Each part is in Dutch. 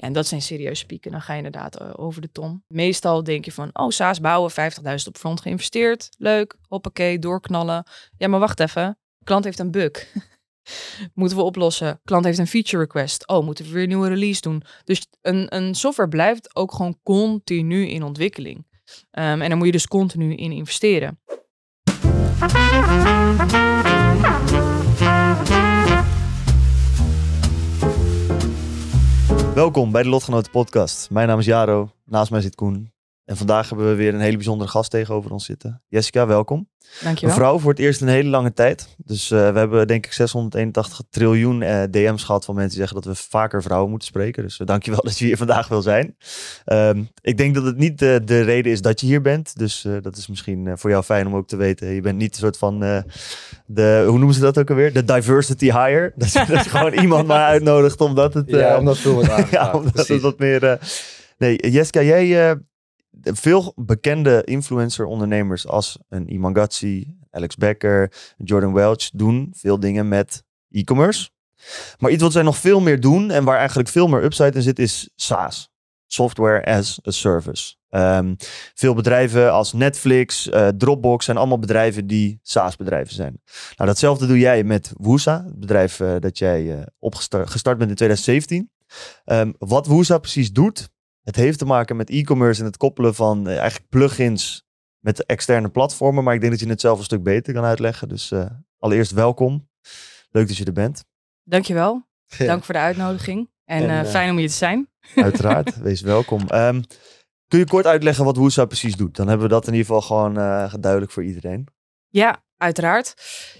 en dat zijn serieuze pieken. Dan ga je inderdaad eh, over de ton. Meestal denk je van, oh, SaaS bouwen, 50.000 op front geïnvesteerd. Leuk, hoppakee, doorknallen. Ja, maar wacht even. Klant heeft een bug. moeten we oplossen. Klant heeft een feature request. Oh, moeten we weer een nieuwe release doen. Dus een, een software blijft ook gewoon continu in ontwikkeling. Ehm, en daar moet je dus continu in investeren. Welkom bij de Lotgenoten Podcast. Mijn naam is Jaro, naast mij zit Koen. En vandaag hebben we weer een hele bijzondere gast tegenover ons zitten. Jessica, welkom. Dankjewel. Een vrouw voor het eerst een hele lange tijd. Dus eh, we hebben denk ik 681 triljoen eh, DM's gehad van mensen die zeggen dat we vaker vrouwen moeten spreken. Dus je uh, dankjewel dat je hier vandaag wil zijn. Ehm, ik denk dat het niet de, eh, de reden is dat je hier bent. Dus dat is misschien voor jou fijn om ook te weten. Je bent niet een soort van de, hoe noemen ze dat ook alweer? De diversity hire. Dat, dat je gewoon iemand maar uitnodigt omdat het... omdat, het, ja, omdat het wat meer... nee, Jessica, jij veel bekende influencer-ondernemers als een Iman Alex Becker, Jordan Welch doen veel dingen met e-commerce. Maar iets wat zij nog veel meer doen en waar eigenlijk veel meer upside in zit, is SaaS. Software as a Service. Ehm, veel bedrijven als Netflix, eh, Dropbox zijn allemaal bedrijven die SaaS-bedrijven zijn. Nou, datzelfde doe jij met Woosa, het bedrijf eh, dat jij uh, eh, opgestart bent in 2017. Ehm, wat Woosa precies doet, het heeft te maken met e-commerce en het koppelen van eh, eigenlijk plugins met externe platformen. Maar ik denk dat je het zelf een stuk beter kan uitleggen. Dus eh, allereerst welkom. Leuk dat je er bent. Dankjewel. Ja. Dank voor de uitnodiging. En, eh, fijn om hier te zijn. Uiteraard, wees welkom. Ehm, kun je kort uitleggen wat Woesa precies doet? Dan hebben we dat in ieder geval gewoon duidelijk voor iedereen. Ja, uiteraard.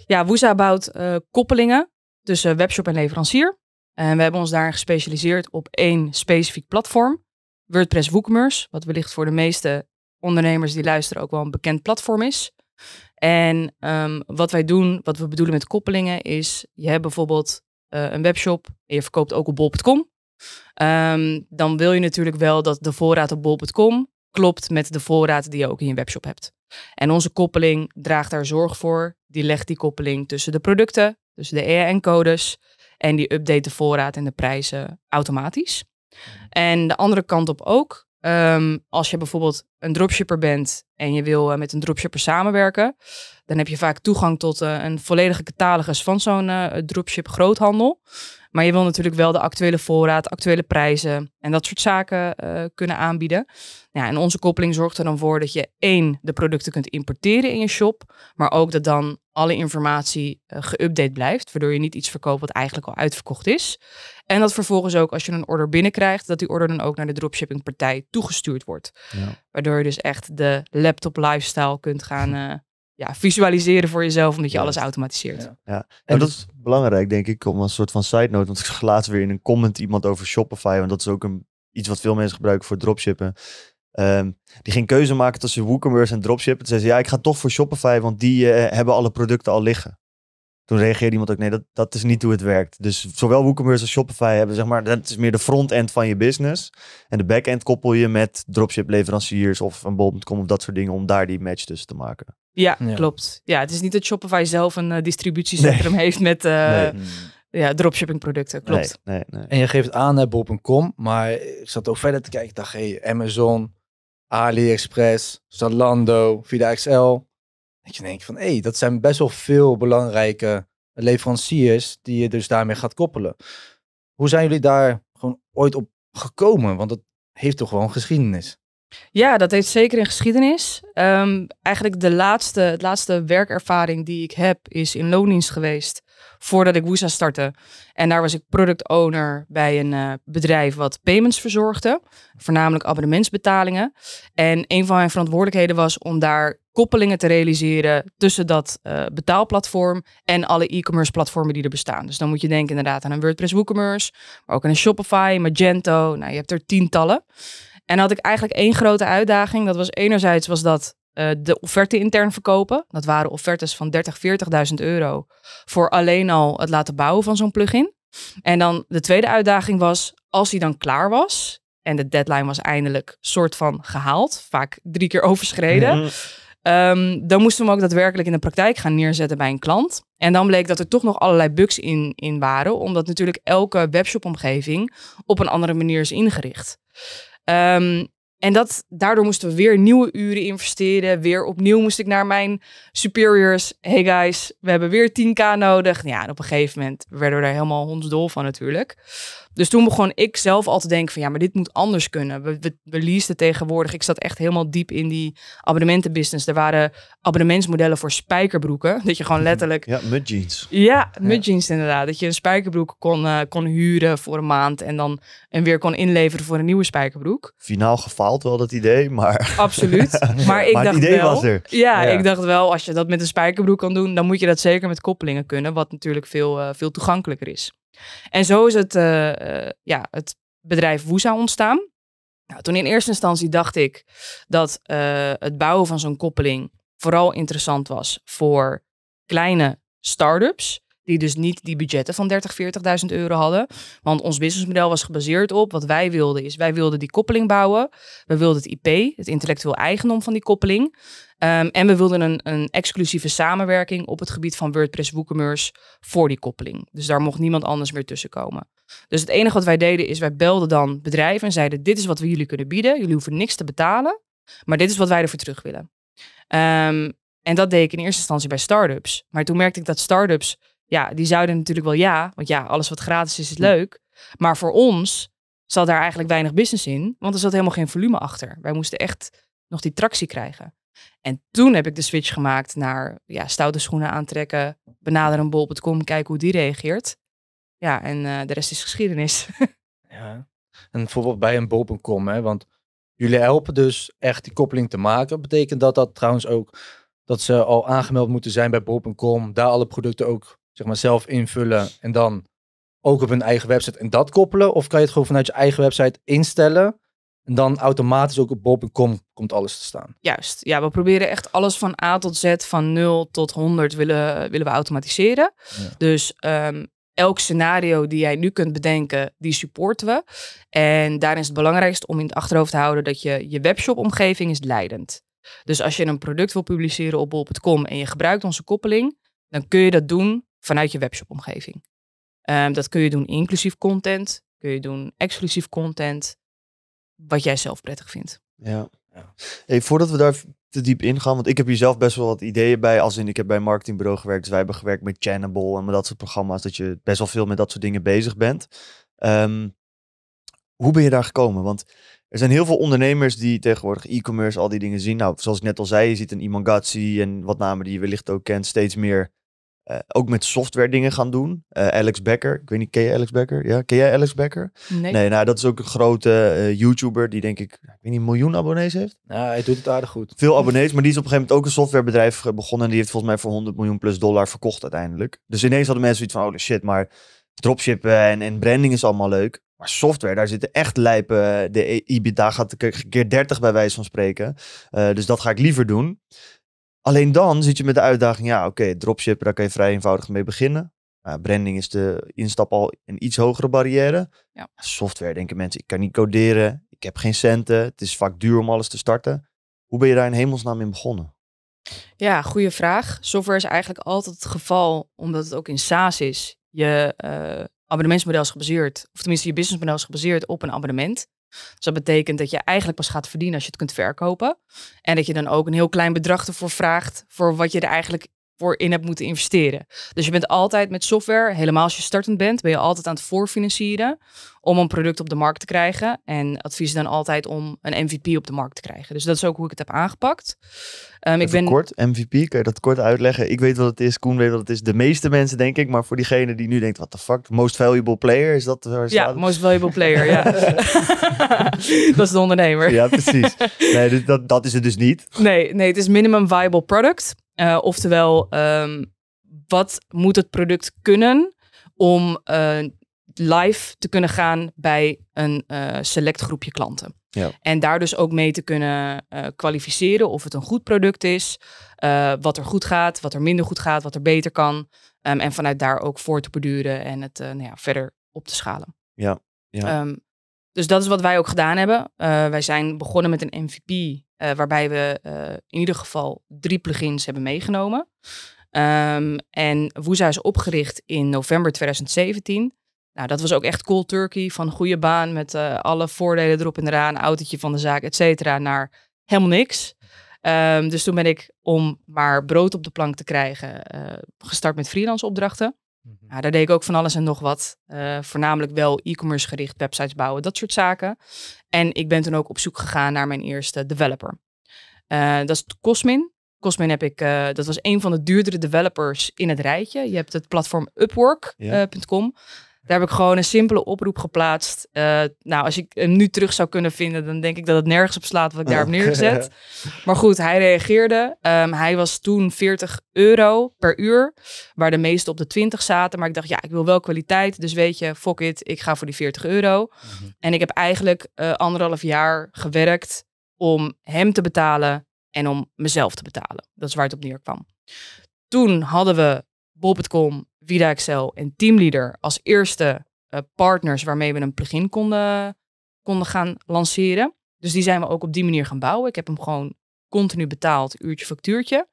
Ja, Woesa bouwt koppelingen tussen webshop en leverancier. En we hebben ons daar gespecialiseerd op één specifiek platform. WordPress WooCommerce, wat wellicht voor de meeste ondernemers die luisteren ook wel een bekend platform is. En ehm, wat wij doen, wat we bedoelen met koppelingen, is je hebt bijvoorbeeld eh, een webshop en je verkoopt ook op bol.com. Ehm, dan wil je natuurlijk wel dat de voorraad op bol.com klopt met de voorraad die je ook in je webshop hebt. En onze koppeling draagt daar zorg voor. Die legt die koppeling tussen de producten, tussen de EAN-codes. En die update de voorraad en de prijzen automatisch. En de andere kant op ook. Ehm, als je bijvoorbeeld een dropshipper bent en je wil eh, met een dropshipper samenwerken, dan heb je vaak toegang tot eh, een volledige catalogus van zo'n eh, dropship groothandel. Maar je wil natuurlijk wel de actuele voorraad, actuele prijzen en dat soort zaken eh, kunnen aanbieden. Nou ja, en onze koppeling zorgt er dan voor dat je één, de producten kunt importeren in je shop, maar ook dat dan alle informatie eh, geüpdate blijft, waardoor je niet iets verkoopt wat eigenlijk al uitverkocht is. En dat vervolgens ook als je een order binnenkrijgt, dat die order dan ook naar de dropshipping-partij toegestuurd wordt. Ja. Waardoor je dus echt de laptop lifestyle kunt gaan eh, ja, visualiseren voor jezelf, omdat je alles automatiseert. Ja. En dat is belangrijk, denk ik, om een soort van side note. Want ik zag laatst weer in een comment iemand over Shopify. Want dat is ook een, iets wat veel mensen gebruiken voor dropshippen. Ehm, die ging keuze maken tussen WooCommerce en dropshippen. Toen zei ze, ja, ik ga toch voor Shopify, want die eh, hebben alle producten al liggen toen reageerde iemand ook, nee, dat, dat is niet hoe het werkt. Dus zowel WooCommerce als Shopify hebben, zeg maar, dat is meer de front-end van je business. En de back-end koppel je met dropship leveranciers of een bol.com of dat soort dingen om daar die match tussen te maken. Ja, klopt. Ja, het is niet dat Shopify zelf een eh, distributiecentrum heeft met... Eh, ja, dropshipping producten, klopt. Nee, en je geeft aan naar bol.com, maar ik zat ook verder te kijken. Ik dacht, hey, Amazon, AliExpress, Zalando, Vida XL. Dat je denkt van, hé, hey, dat zijn best wel veel belangrijke leveranciers die je dus daarmee gaat koppelen. Hoe zijn jullie daar gewoon ooit op gekomen? Want dat heeft toch gewoon geschiedenis? Ja, dat heeft zeker in geschiedenis. Ehm, eigenlijk de laatste, de laatste werkervaring die ik heb is in loondienst geweest voordat ik Woesa startte. En daar was ik product owner bij een eh, bedrijf wat payments verzorgde, voornamelijk abonnementsbetalingen. En een van mijn verantwoordelijkheden was om daar koppelingen te realiseren tussen dat eh, betaalplatform en alle e-commerce platformen die er bestaan. Dus dan moet je denken inderdaad aan een WordPress WooCommerce, maar ook aan een Shopify, Magento. Nou, je hebt er tientallen. En had ik eigenlijk één grote uitdaging. Dat was enerzijds was dat eh, de offerte intern verkopen. Dat waren offertes van 30, 40.000 euro voor alleen al het laten bouwen van zo'n plugin. En dan de tweede uitdaging was, als die dan klaar was en de deadline was eindelijk soort van gehaald, vaak drie keer overschreden, mhm. Ehm, dan moesten we hem ook daadwerkelijk in de praktijk gaan neerzetten bij een klant. En dan bleek dat er toch nog allerlei bugs in, in waren, omdat natuurlijk elke webshopomgeving op een andere manier is ingericht. Ehm, en dat, daardoor moesten we weer nieuwe uren investeren. Weer opnieuw moest ik naar mijn superiors. Hey guys, we hebben weer 10k nodig. ja, en op een gegeven moment werden we daar helemaal hondsdol van natuurlijk. Dus toen begon ik zelf al te denken van ja, maar dit moet anders kunnen. We, we, we tegenwoordig. Ik zat echt helemaal diep in die abonnementenbusiness. Er waren abonnementsmodellen voor spijkerbroeken. Dat je gewoon letterlijk... Ja, mudjeans. Ja, mudjeans inderdaad. Dat je een spijkerbroek kon, eh, kon huren voor een maand en dan en weer kon inleveren voor een nieuwe spijkerbroek. Finaal gefaald wel dat idee, maar... Absoluut. Maar ik dacht idee wel... Was er. Ja, ik dacht wel, als je dat met een spijkerbroek kan doen, dan moet je dat zeker met koppelingen kunnen. Wat natuurlijk veel, eh, veel toegankelijker is. En zo is het, eh, eh, ja, het bedrijf Woesa ontstaan. Nou, toen in eerste instantie dacht ik dat eh, het bouwen van zo'n koppeling vooral interessant was voor kleine start-ups. Die dus niet die budgetten van 30, 40.000 euro hadden. Want ons businessmodel was gebaseerd op wat wij wilden. Is wij wilden die koppeling bouwen. We wilden het IP, het intellectueel eigendom van die koppeling. Ehm, en we wilden een, een, exclusieve samenwerking op het gebied van WordPress WooCommerce voor die koppeling. Dus daar mocht niemand anders meer tussenkomen. Dus het enige wat wij deden is wij belden dan bedrijven en zeiden dit is wat we jullie kunnen bieden. Jullie hoeven niks te betalen, maar dit is wat wij ervoor terug willen. Ehm, en dat deed ik in eerste instantie bij startups. Maar toen merkte ik dat startups, ja, die zouden natuurlijk wel ja, want ja, alles wat gratis is, is leuk. Maar voor ons zat daar eigenlijk weinig business in, want er zat helemaal geen volume achter. Wij moesten echt nog die tractie krijgen. En toen heb ik de switch gemaakt naar ja, stoute schoenen aantrekken, benaderen bol.com, kijken hoe die reageert. Ja, en eh, de rest is geschiedenis. ja. En bijvoorbeeld bij een bol.com, hè, want jullie helpen dus echt die koppeling te maken. Betekent dat dat trouwens ook dat ze al aangemeld moeten zijn bij bol.com, daar alle producten ook zeg maar zelf invullen en dan ook op hun eigen website en dat koppelen? Of kan je het gewoon vanuit je eigen website instellen dan automatisch ook op bol.com komt alles te staan. Juist. Ja, we proberen echt alles van A tot Z, van 0 tot 100 willen, willen we automatiseren. Dus ehm, elk scenario die jij nu kunt bedenken, die supporten we. En daarin is het belangrijkst om in het achterhoofd te houden dat je, je webshop-omgeving is leidend. Dus als je een product wil publiceren op bol.com en je gebruikt onze koppeling, dan kun je dat doen vanuit je webshop-omgeving. Ehm, dat kun je doen inclusief content, kun je doen exclusief content wat jij zelf prettig vindt. Ja. Hey, voordat we daar te diep ingaan, want ik heb hier zelf best wel wat ideeën bij. Als in, ik heb bij een marketingbureau gewerkt, dus wij hebben gewerkt met Channable en met dat soort programma's, dat je best wel veel met dat soort dingen bezig bent. Ehm, hoe ben je daar gekomen? Want er zijn heel veel ondernemers die tegenwoordig e-commerce, al die dingen zien. Nou, zoals ik net al zei, je ziet een Imangazi en wat namen die je wellicht ook kent, steeds meer eh, ook met software dingen gaan doen. Eh, Alex Becker, ik weet niet, ken je Alex Becker? Ja, ken jij Alex Becker? Nee. nee nou, dat is ook een grote eh, YouTuber die denk ik, ik weet niet, een miljoen abonnees heeft. Ja, nou, hij doet het aardig goed. Veel abonnees, maar die is op een gegeven moment ook een softwarebedrijf begonnen en die heeft volgens mij voor 100 miljoen plus dollar verkocht uiteindelijk. Dus ineens hadden mensen zoiets van, holy shit, maar dropshippen en, en branding is allemaal leuk. Maar software, daar zitten echt lijpen. De EBITDA gaat keer 30 bij wijze van spreken. dus dat ga ik liever doen. Alleen dan zit je met de uitdaging, ja oké, okay, dropshipper, daar kan je vrij eenvoudig mee beginnen. Nou, branding is de instap al een iets hogere barrière. Ja. Software denken mensen, ik kan niet coderen, ik heb geen centen, het is vaak duur om alles te starten. Hoe ben je daar in hemelsnaam in begonnen? Ja, goede vraag. Software is eigenlijk altijd het geval, omdat het ook in SaaS is. Je uh, abonnementsmodel is gebaseerd, of tenminste je businessmodel is gebaseerd op een abonnement. Dus dat betekent dat je eigenlijk pas gaat verdienen als je het kunt verkopen. En dat je dan ook een heel klein bedrag ervoor vraagt voor wat je er eigenlijk voor in hebt moeten investeren. Dus je bent altijd met software, helemaal als je startend bent, ben je altijd aan het voorfinancieren om een product op de markt te krijgen. En advies dan altijd om een MVP op de markt te krijgen. Dus dat is ook hoe ik het heb aangepakt. Ehm, ik ben... kort, MVP, kan je dat kort uitleggen? Ik weet wat het is, Koen weet wat het is. De meeste mensen denk ik, maar voor diegene die nu denkt, wat de fuck, most valuable player, is dat waar Ja, most valuable player, ja. dat is de ondernemer. Ja, precies. Nee, dat, dat is het dus niet. Nee, nee, het is minimum viable product. Uh, oftewel, ehm, wat moet het product kunnen om eh, live te kunnen gaan bij een eh, select groepje klanten. Ja. En daar dus ook mee te kunnen kwalificeren of het een goed product is, wat er goed gaat, wat er minder goed gaat, wat er beter kan. Ehm, en vanuit daar ook voor te borduren en het nou ja, verder op te schalen. Ja. ja. Ehm, dus dat is wat wij ook gedaan hebben. wij zijn begonnen met een MVP eh, waarbij we eh, in ieder geval drie plugins hebben meegenomen. Ehm, en Woeza is opgericht in november 2017. Nou, dat was ook echt cool turkey, van goede baan met eh, alle voordelen erop en eraan, autootje van de zaak, et cetera, naar helemaal niks. Ehm, dus toen ben ik, om maar brood op de plank te krijgen, gestart met freelance opdrachten. Mhm. daar deed ik ook van alles en nog wat. Eh, voornamelijk wel e-commerce gericht, websites bouwen, dat soort zaken. En ik ben toen ook op zoek gegaan naar mijn eerste developer. Eh, dat is Cosmin. Cosmin heb ik, eh, dat was een van de duurdere developers in het rijtje. Je hebt het platform Upwork.com. Daar heb ik gewoon een simpele oproep geplaatst. Eh, nou, als ik hem nu terug zou kunnen vinden, dan denk ik dat het nergens op slaat wat ik daar heb neergezet. maar goed, hij reageerde. Ehm, hij was toen 40 euro per uur, waar de meeste op de 20 zaten. Maar ik dacht, ja, ik wil wel kwaliteit. Dus weet je, fuck it, ik ga voor die 40 euro. Mhm. En ik heb eigenlijk eh, anderhalf jaar gewerkt om hem te betalen en om mezelf te betalen. Dat is waar het op neerkwam. Toen hadden we Bob.com Vida Excel en Teamleader als eerste eh, partners waarmee we een plugin konden, konden gaan lanceren. Dus die zijn we ook op die manier gaan bouwen. Ik heb hem gewoon continu betaald, uurtje factuurtje.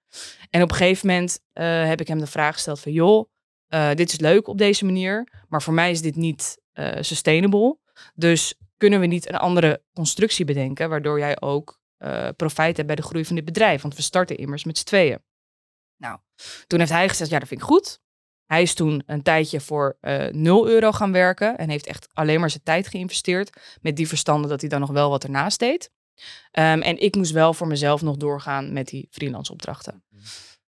En op een gegeven moment eh, heb ik hem de vraag gesteld van... joh, eh, dit is leuk op deze manier, maar voor mij is dit niet sustainable. Dus kunnen we niet een andere constructie bedenken... waardoor jij ook profijt hebt bij de groei van dit bedrijf? Want we starten immers met z'n tweeën. Nou, toen heeft hij gezegd, ja, dat vind ik goed. Hij is toen een tijdje voor uh, eh, 0 euro gaan werken en heeft echt alleen maar zijn tijd geïnvesteerd. Met die verstanden dat hij dan nog wel wat ernaast deed. Ehm, en ik moest wel voor mezelf nog doorgaan met die freelance opdrachten.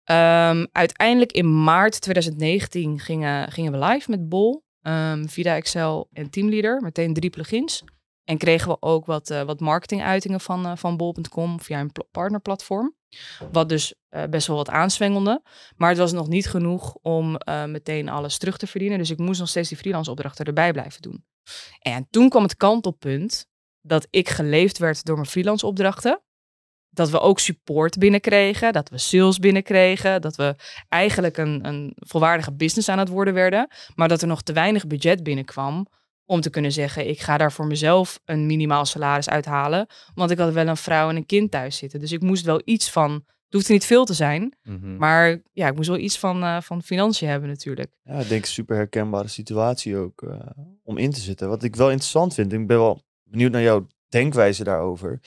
Ehm, uiteindelijk in maart 2019 gingen, gingen we live met Bol, um, ehm, Vida Excel en Teamleader. Meteen drie plugins. En kregen we ook wat, eh, wat marketinguitingen van, eh, van bol.com via een partnerplatform. Wat dus eh, best wel wat aanswengelde. Maar het was nog niet genoeg om eh, meteen alles terug te verdienen. Dus ik moest nog steeds die freelance opdrachten erbij blijven doen. En toen kwam het kantelpunt dat ik geleefd werd door mijn freelance opdrachten. Dat we ook support binnenkregen, dat we sales binnenkregen, dat we eigenlijk een, een volwaardige business aan het worden werden, maar dat er nog te weinig budget binnenkwam om te kunnen zeggen, ik ga daar voor mezelf een minimaal salaris uithalen. Want ik had wel een vrouw en een kind thuis zitten. Dus ik moest wel iets van. Het hoeft niet veel te zijn. Mhm. Maar ja, ik moest wel iets van, eh, van financiën hebben natuurlijk. Ja, ik denk super herkenbare situatie ook eh, om in te zitten. Wat ik wel interessant vind. Ik ben wel benieuwd naar jouw denkwijze daarover.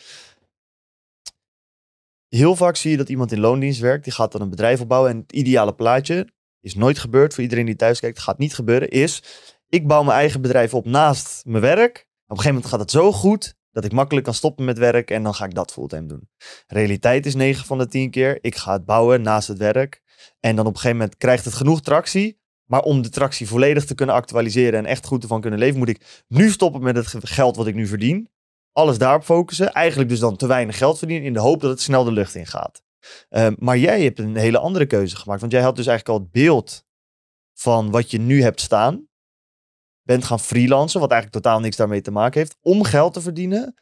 Heel vaak zie je dat iemand in loondienst werkt. Die gaat dan een bedrijf opbouwen. En het ideale plaatje is nooit gebeurd. Voor iedereen die thuis kijkt, gaat niet gebeuren. Is ik bouw mijn eigen bedrijf op naast mijn werk. Op een gegeven moment gaat het zo goed dat ik makkelijk kan stoppen met werk en dan ga ik dat fulltime doen. Realiteit is 9 van de 10 keer, ik ga het bouwen naast het werk. En dan op een gegeven moment krijgt het genoeg tractie. Maar om de tractie volledig te kunnen actualiseren en echt goed ervan kunnen leven, moet ik nu stoppen met het geld wat ik nu verdien. Alles daarop focussen. Eigenlijk dus dan te weinig geld verdienen in de hoop dat het snel de lucht in gaat. Ehm, maar jij hebt een hele andere keuze gemaakt. Want jij had dus eigenlijk al het beeld van wat je nu hebt staan bent gaan freelancen, wat eigenlijk totaal niks daarmee te maken heeft, om geld te verdienen,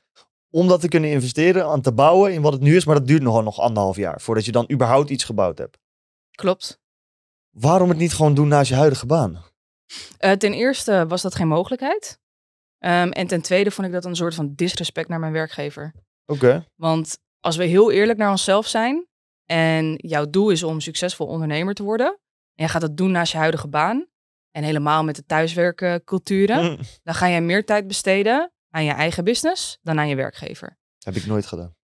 om dat te kunnen investeren, aan te bouwen in wat het nu is, maar dat duurt nogal nog anderhalf jaar voordat je dan überhaupt iets gebouwd hebt. Klopt. Waarom het niet gewoon doen naast je huidige baan? Eh, ten eerste was dat geen mogelijkheid. Ehm, en ten tweede vond ik dat een soort van disrespect naar mijn werkgever. Oké. Want als we heel eerlijk naar onszelf zijn en jouw doel is om succesvol ondernemer te worden, en je gaat dat doen naast je huidige baan, en helemaal met de thuiswerken Mm. Dan ga jij meer tijd besteden aan je eigen business dan aan je werkgever. Heb ik nooit gedaan.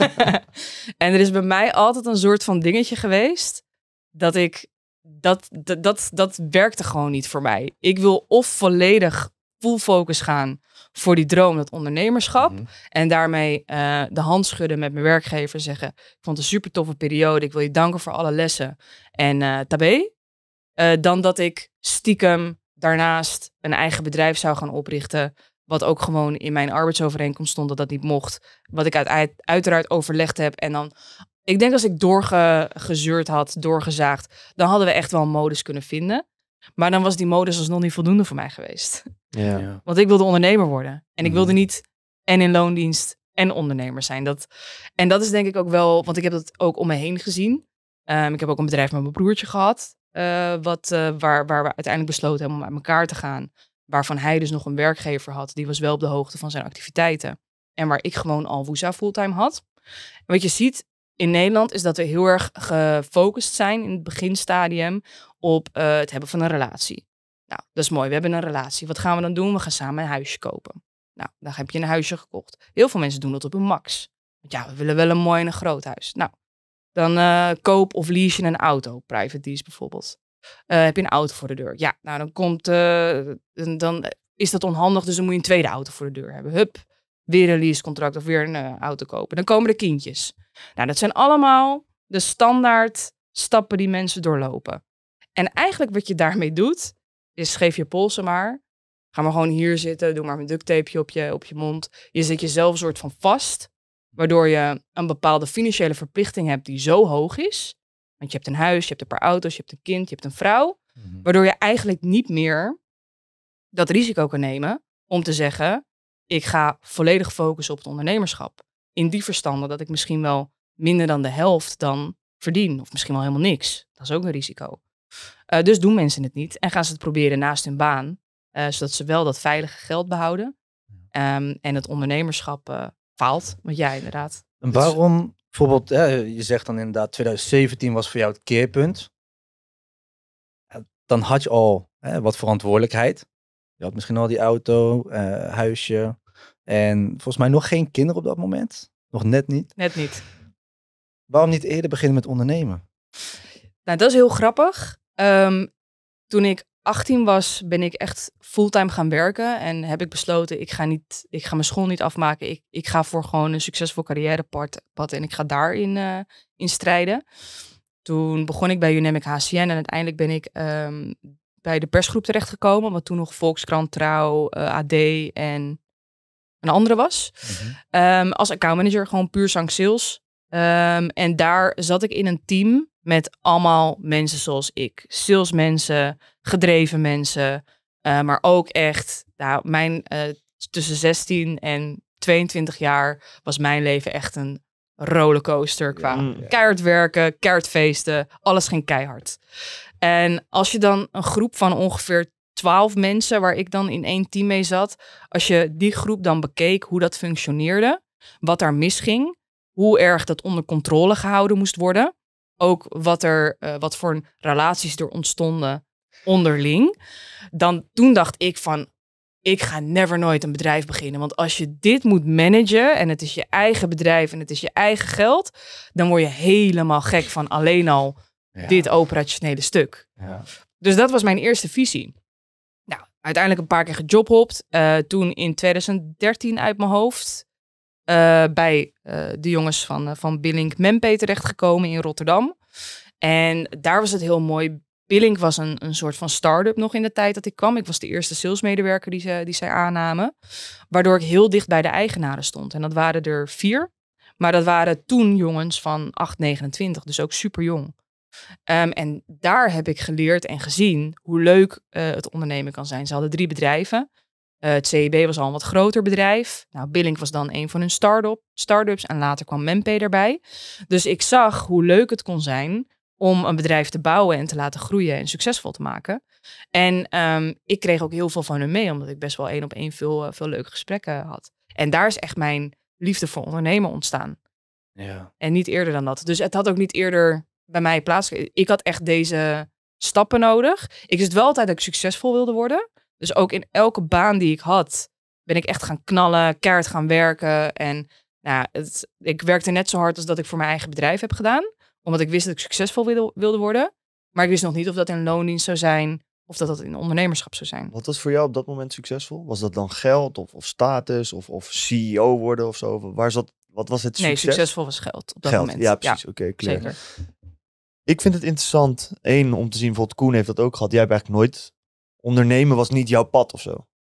en er is bij mij altijd een soort van dingetje geweest. Dat ik. Dat, dat, dat, dat werkte gewoon niet voor mij. Ik wil of volledig full focus gaan voor die droom, dat ondernemerschap. Mhm. En daarmee eh, de hand schudden met mijn werkgever. Zeggen: Ik vond het een super toffe periode. Ik wil je danken voor alle lessen. En uh, tabé. Eh, dan dat ik stiekem daarnaast een eigen bedrijf zou gaan oprichten. Wat ook gewoon in mijn arbeidsovereenkomst stond dat dat niet mocht. Wat ik uiteraard overlegd heb. En dan, ik denk als ik doorgezeurd had, doorgezaagd, dan hadden we echt wel een modus kunnen vinden. Maar dan was die modus alsnog niet voldoende voor mij geweest. Ja. Want ik wilde ondernemer worden. En ik wilde mhm. niet en in loondienst en ondernemer zijn. Dat, en dat is denk ik ook wel, want ik heb dat ook om me heen gezien. Ehm, ik heb ook een bedrijf met mijn broertje gehad. Eh, wat, eh, waar, waar we uiteindelijk besloten hebben om uit elkaar te gaan. Waarvan hij dus nog een werkgever had. Die was wel op de hoogte van zijn activiteiten. En waar ik gewoon al Woesa fulltime had. wat je ziet in Nederland is dat we heel erg gefocust zijn in het beginstadium op eh, het hebben van een relatie. Nou, dat is mooi. We hebben een relatie. Wat gaan we dan doen? We gaan samen een huisje kopen. Nou, dan heb je een huisje gekocht. Heel veel mensen doen dat op een max. Want ja, we willen wel een mooi en een groot huis. Nou, dan eh, koop of lease je een auto, private lease bijvoorbeeld. Eh, heb je een auto voor de deur? Ja, nou dan komt, eh, dan is dat onhandig, dus dan moet je een tweede auto voor de deur hebben. Hup, weer een leasecontract of weer een auto kopen. Dan komen de kindjes. Nou, dat zijn allemaal de standaard stappen die mensen doorlopen. En eigenlijk wat je daarmee doet, is geef je polsen maar. Ga maar gewoon hier zitten, doe maar een ducttapeje op je, op je mond. Je zet jezelf een soort van vast Waardoor je een bepaalde financiële verplichting hebt die zo hoog is. Want je hebt een huis, je hebt een paar auto's, je hebt een kind, je hebt een vrouw. Mhm. Waardoor je eigenlijk niet meer dat risico kan nemen om te zeggen: ik ga volledig focussen op het ondernemerschap. In die verstande dat ik misschien wel minder dan de helft dan verdien. Of misschien wel helemaal niks. Dat is ook een risico. Eh, dus doen mensen het niet en gaan ze het proberen naast hun baan. Eh, zodat ze wel dat veilige geld behouden. Ehm, en het ondernemerschap eh, faalt. Want jij inderdaad. En waarom, bijvoorbeeld, hè, je zegt dan inderdaad 2017 was voor jou het keerpunt. Dan had je al hè, wat verantwoordelijkheid. Je had misschien al die auto, eh, huisje. En volgens mij nog geen kinderen op dat moment. Nog net niet. Net niet. Waarom niet eerder beginnen met ondernemen? Nou, dat is heel grappig. Ehm, toen ik 18 was, ben ik echt fulltime gaan werken. En heb ik besloten, ik ga, niet, ik ga mijn school niet afmaken. Ik, ik ga voor gewoon een succesvol carrièrepad en ik ga daarin eh, in strijden. Toen begon ik bij Unamic HCN en uiteindelijk ben ik ehm, bij de persgroep terechtgekomen. Wat toen nog Volkskrant, Trouw, eh, AD en een andere was. Mm -hmm. um, als accountmanager, gewoon puur sang sales. Ehm, en daar zat ik in een team met allemaal mensen zoals ik. Salesmensen, gedreven mensen, eh, maar ook echt, nou, mijn, eh, tussen 16 en 22 jaar was mijn leven echt een rollercoaster qua ja, mm. ja. keihard werken, keihard feesten, alles ging keihard. En als je dan een groep van ongeveer 12 mensen, waar ik dan in één team mee zat, als je die groep dan bekeek hoe dat functioneerde, wat daar misging, hoe erg dat onder controle gehouden moest worden, ook wat, er, eh, wat voor relaties er ontstonden onderling. Dan toen dacht ik van, ik ga never nooit een bedrijf beginnen. Want als je dit moet managen en het is je eigen bedrijf en het is je eigen geld, dan word je helemaal gek van alleen al dit operationele stuk. Ja. Dus dat was mijn eerste visie. Nou, uiteindelijk een paar keer gejobhopt. Uh, eh, toen in 2013 uit mijn hoofd eh, bij eh, de jongens van, eh, van Billink Mempe terechtgekomen in Rotterdam. En daar was het heel mooi. Billink was een, een soort van start-up nog in de tijd dat ik kwam. Ik was de eerste salesmedewerker die, ze, die zij aannamen. Waardoor ik heel dicht bij de eigenaren stond. En dat waren er vier. Maar dat waren toen jongens van 8, 29. Dus ook super jong. Ehm, en daar heb ik geleerd en gezien hoe leuk het ondernemen kan zijn. Ze hadden drie bedrijven. Eh, het CIB e was al een wat groter bedrijf. Nou, Billink was dan een van hun start-up, start-ups en later kwam Mempe erbij. Dus ik zag hoe leuk het kon zijn om een bedrijf te bouwen en te laten groeien en succesvol te maken. En ehm, ik kreeg ook heel veel van hun mee, omdat ik best wel één op één veel, eh, veel leuke gesprekken had. En daar is echt mijn liefde voor ondernemen ontstaan. Ja. En niet eerder dan dat. Dus het had ook niet eerder bij mij plaatsgevonden. Ik had echt deze stappen nodig. Ik wist wel altijd dat ik succesvol wilde worden. Dus ook in elke baan die ik had, ben ik echt gaan knallen, keihard gaan werken. En nou, het, ik werkte net zo hard als dat ik voor mijn eigen bedrijf heb gedaan. Omdat ik wist dat ik succesvol wilde, worden. Maar ik wist nog niet of dat in loondienst zou zijn of dat dat in ondernemerschap zou zijn. Wat was voor jou op dat moment succesvol? Was dat dan geld of, of status of, of CEO worden of zo? Waar zat, wat was het succes? Nee, succesvol was geld op dat geld, moment. Ja, precies. Oké, okay, Zeker. Ik vind het interessant, één, om te zien, bijvoorbeeld Koen heeft dat ook gehad. Jij hebt eigenlijk nooit ondernemen was niet jouw pad of zo.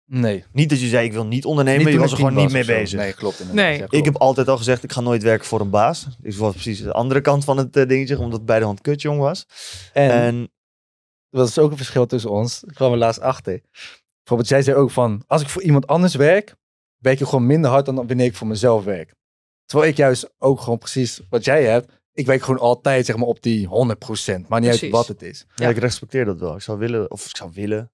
Nee. Niet dat je zei, ik wil niet ondernemen, je was er gewoon niet mee bezig. Nee, klopt. Nee. Ik heb altijd al gezegd, ik ga nooit werken voor een baas. Ik was precies de andere kant van het eh, dingetje, omdat het bij de hand kutjong was. En, dat is ook een verschil tussen ons. Ik kwam er laatst achter. Bijvoorbeeld, jij zei ook van, als ik voor iemand anders werk, werk je gewoon minder hard dan wanneer ik voor mezelf werk. Terwijl ik juist ook gewoon precies wat jij hebt, ik werk gewoon altijd zeg maar, op die 100%, maar niet uit wat het is. Ja. ik respecteer dat wel. Ik zou willen, of ik zou willen.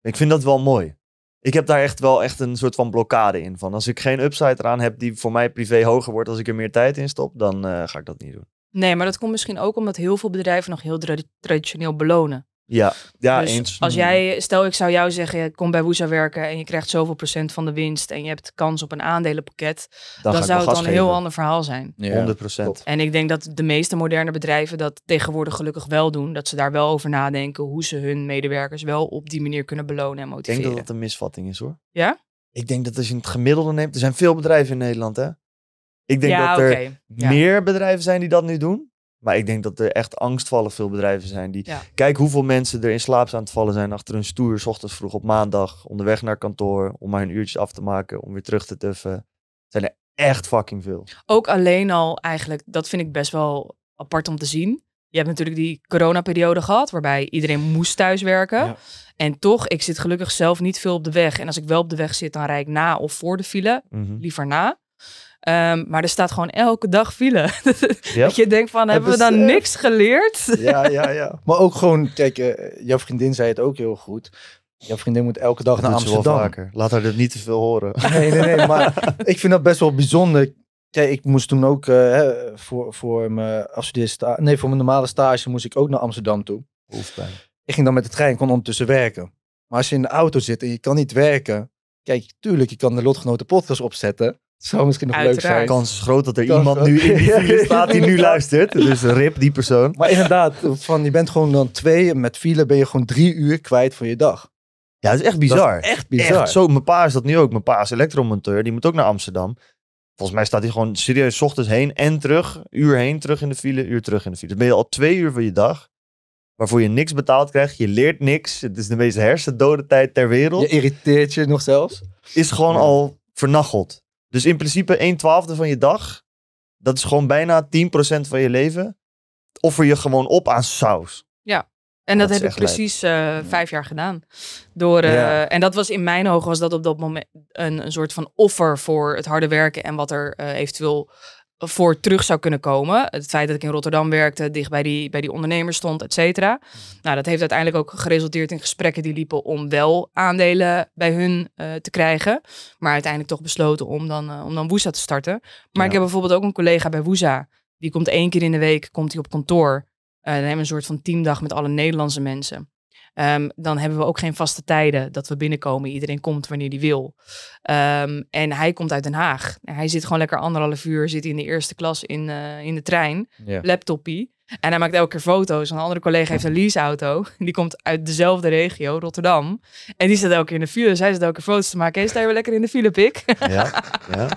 Ik vind dat wel mooi. Ik heb daar echt wel echt een soort van blokkade in. Van als ik geen upside eraan heb die voor mij privé hoger wordt als ik er meer tijd in stop, dan eh, ga ik dat niet doen. Nee, maar dat komt misschien ook omdat heel veel bedrijven nog heel traditioneel belonen. Ja, ja dus eens. Als jij, stel ik zou jou zeggen, kom bij Woesa werken en je krijgt zoveel procent van de winst en je hebt kans op een aandelenpakket, dan, zou het dan een heel ander verhaal zijn. 100 procent. En ik denk dat de meeste moderne bedrijven dat tegenwoordig gelukkig wel doen, dat ze daar wel over nadenken hoe ze hun medewerkers wel op die manier kunnen belonen en motiveren. Ik denk dat dat een misvatting is hoor. Ja? Ik denk dat als je het gemiddelde neemt, er zijn veel bedrijven in Nederland hè. Ik denk ja, dat er meer bedrijven zijn die dat nu doen maar ik denk dat er echt angstvallig veel bedrijven zijn. Die... Kijk hoeveel mensen er in slaap aan vallen zijn achter hun stoer. ochtends vroeg op maandag, onderweg naar kantoor. Om maar hun uurtjes af te maken, om weer terug te tuffen. Zijn er echt fucking veel. Ook alleen al eigenlijk, dat vind ik best wel apart om te zien. Je hebt natuurlijk die coronaperiode gehad, waarbij iedereen moest thuiswerken. Ja. En toch, ik zit gelukkig zelf niet veel op de weg. En als ik wel op de weg zit, dan rijd ik na of voor de file. Mhm. Liever na. Ehm, maar er staat gewoon elke dag file. dat je denkt van, hebben we dan niks geleerd? ja, ja, ja. Maar ook gewoon, kijk, uh, jouw vriendin zei het ook heel goed. Jouw vriendin moet elke dag naar Amsterdam. Laat haar dat niet te veel horen. Nee, nee, nee. Maar ik vind dat best wel bijzonder. Kijk, ik moest toen ook eh, voor, voor, mijn nee, voor mijn normale stage moest ik ook naar Amsterdam toe. Hoofdpijn. Ik ging dan met de trein en kon ondertussen werken. Maar als je in de auto zit en je kan niet werken. Kijk, tuurlijk, je kan de lotgenoten podcast opzetten zou misschien nog leuk zijn. De kans is groot dat er iemand nu in de file staat die nu luistert. Dus rip die persoon. Maar inderdaad, van, je bent gewoon dan twee met file ben je gewoon drie uur kwijt van je dag. Ja, dat is echt bizar. Is echt bizar. Echt. zo, mijn pa is dat nu ook. Mijn pa is elektromonteur, die moet ook naar Amsterdam. Volgens mij staat hij gewoon serieus ochtends heen en terug. Uur heen, terug in de file, uur terug in de file. Dan ben je al twee uur van je dag waarvoor je niks betaald krijgt. Je leert niks. Het is de meest hersendode tijd ter wereld. Je irriteert je nog zelfs. Is gewoon al vernacheld. Dus in principe 1 twaalfde van je dag, dat is gewoon bijna 10% van je leven, offer je gewoon op aan saus. Ja. En dat, heb ik precies eh, vijf jaar gedaan. Door, eh, En dat was in mijn ogen was dat op dat moment een, een soort van offer voor het harde werken en wat er eh, eventueel voor terug zou kunnen komen. Het feit dat ik in Rotterdam werkte, dicht bij die, bij die ondernemer stond, et cetera. Nou, dat heeft uiteindelijk ook geresulteerd in gesprekken die liepen om wel aandelen bij hun eh, te krijgen. Maar uiteindelijk toch besloten om dan, eh, om dan Woesa te starten. Maar ik heb bijvoorbeeld ook een collega bij Woesa. Die komt één keer in de week komt hij op kantoor. Uh, dan hebben we een soort van teamdag met alle Nederlandse mensen. Ehm, dan hebben we ook geen vaste tijden dat we binnenkomen. Iedereen komt wanneer die wil. Ehm, en hij komt uit Den Haag. Hij zit gewoon lekker anderhalf uur zit in de eerste klas in, eh, in de trein. Yeah. Laptoppie. En hij maakt elke keer foto's. Een andere collega heeft een leaseauto. Die komt uit dezelfde regio, Rotterdam. En die staat elke keer in de file. Dus hij zit elke keer foto's te maken. Hij staat weer lekker in de file, pik. Ja, ja, ja.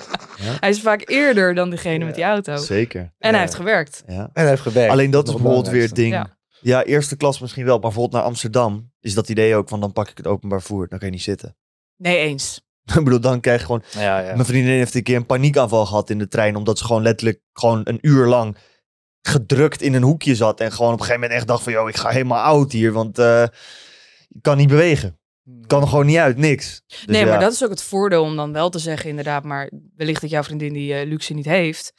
Hij is vaak eerder dan degene met die auto. Zeker. En hij heeft gewerkt. En hij heeft gewerkt. Alleen dat is bijvoorbeeld weer het ding. Ja, eerste klas misschien wel. Maar bijvoorbeeld naar Amsterdam is dat idee ook van dan pak ik het openbaar voer. Dan kan je niet zitten. Nee, eens. Ik bedoel, dan krijg je gewoon... Ja, ja. Mijn vriendin heeft een keer een paniekaanval gehad in de trein. Omdat ze gewoon letterlijk gewoon een uur lang gedrukt in een hoekje zat. En gewoon op een gegeven moment echt dacht van... joh, ik ga helemaal oud hier, want uh, kan niet bewegen. kan er gewoon niet uit, niks. Dus nee, maar dat is ook het voordeel om dan wel te zeggen inderdaad. Maar wellicht dat jouw vriendin die eh, luxe niet heeft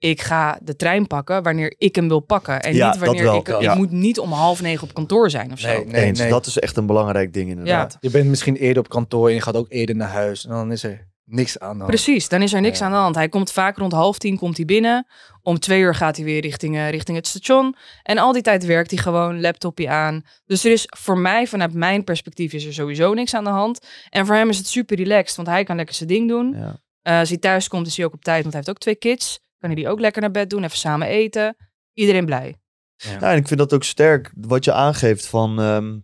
ik ga de trein pakken wanneer ik hem wil pakken. En ja, niet wanneer ik... Ik moet niet om half negen op kantoor zijn of zo. Nee, nee, dat is echt een belangrijk ding inderdaad. Je bent misschien eerder op kantoor en je gaat ook eerder naar huis. En dan is er niks aan de hand. Precies, dan is er niks aan de hand. Hij komt vaak rond half tien komt hij binnen. Om twee uur gaat hij weer richting, eh, richting het station. En al die tijd werkt hij gewoon, laptopje aan. Dus er is voor mij, vanuit mijn perspectief, is er sowieso niks aan de hand. En voor hem is het super relaxed, want hij kan lekker zijn ding doen. Uh, als hij thuis komt, is hij ook op tijd, want hij heeft ook twee kids. Kunnen die ook lekker naar bed doen, even samen eten. Iedereen blij. Ja. Nou, en ik vind dat ook sterk wat je aangeeft van. Ehm,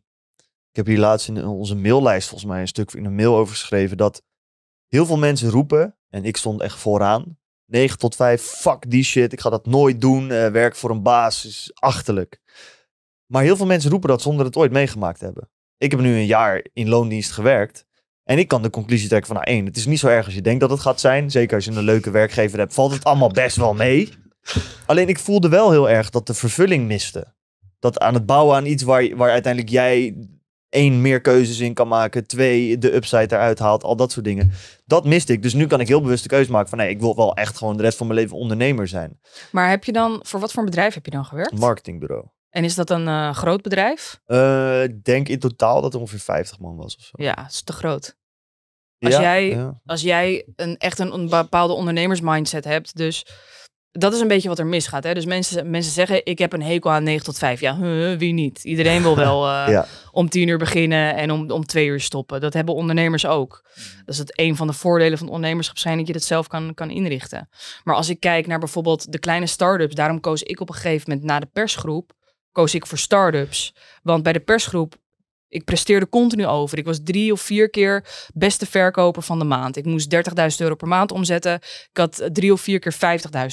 ik heb hier laatst in onze maillijst volgens mij een stuk in een mail over geschreven dat heel veel mensen roepen, en ik stond echt vooraan, 9 tot 5, fuck die shit, ik ga dat nooit doen, eh, werk voor een baas is achterlijk. Maar heel veel mensen roepen dat zonder het ooit meegemaakt hebben. Ik heb nu een jaar in loondienst gewerkt en ik kan de conclusie trekken van, nou één, het is niet zo erg als je denkt dat het gaat zijn. Zeker als je een leuke werkgever hebt, valt het allemaal best wel mee. Alleen ik voelde wel heel erg dat de vervulling miste. Dat aan het bouwen aan iets waar, waar uiteindelijk jij één, meer keuzes in kan maken. Twee, de upside eruit haalt. Al dat soort dingen. Dat miste ik. Dus nu kan ik heel bewust de keuze maken van nee, ik wil wel echt gewoon de rest van mijn leven ondernemer zijn. Maar heb je dan, voor wat voor een bedrijf heb je dan gewerkt? Marketingbureau. En is dat een eh, groot bedrijf? Uh, denk in totaal dat er ongeveer 50 man was of zo. Ja, dat is te groot. Als jij, Als jij een, echt een, een bepaalde ondernemersmindset hebt, dus dat is een beetje wat er misgaat. Hè? Dus mensen, mensen zeggen, ik heb een hekel aan 9 tot 5. Ja, wie niet? Iedereen wil wel eh, om 10 uur beginnen en om, om 2 uur stoppen. Dat hebben ondernemers ook. Mm. Dat is het een van de voordelen van ondernemerschap zijn, dat je dat zelf kan, kan inrichten. Maar als ik kijk naar bijvoorbeeld de kleine start-ups, daarom koos ik op een gegeven moment na de persgroep koos ik voor start-ups. Want bij de persgroep, ik presteerde continu over. Ik was drie of vier keer beste verkoper van de maand. Ik moest 30.000 euro per maand omzetten. Ik had eh, drie of vier keer 50.000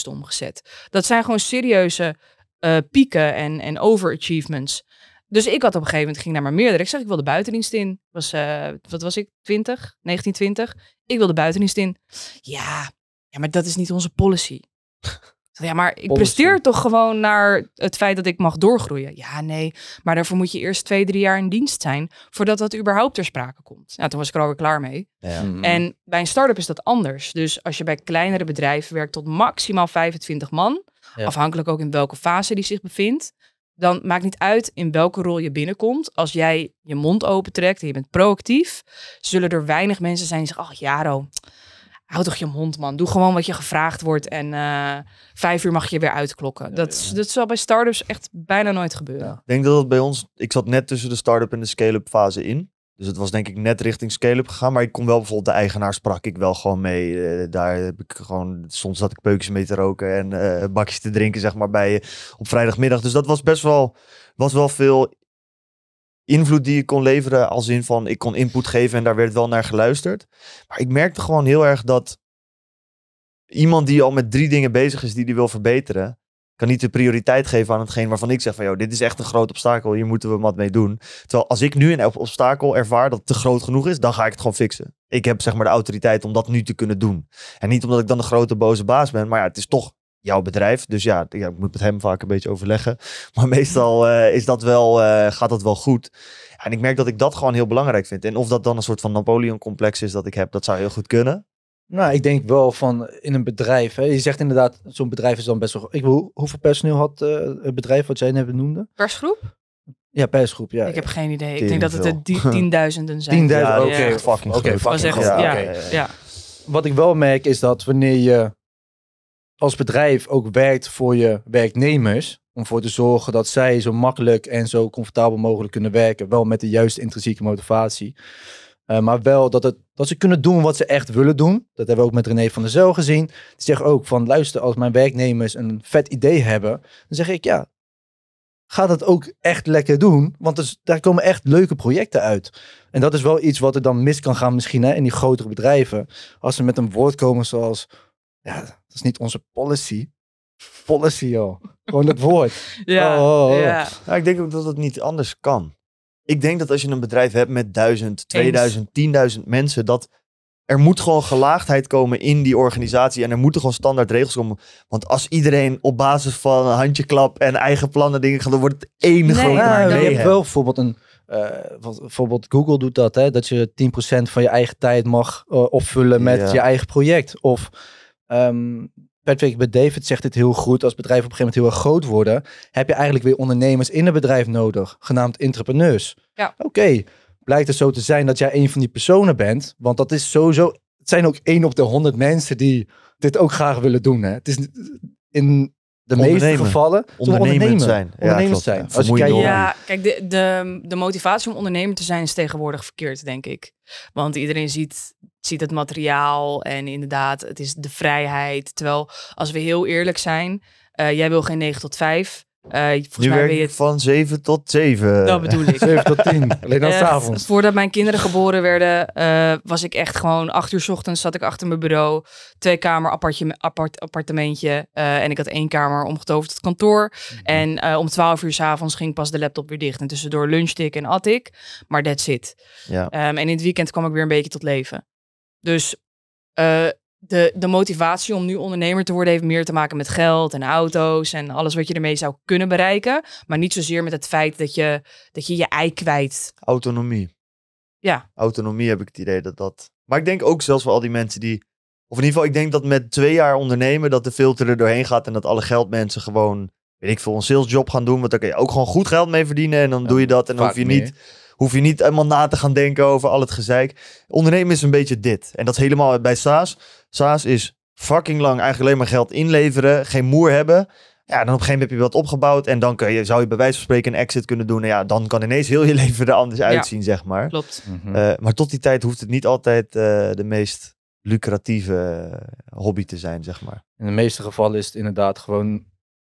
omgezet. Dat zijn gewoon serieuze eh, pieken en, en overachievements. Dus ik had op een gegeven moment, ging naar maar meerdere. Ik zeg, ik wil de buitendienst in. Was, eh, wat was ik? 20? 1920? Ik wil de buitendienst in. Ja, ja, maar dat is niet onze policy ja, maar ik presteer toch gewoon naar het feit dat ik mag doorgroeien. Ja, nee, maar daarvoor moet je eerst twee, drie jaar in dienst zijn voordat dat überhaupt ter sprake komt. Nou, toen was ik er alweer klaar mee. Mm-hmm. En bij een start-up is dat anders. Dus als je bij kleinere bedrijven werkt tot maximaal 25 man, afhankelijk ook in welke fase die zich bevindt, dan maakt niet uit in welke rol je binnenkomt. Als jij je mond opentrekt en je bent proactief, zullen er weinig mensen zijn die zeggen, ach Jaro, Houd toch je mond, man. Doe gewoon wat je gevraagd wordt. En eh, vijf uur mag je weer uitklokken. dat, ja. dat zal bij startups echt bijna nooit gebeuren. Ik denk dat het bij ons... Ik zat net tussen de start-up en de scale-up fase in. Dus het was denk ik net richting scale-up gegaan. Maar ik kon wel bijvoorbeeld de eigenaar sprak ik wel gewoon mee. Eh, daar heb ik gewoon... Soms zat ik peukjes mee te roken en eh, bakjes te drinken, zeg maar, bij op vrijdagmiddag. Dus dat was best wel... Was wel veel invloed die ik kon leveren. Als in van ik kon input geven en daar werd wel naar geluisterd. Maar ik merkte gewoon heel erg dat iemand die al met drie dingen bezig is die die wil verbeteren. Kan niet de prioriteit geven aan hetgeen waarvan ik zeg van joh, dit is echt een groot obstakel. Hier moeten we wat mee doen. Terwijl als ik nu een obstakel ervaar dat te groot genoeg is, dan ga ik het gewoon fixen. Ik heb zeg maar de autoriteit om dat nu te kunnen doen. En niet omdat ik dan de grote boze baas ben, maar ja, het is toch jouw bedrijf. Dus ja, ik moet met hem vaak een beetje overleggen. Maar meestal eh, is dat wel, eh, gaat dat wel goed. En ik merk dat ik dat gewoon heel belangrijk vind. En of dat dan een soort van Napoleon-complex is dat ik heb, dat zou heel goed kunnen. Nou, ik denk wel van in een bedrijf. Hè. Je zegt inderdaad, zo'n bedrijf is dan best wel. Ik, hoe, hoeveel personeel had eh, het bedrijf wat jij net noemde? Persgroep? Ja, persgroep, ja. Ik heb geen idee. ik denk dat het de tienduizenden zijn. Tienduizenden, oké. Oké, ja. Wat ik wel merk is dat wanneer je als bedrijf ook werkt voor je werknemers. Om voor te zorgen dat zij zo makkelijk en zo comfortabel mogelijk kunnen werken. Wel met de juiste intrinsieke motivatie. Eh, maar wel dat, het, dat ze kunnen doen wat ze echt willen doen. Dat hebben we ook met René van der Zel gezien. Die zegt ook van luister, als mijn werknemers een vet idee hebben. Dan zeg ik ja, ga dat ook echt lekker doen. Want dus, daar komen echt leuke projecten uit. En dat is wel iets wat er dan mis kan gaan misschien hè, in die grotere bedrijven. Als ze met een woord komen zoals ja, dat is niet onze policy. Policy, joh. Gewoon het woord. Oh, oh, oh. ja, ja. ik denk ook dat het niet anders kan. Ik denk dat als je een bedrijf hebt met duizend, 2000, 10.000 mensen, dat er moet gewoon gelaagdheid komen in die organisatie. En er moeten gewoon standaard regels komen. Want als iedereen op basis van een handjeklap en eigen plannen dingen gaat, dan wordt het één nee, grote nee Je hebt wel bijvoorbeeld een... Uh, bijvoorbeeld Google doet dat, hè? dat je 10% van je eigen tijd mag eh, opvullen met je eigen project. Of Um, Patrick bij David zegt dit heel goed. Als bedrijven op een gegeven moment heel erg groot worden, heb je eigenlijk weer ondernemers in een bedrijf nodig, genaamd entrepreneurs. Ja. Oké, blijkt het zo te zijn dat jij een van die personen bent, want dat is sowieso. Het zijn ook één op de honderd mensen die dit ook graag willen doen. Hè? Het is in de meeste gevallen ondernemers zijn. Ondernemers ja, zijn. Als je ja, kijk, de, de, de motivatie om ondernemer te zijn is tegenwoordig verkeerd, denk ik. Want iedereen ziet, ziet het materiaal en inderdaad, het is de vrijheid. Terwijl, als we heel eerlijk zijn, eh, jij wil geen 9 tot 5. Eh, nu mij werk het... van 7 tot 7. Dat bedoel ik. 7 tot 10. Alleen dan eh, s'avonds. Voordat mijn kinderen geboren werden, eh, was ik echt gewoon 8 uur s ochtends zat ik achter mijn bureau. Twee kamer appartje, apart, appartementje. en ik had één kamer omgetoverd tot kantoor. Mhm. En om 12 uur s'avonds ging pas de laptop weer dicht. En tussendoor lunchte ik en at ik. Maar that's it. Ja. Ehm, en in het weekend kwam ik weer een beetje tot leven. Dus uh, de, de motivatie om nu ondernemer te worden heeft meer te maken met geld en auto's en alles wat je ermee zou kunnen bereiken. Maar niet zozeer met het feit dat je dat je, je ei kwijt. Autonomie. Ja. Autonomie heb ik het idee dat dat. Maar ik denk ook zelfs voor al die mensen die. Of in ieder geval, ik denk dat met twee jaar ondernemen dat de filter er doorheen gaat en dat alle geldmensen gewoon, weet ik veel, een salesjob gaan doen. Want daar kun je ook gewoon goed geld mee verdienen en dan doe je dat en dan hoef je niet hoef je niet helemaal na te gaan denken over al het gezeik. Ondernemen is een beetje dit. En dat is helemaal bij SaaS. SaaS is fucking lang eigenlijk alleen maar geld inleveren, geen moer hebben. Ja, dan op een gegeven moment heb je wat opgebouwd en dan kun je, zou je bij wijze van spreken een exit kunnen doen. ja, dan kan ineens heel je leven er anders uitzien, zeg maar. Klopt. Mhm. Eh, maar tot die tijd hoeft het niet altijd eh, de meest lucratieve hobby te zijn, zeg maar. In de meeste gevallen is het inderdaad gewoon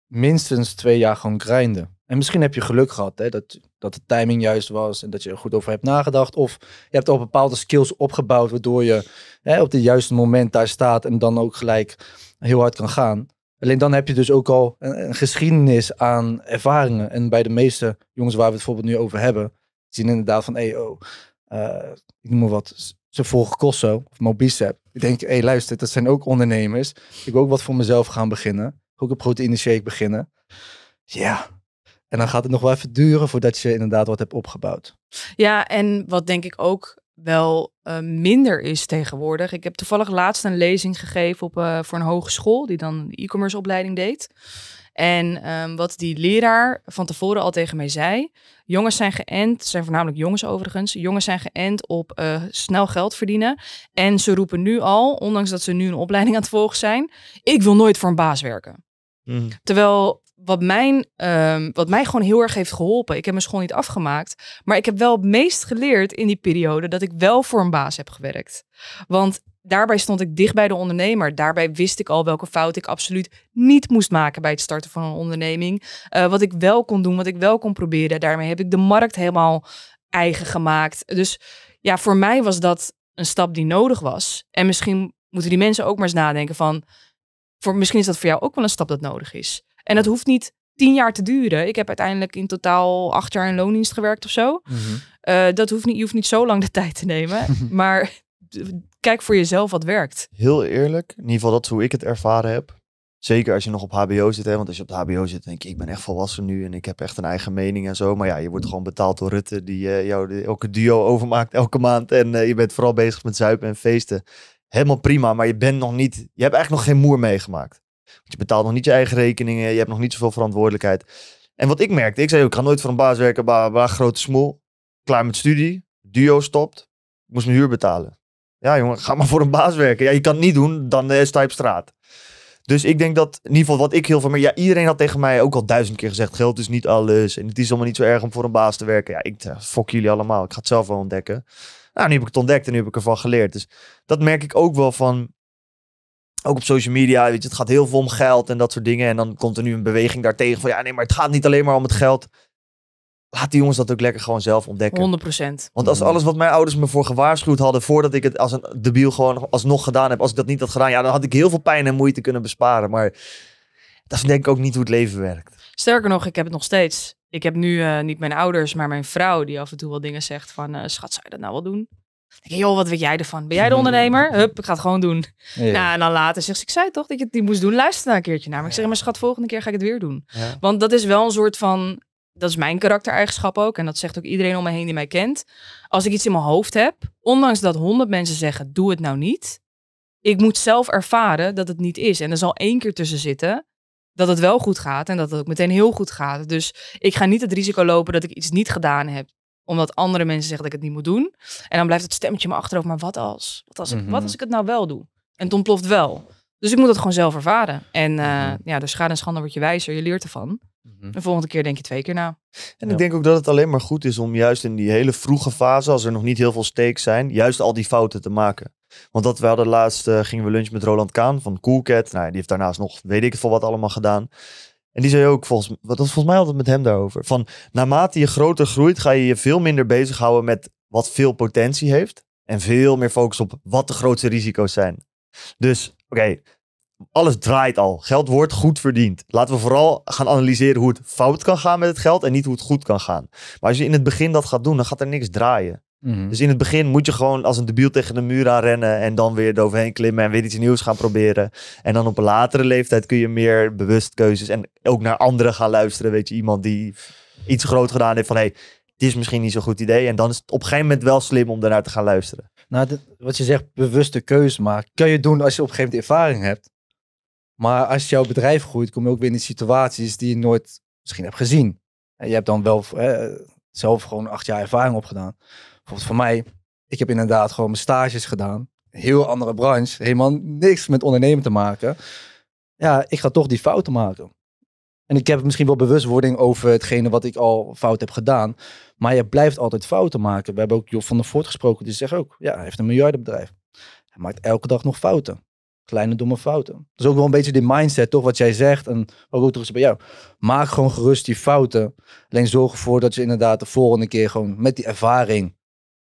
minstens twee jaar gewoon grinden. En misschien heb je geluk gehad hè, dat, dat de timing juist was en dat je er goed over hebt nagedacht. Of je hebt al bepaalde skills opgebouwd waardoor je hè, op het juiste moment daar staat en dan ook gelijk heel hard kan gaan. Alleen dan heb je dus ook al een, geschiedenis aan ervaringen. En bij de meeste jongens waar we het bijvoorbeeld nu over hebben, zien inderdaad van, hé, hey, oh, eh, ik noem maar wat, ze volgen Kosso of Mobicep. Ik denk, hé, hey, luister, dat zijn ook ondernemers. Ik wil ook wat voor mezelf gaan beginnen ik op proteïne shake beginnen. Ja, en dan gaat het nog wel even duren voordat je inderdaad wat hebt opgebouwd. Ja, en wat denk ik ook wel eh, minder is tegenwoordig. Ik heb toevallig laatst een lezing gegeven op, eh, voor een hogeschool die dan e-commerce opleiding deed. En ehm, wat die leraar van tevoren al tegen mij zei. Jongens zijn geënt, zijn voornamelijk jongens overigens. Jongens zijn geënt op eh, snel geld verdienen. En ze roepen nu al, ondanks dat ze nu een opleiding aan het volgen zijn. Ik wil nooit voor een baas werken. Mm. Terwijl wat, mijn, ehm, wat mij gewoon heel erg heeft geholpen. Ik heb mijn school niet afgemaakt. Maar ik heb wel het meest geleerd in die periode dat ik wel voor een baas heb gewerkt. Want daarbij stond ik dicht bij de ondernemer. Daarbij wist ik al welke fout ik absoluut niet moest maken bij het starten van een onderneming. Eh, wat ik wel kon doen, wat ik wel kon proberen. Daarmee heb ik de markt helemaal eigen gemaakt. Dus ja, voor mij was dat een stap die nodig was. En misschien moeten die mensen ook maar eens nadenken van... Voor, misschien is dat voor jou ook wel een stap dat nodig is. En dat hoeft niet tien jaar te duren. Ik heb uiteindelijk in totaal acht jaar in loondienst gewerkt of zo. Mhm. Eh, dat hoeft niet, je hoeft niet zo lang de tijd te nemen. maar kijk voor jezelf wat werkt. Heel eerlijk, in ieder geval dat is hoe ik het ervaren heb. Zeker als je nog op HBO zit, hè? want als je op de HBO zit, denk je, ik ben echt volwassen nu en ik heb echt een eigen mening en zo. Maar ja, je wordt gewoon betaald door Rutte, die eh, jou de, elke duo overmaakt elke maand. En eh, je bent vooral bezig met zuipen en feesten. Helemaal prima, maar je bent nog niet, je hebt eigenlijk nog geen moer meegemaakt. je betaalt nog niet je eigen rekeningen, je hebt nog niet zoveel verantwoordelijkheid. En wat ik merkte, ik zei, ik ga nooit voor een baas werken, waar grote smoel. Klaar met studie, duo stopt, ik moest mijn huur betalen. Ja, jongen, ga maar voor een baas werken. Ja, je kan het niet doen, dan uh, sta je op straat. Dus ik denk dat, in ieder geval wat ik heel veel meer... Ja, iedereen had tegen mij ook al duizend keer gezegd... geld is niet alles en het is allemaal niet zo erg om voor een baas te werken. Ja, ik eh, fok jullie allemaal. Ik ga het zelf wel ontdekken. Nou, nu heb ik het ontdekt en nu heb ik ervan geleerd. Dus dat merk ik ook wel van... Ook op social media, weet je, het gaat heel veel om geld en dat soort dingen. En dan komt er nu een beweging daartegen van... Ja, nee, maar het gaat niet alleen maar om het geld laat die jongens dat ook lekker gewoon zelf ontdekken. 100%. Want als alles wat mijn ouders me voor gewaarschuwd hadden voordat ik het als een debiel gewoon alsnog gedaan heb, als ik dat niet had gedaan, ja, dan had ik heel veel pijn en moeite kunnen besparen. Maar dat is denk ik ook niet hoe het leven werkt. Sterker nog, ik heb het nog steeds. Ik heb nu eh, niet mijn ouders, maar mijn vrouw die af en toe wel dingen zegt van, eh, schat, zou je dat nou wel doen? Ik denk, joh, wat weet jij ervan? Ben jij de ondernemer? Hup, ik ga het gewoon doen. Ja. Nou, en dan later zegt ze, ik zei toch dat je het niet moest doen. Luister naar nou een keertje naar Maar Ik zeg, maar schat, volgende keer ga ik het weer doen. Want dat is wel een soort van dat is mijn karaktereigenschap ook. En dat zegt ook iedereen om me heen die mij kent. Als ik iets in mijn hoofd heb, ondanks dat honderd mensen zeggen: doe het nou niet. Ik moet zelf ervaren dat het niet is. En er zal één keer tussen zitten dat het wel goed gaat en dat het ook meteen heel goed gaat. Dus ik ga niet het risico lopen dat ik iets niet gedaan heb omdat andere mensen zeggen dat ik het niet moet doen. En dan blijft het stemmetje me achterover. Maar wat als? Wat als, ik, wat mhm. als ik het nou wel doe? En het ontploft wel. Dus ik moet het gewoon zelf ervaren. En uh, ja, door schade en schande word je wijzer. Je leert ervan. Mhm. De volgende keer denk je twee keer na. En ik denk ook dat het alleen maar goed is om juist in die hele vroege fase, als er nog niet heel veel steeks zijn, juist al die fouten te maken. Want dat we hadden laatst, eh, gingen we lunch met Roland Kaan van Coolcat. Nou, die heeft daarnaast nog, weet ik het voor wat allemaal gedaan. En die zei ook, volgens, wat was volgens mij altijd met hem daarover, van naarmate je groter groeit, ga je je veel minder bezighouden met wat veel potentie heeft. En veel meer focus op wat de grootste risico's zijn. Dus, oké, alles draait al. Geld wordt goed verdiend. Laten we vooral gaan analyseren hoe het fout kan gaan met het geld en niet hoe het goed kan gaan. Maar als je in het begin dat gaat doen, dan gaat er niks draaien. Mhm. Dus in het begin moet je gewoon als een debiel tegen de muur aan rennen en dan weer eroverheen klimmen en weer iets nieuws gaan proberen. En dan op een latere leeftijd kun je meer bewust keuzes en ook naar anderen gaan luisteren. Weet je, iemand die iets groot gedaan heeft van hé, hey, dit is misschien niet zo'n goed idee. En dan is het op een gegeven moment wel slim om daarnaar te gaan luisteren. Nou, wat je zegt, bewuste keuze maken, kun je doen als je op een gegeven moment ervaring hebt. Maar als jouw bedrijf groeit, kom je ook weer in situaties die je nooit misschien hebt gezien. En je hebt dan wel eh, zelf gewoon acht jaar ervaring opgedaan. Bijvoorbeeld voor mij, ik heb inderdaad gewoon mijn stages gedaan. Heel andere branche, helemaal niks met ondernemen te maken. Ja, ik ga toch die fouten maken. En ik heb misschien wel bewustwording over hetgene wat ik al fout heb gedaan. Maar je blijft altijd fouten maken. We hebben ook Job van der Voort gesproken. Die zegt ook, ja, hij heeft een miljardenbedrijf. Hij maakt elke dag nog fouten kleine domme fouten. Dat is ook wel een beetje die mindset, toch? Wat jij zegt en wat ook terug is bij jou. Maak gewoon gerust die fouten. Alleen zorg ervoor dat je inderdaad de volgende keer gewoon met die ervaring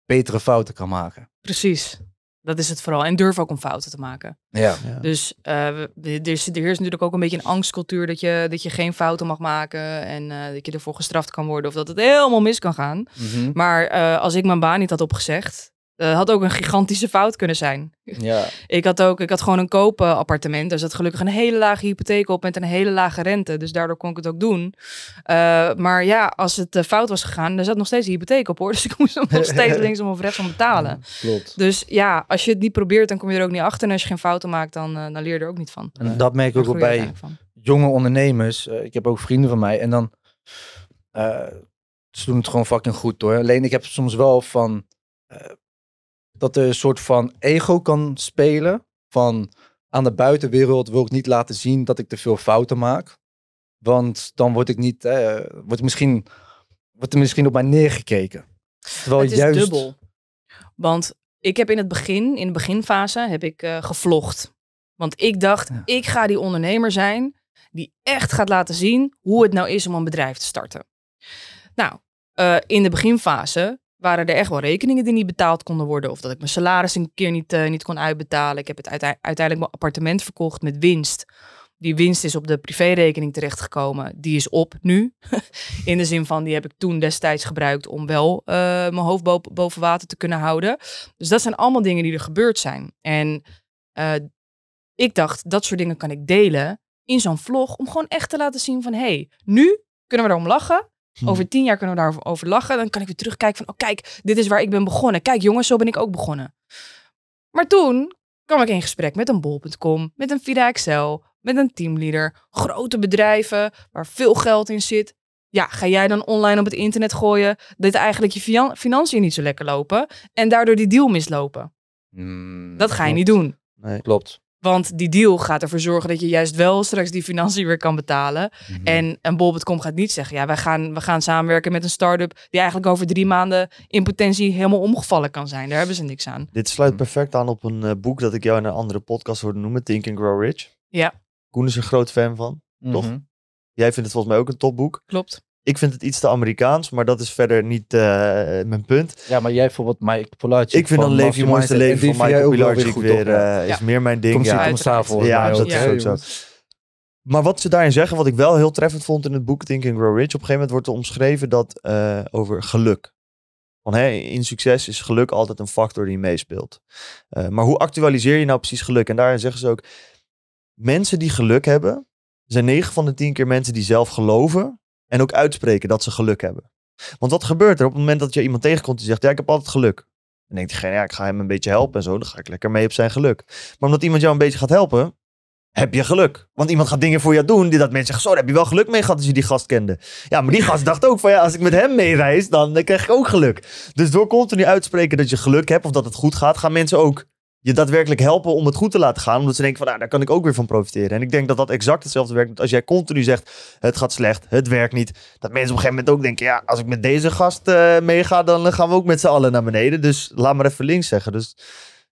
betere fouten kan maken. Precies. Dat is het vooral. En durf ook om fouten te maken. Ja. Dus uh, er, is, er natuurlijk ook een beetje een angstcultuur dat je, dat je geen fouten mag maken. En eh, dat je ervoor gestraft kan worden. Of dat het helemaal mis kan gaan. Mhm. Maar eh, als ik mijn baan niet had opgezegd, uh, had ook een gigantische fout kunnen zijn. Ja. ik had ook, ik had gewoon een kopen appartement. Daar zat gelukkig een hele lage hypotheek op met een hele lage rente. Dus daardoor kon ik het ook doen. Eh, maar ja, als het eh, fout was gegaan, dan zat nog steeds een hypotheek op hoor. Dus ik moest hem nog steeds linksom of rechtsom betalen. Klopt. Dus ja, als je het niet probeert, dan kom je er ook niet achter. En als je geen fouten maakt, dan, dan leer je er ook niet van. En dat merk ik ook bij jonge ondernemers. ik heb ook vrienden van mij. En dan ze doen het gewoon fucking goed hoor. Alleen ik heb soms wel van dat er een soort van ego kan spelen. Van aan de buitenwereld wil ik niet laten zien dat ik te veel fouten maak. Want dan word ik niet, eh, wordt, misschien, wordt er misschien op mij neergekeken. Terwijl het is juist... dubbel. Want ik heb in het begin, in de beginfase, heb ik uh, gevlogd. Want ik dacht, ik ga die ondernemer zijn die echt gaat laten zien hoe het nou is om een bedrijf te starten. Nou, eh, in de beginfase waren er echt wel rekeningen die niet betaald konden worden. Of dat ik mijn salaris een keer niet, eh, niet kon uitbetalen. Ik heb het uiteindelijk mijn appartement verkocht met winst. Die winst is op de privérekening terechtgekomen. Die is op nu. In de zin van, die heb ik toen destijds gebruikt om wel eh, mijn hoofd boven water te kunnen houden. Dus dat zijn allemaal dingen die er gebeurd zijn. En eh, ik dacht, dat soort dingen kan ik delen in zo'n vlog. Om gewoon echt te laten zien van, hé, hey, nu kunnen we erom lachen. Hm. Over tien jaar kunnen we daarover lachen. Dan kan ik weer terugkijken van, oh kijk, dit is waar ik ben begonnen. Kijk jongens, zo ben ik ook begonnen. Maar toen kwam ik in gesprek met een bol.com, met een Vida Excel, met een teamleader. Grote bedrijven waar veel geld in zit. Ja, ga jij dan online op het internet gooien dat eigenlijk je financiën niet zo lekker lopen en daardoor die deal mislopen? Hmm, dat ga je niet doen. Nee. Klopt. Want die deal gaat ervoor zorgen dat je juist wel straks die financiën weer kan betalen. Mm -hmm. En een bol.com gaat niet zeggen, ja, wij gaan, we gaan samenwerken met een start-up die eigenlijk over drie maanden in potentie helemaal omgevallen kan zijn. Daar hebben ze niks aan. Dit sluit mhm. perfect aan op een eh, boek dat ik jou in een andere podcast hoorde noemen, Think and Grow Rich. Ja. Koen is een groot fan van, mm toch? Mhm. Jij vindt het volgens mij ook een topboek. Klopt. Ik vind het iets te Amerikaans, maar dat is verder niet eh, mijn punt. Ja, maar jij bijvoorbeeld Mike Polarczyk. Ik vind dan Leef je mooiste leven van Mike Polarczyk weer, uh, is meer mijn ding. Komt ja, de tafel. Ja, dat is ook zo. Maar wat ze daarin zeggen, wat ik wel heel treffend vond in het boek Think and Grow Rich, op een gegeven moment wordt er omschreven dat eh, over geluk. Van, hey, in succes is geluk altijd een factor die meespeelt. maar hoe actualiseer je nou precies geluk? En daarin zeggen ze ook, mensen die geluk hebben, zijn 9 van de 10 keer mensen die zelf geloven en ook uitspreken dat ze geluk hebben. Want wat gebeurt er op het moment dat je iemand tegenkomt die zegt: Ja, ik heb altijd geluk? Dan denkt diegene: Ja, ik ga hem een beetje helpen en zo. Dan ga ik lekker mee op zijn geluk. Maar omdat iemand jou een beetje gaat helpen, heb je geluk. Want iemand gaat dingen voor jou doen die dat mensen zeggen: Zo, heb je wel geluk mee gehad als je die gast kende. Ja, maar die gast dacht ook: van ja, als ik met hem meereis, dan, dan krijg ik ook geluk. Dus door continu uitspreken dat je geluk hebt of dat het goed gaat, gaan mensen ook je daadwerkelijk helpen om het goed te laten gaan. Omdat ze denken van, nou, daar kan ik ook weer van profiteren. En ik denk dat dat exact hetzelfde werkt. Als jij continu zegt, het gaat slecht, het werkt niet. Dat mensen op een gegeven moment ook denken, ja, als ik met deze gast eh, meega, dan gaan we ook met z'n allen naar beneden. Dus laat maar even links zeggen. Dus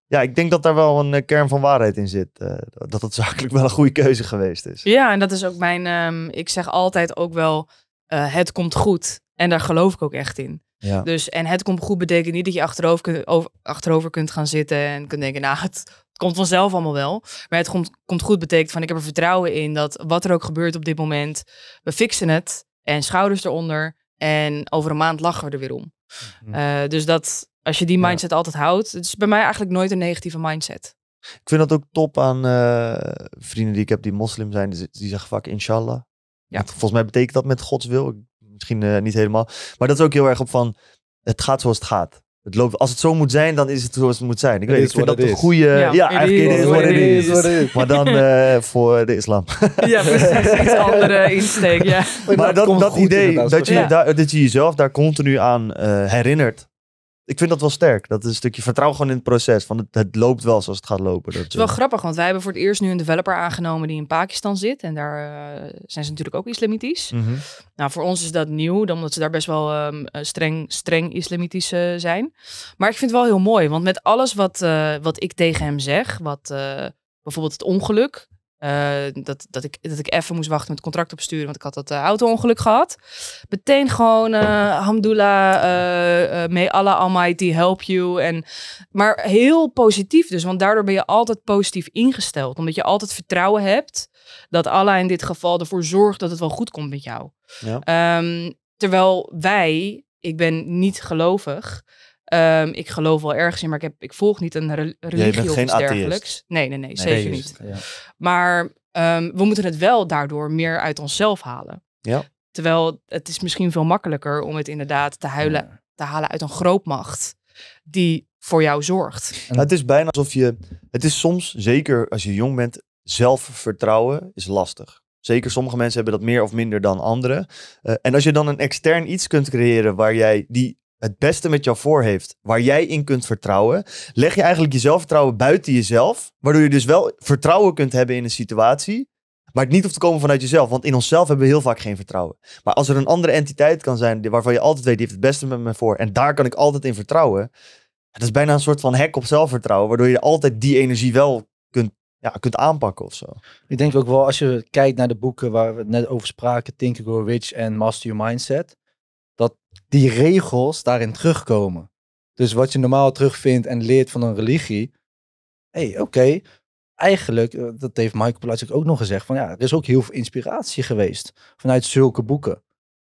ja, ik denk dat daar wel een eh, kern van waarheid in zit. Uh, dat het zakelijk wel een goede keuze geweest is. Ja, en dat is ook mijn, ehm, ik zeg altijd ook wel, het komt goed. En daar geloof ik ook echt in. Ja. Dus, en het komt goed betekent niet dat je achterover, kunt, achterover kunt gaan zitten en kunt denken, nou, het komt vanzelf allemaal wel. Maar het komt, komt goed betekent van, ik heb er vertrouwen in dat wat er ook gebeurt op dit moment, we fixen het en schouders eronder en over een maand lachen we er weer om. Mhm. Eh, dus dat, als je die mindset altijd houdt, het is bij mij eigenlijk nooit een negatieve mindset. Ik vind dat ook top aan eh, vrienden die ik heb die moslim zijn, die, zeggen vaak inshallah. Ja. volgens mij betekent dat met Gods wil misschien eh, niet helemaal. Maar dat is ook heel erg op van, het gaat zoals het gaat. Het loopt, als het zo moet zijn, dan is het zoals het moet zijn. Ik, weet, ik vind dat een goede. Ja, eigenlijk is wat het is. is. Maar dan eh, voor de islam. ja, precies. Iets andere insteek. Ja. Maar, dat, dat, dat idee, dat je, daar, dat je jezelf daar continu aan eh, herinnert ik vind dat wel sterk. Dat is een stukje vertrouwen gewoon in het proces. Van het, het loopt wel zoals het gaat lopen. het is wel eh, grappig, want wij hebben voor het eerst nu een developer aangenomen die in Pakistan zit. En daar eh, zijn ze natuurlijk ook islamitisch. Mhm. Nou, voor ons is dat nieuw, omdat ze daar best wel ehm, eh, streng, streng islamitisch zijn. Maar ik vind het wel heel mooi, want met alles wat, wat ik tegen hem zeg, wat bijvoorbeeld het ongeluk. Eh, dat, dat, ik, dat ik even moest wachten met het contract opsturen, want ik had dat uh, auto-ongeluk gehad. Meteen gewoon, uh, may Allah Almighty help you. En, maar heel positief dus, want daardoor ben je altijd positief ingesteld. Omdat je altijd vertrouwen hebt dat Allah in dit geval ervoor zorgt dat het wel goed komt met jou. Ja. Ehm, terwijl wij, ik ben niet gelovig, Ehm, ik geloof wel ergens in, maar ik, heb, ik volg niet een re religie of Nee, nee, nee, nee zeker niet. Maar ehm, we moeten het wel daardoor meer uit onszelf halen. Ja. Terwijl het is misschien veel makkelijker om het inderdaad te, huilen, te halen uit een grootmacht die voor jou zorgt. het is bijna alsof je, het is soms, zeker als je jong bent, zelfvertrouwen is lastig. Zeker sommige mensen hebben dat meer of minder dan anderen. Eh, en als je dan een extern iets kunt creëren waar jij die het beste met jou voor heeft, waar jij in kunt vertrouwen, leg je eigenlijk je zelfvertrouwen buiten jezelf, waardoor je dus wel vertrouwen kunt hebben in een situatie, maar het niet hoeft te komen vanuit jezelf, want in onszelf hebben we heel vaak geen vertrouwen. Maar als er een andere entiteit kan zijn waarvan je altijd weet, die heeft het beste met me voor en daar kan ik altijd in vertrouwen, dat is bijna een soort van hek op zelfvertrouwen, waardoor je altijd die energie wel kunt, ja, kunt aanpakken of zo. Ik denk ook wel, als je kijkt naar de boeken waar we net over spraken, Think and Grow Rich en Master Your Mindset, dat die regels daarin terugkomen. Dus wat je normaal terugvindt en leert van een religie. hey, oké. Eigenlijk, eh, dat heeft Michael Pilatschik ook nog gezegd, van ja, er is ook heel veel inspiratie geweest vanuit zulke boeken.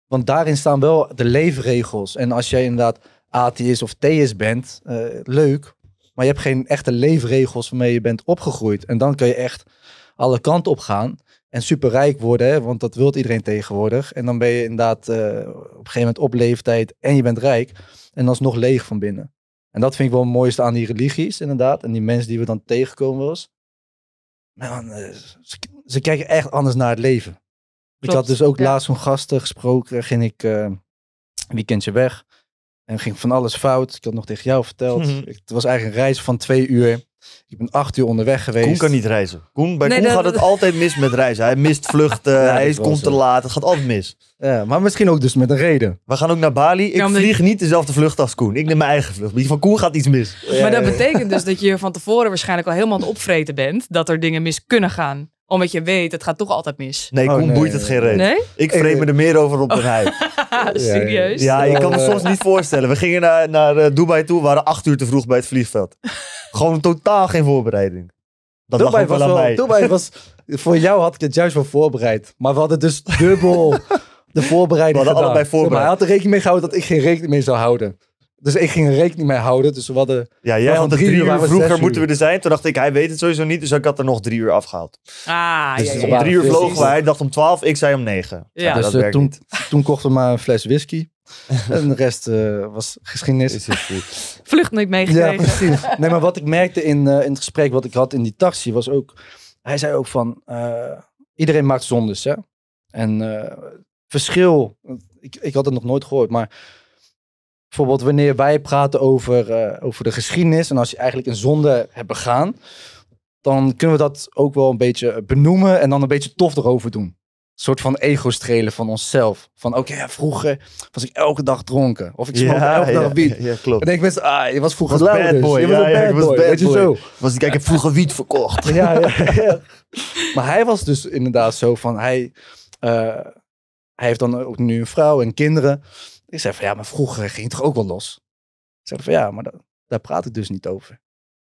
Want daarin staan wel de leefregels. En als jij inderdaad atheist of theist bent, eh, leuk. Maar je hebt geen echte leefregels waarmee je bent opgegroeid. En dan kun je echt alle kanten op gaan en superrijk worden, hè, want dat wilt iedereen tegenwoordig. En dan ben je inderdaad eh, op een gegeven moment op leeftijd en je bent rijk en dan is nog leeg van binnen. En dat vind ik wel het mooiste aan die religies, inderdaad. En die mensen die we dan tegenkomen wel eens. Man, eh, ze, ze, kijken echt anders naar het leven. ik had dus ook laatst zo'n gasten gesproken, ging ik uh, een weekendje weg. En ging van alles fout. Ik had nog tegen jou verteld. Mhm. Het was eigenlijk een reis van twee uur. Ik ben acht uur onderweg geweest. Koen kan niet reizen. Koen, bij Koen gaat het altijd mis met reizen. Hij mist vluchten, hij komt te laat. Het gaat altijd mis. Ja, maar misschien ook dus met een reden. We gaan ook naar Bali. Ik vlieg niet dezelfde vlucht als Koen. Ik neem mijn eigen vlucht. Maar van Koen gaat iets mis. Maar dat betekent dus dat je van tevoren waarschijnlijk al helemaal aan het opvreten bent. Dat er dingen mis kunnen gaan omdat je weet, het gaat toch altijd mis. Nee, oh, Koen boeit het geen reden. Ik vreem me er meer over op dan rij. hij. Serieus? Ja, je kan me soms niet voorstellen. We gingen naar, naar eh, Dubai toe, waren acht uur te vroeg bij het vliegveld. Gewoon totaal geen voorbereiding. Dat ook wel aan was, voor jou had ik het juist wel voorbereid. Maar we hadden dus dubbel de voorbereiding We hadden allebei voorbereid. Maar hij had er rekening mee gehouden dat ik geen rekening mee zou houden. Dus ik ging er rekening mee houden. Dus we hadden... Ja, jij had drie uur, vroeger moeten we er zijn. Toen dacht ik, hij weet het sowieso niet. Dus ik had er nog drie uur afgehaald. Ah, Dus ja, om drie uur vlogen wij. Hij dacht om twaalf, ik zei om negen. Ja. dus eh, toen, toen kochten we maar een fles whisky. en de rest eh, was geschiedenis. Is Vlucht niet meegekregen. Ja, precies. Nee, maar wat ik merkte in, eh, in het gesprek wat ik had in die taxi was ook... Hij zei ook van, eh, iedereen maakt zondes, hè. En verschil, ik, ik had het nog nooit gehoord, maar... Bijvoorbeeld wanneer wij praten over, over de geschiedenis... en als je eigenlijk een zonde hebt begaan... dan kunnen we dat ook wel een beetje benoemen... en dan een beetje tof erover doen soort van ego-strelen van onszelf. Van oké, ja, vroeger was ik elke dag dronken. Of ik smoorde elke dag wiet. Ja, klopt. En ik mensen, ah, je was vroeger was bad dus. boy. Je was een was Bad boy. zo? Was, ik heb vroeger wiet verkocht. ja, ja, Maar hij was dus inderdaad zo van, hij, eh, hij heeft dan ook nu een vrouw en kinderen. Ik zei van, ja, maar vroeger ging het toch ook wel los? Ik van, ja, maar dat, daar praat ik dus niet over.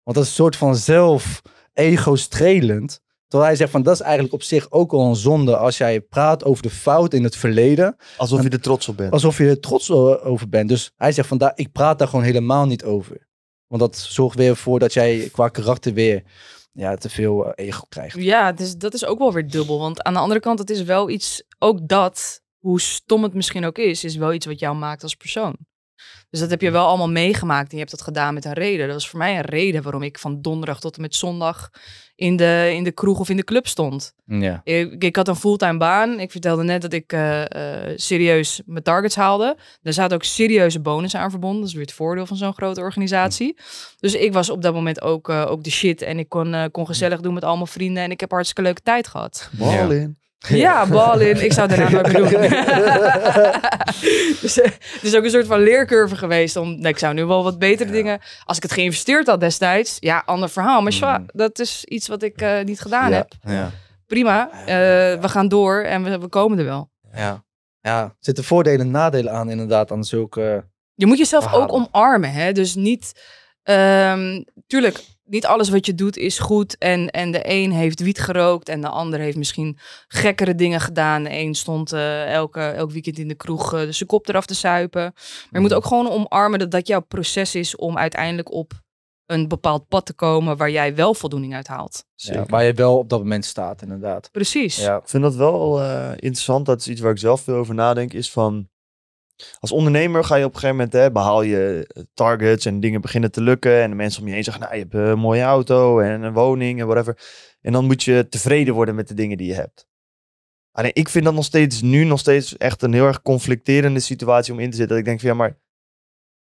Want dat is een soort van zelf ego-strelend. Terwijl hij zegt van dat is eigenlijk op zich ook al een zonde als jij praat over de fout in het verleden. Alsof je er trots op bent. Alsof je er trots over bent. Dus hij zegt van daar, ik praat daar gewoon helemaal niet over. Want dat zorgt weer voor dat jij qua karakter weer ja, te veel eh, ego krijgt. Ja, dus dat is ook wel weer dubbel. Want aan de andere kant, het is wel iets, ook dat, hoe stom het misschien ook is, is wel iets wat jou maakt als persoon. Dus dat heb je wel allemaal meegemaakt en je hebt dat gedaan met een reden. Dat was voor mij een reden waarom ik van donderdag tot en met zondag in de, in de kroeg of in de club stond. Ja. Ik, ik had een fulltime baan. Ik vertelde net dat ik eh, eh, serieus mijn targets haalde. Daar zaten ook serieuze bonussen aan verbonden. Dat is weer het voordeel van zo'n grote organisatie. Dus ik was op dat moment ook, eh, ook de shit. En ik kon, kon gezellig doen met allemaal vrienden. En ik heb hartstikke leuke tijd gehad. Bal in. Ja, bal in. Ik zou daarna ook doen. dus eh, het is ook een soort van leercurve geweest. Om, nee, ik zou nu wel wat betere dingen... Als ik het geïnvesteerd had destijds, ja, ander verhaal. Maar ja, mm. dat is iets wat ik eh, niet gedaan ja. heb. Prima, eh, we gaan door en we, komen er wel. Ja. ja, zitten voordelen en nadelen aan inderdaad aan zulke... Je moet jezelf ook omarmen, hè. Dus niet... Ehm, tuurlijk, niet alles wat je doet is goed. En, en de een heeft wiet gerookt en de ander heeft misschien gekkere dingen gedaan. De een stond eh, elke, elk weekend in de kroeg de eh, dus kop eraf te suipen. Maar je mhm. moet ook gewoon omarmen dat dat jouw proces is om uiteindelijk op een bepaald pad te komen waar jij wel voldoening uit haalt. Ja, waar je wel op dat moment staat, inderdaad. Precies. Ja. Ik vind dat wel eh, interessant. Dat is iets waar ik zelf veel over nadenk. Is van als ondernemer ga je op een gegeven moment, hè, behaal je eh, targets en dingen beginnen te lukken. En de mensen om je heen zeggen, nou, je hebt eh, een mooie auto en een woning en whatever. En dan moet je tevreden worden met de dingen die je hebt. Alleen ik vind dat nog steeds nu nog steeds echt een heel erg conflicterende situatie om in te zitten. Dat ik denk van ja, maar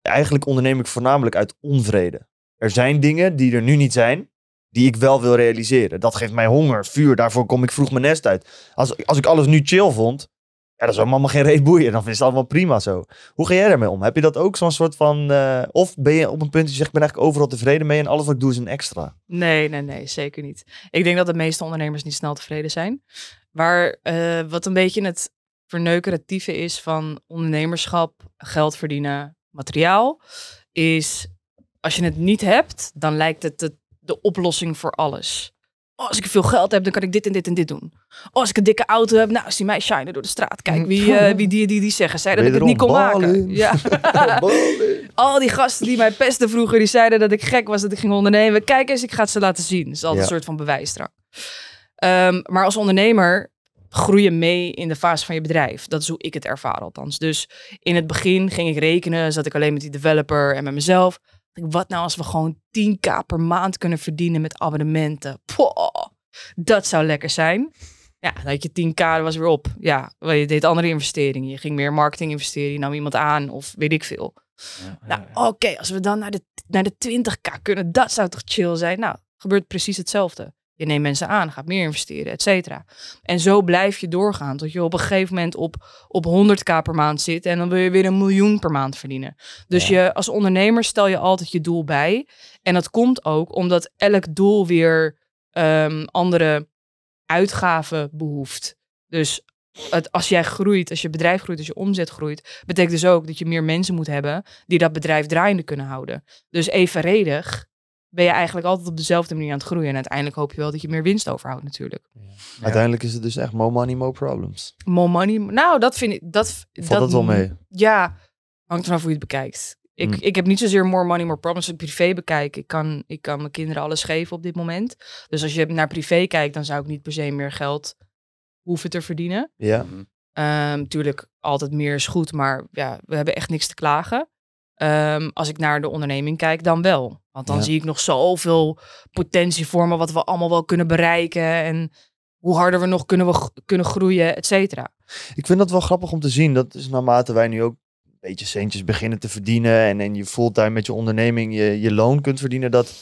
eigenlijk onderneem ik voornamelijk uit onvrede. Er zijn dingen die er nu niet zijn, die ik wel wil realiseren. Dat geeft mij honger, vuur, daarvoor kom ik vroeg mijn nest uit. Als, als ik alles nu chill vond, ja, dat is allemaal geen reet boeien. Dan is het allemaal prima zo. Hoe ga jij daarmee om? Heb je dat ook zo'n soort van... Eh, of ben je op een punt dat zegt, ik ben eigenlijk overal tevreden mee en alles wat ik doe is een extra? Nee, nee, nee, zeker niet. Ik denk dat de meeste ondernemers niet snel tevreden zijn. Maar eh, wat een beetje het verneukeratieve is van ondernemerschap, geld verdienen, materiaal, is als je het niet hebt, dan lijkt het de oplossing voor alles. Oh, als ik veel geld heb, dan kan ik dit en dit en dit doen. Oh, als ik een dikke auto heb, nou, zie mij shine door de straat. Kijk mm. wie, eh, wie die, die, die zeggen. Zeiden dat ik het niet kon maken. Ja. Al die gasten die mij pesten vroeger, die zeiden dat ik gek was, dat ik ging ondernemen. Kijk eens, ik ga het ze laten zien. Dat is altijd een soort van bewijsdrang. Ehm, maar als ondernemer groei je mee in de fase van je bedrijf. Dat is hoe ik het ervaar althans. Dus in het begin ging ik rekenen, zat ik alleen met die developer en met mezelf. Wat nou als we gewoon 10k per maand kunnen verdienen met abonnementen? dat zou lekker zijn. Ja, dat je 10k, was weer op. Ja, je deed andere investeringen. Je ging meer marketing investeren. Je nam iemand aan of weet ik veel. nou, oké, als we dan naar de, naar de 20k kunnen, dat zou toch chill zijn? Nou, gebeurt precies hetzelfde. Je neemt mensen aan, gaat meer investeren, et cetera. En zo blijf je doorgaan tot je op een gegeven moment op, op 100k per maand zit. En dan wil je weer een miljoen per maand verdienen. Dus je, als ondernemer stel je altijd je doel bij. En dat komt ook omdat elk doel weer ehm, andere uitgaven behoeft. Dus het, als jij groeit, als je bedrijf groeit, als je omzet groeit, betekent dus ook dat je meer mensen moet hebben die dat bedrijf draaiende kunnen houden. Dus evenredig ben je eigenlijk altijd op dezelfde manier aan het groeien. En uiteindelijk hoop je wel dat je meer winst overhoudt natuurlijk. Uiteindelijk is het dus echt more money, more problems. More money, nou dat vind ik... Dat, Valt dat, wel mee? Ja, hangt af hoe je het bekijkt. Ik, hmm. ik heb niet zozeer more money, more problems als privé bekijk. Ik kan, ik kan mijn kinderen alles geven op dit moment. Dus als je naar privé kijkt, dan zou ik niet per se meer geld hoeven te verdienen. Ja. Um, altijd meer is goed, maar ja, we hebben echt niks te klagen. Ehm, als ik naar de onderneming kijk, dan wel. Want dan zie ik nog zoveel potentie voor me, wat we allemaal wel kunnen bereiken. En hoe harder we nog kunnen, we kunnen groeien, et cetera. Ik vind dat wel grappig om te zien. Dat is naarmate wij nu ook een beetje centjes beginnen te verdienen. En, en je fulltime met je onderneming je, je loon kunt verdienen. Dat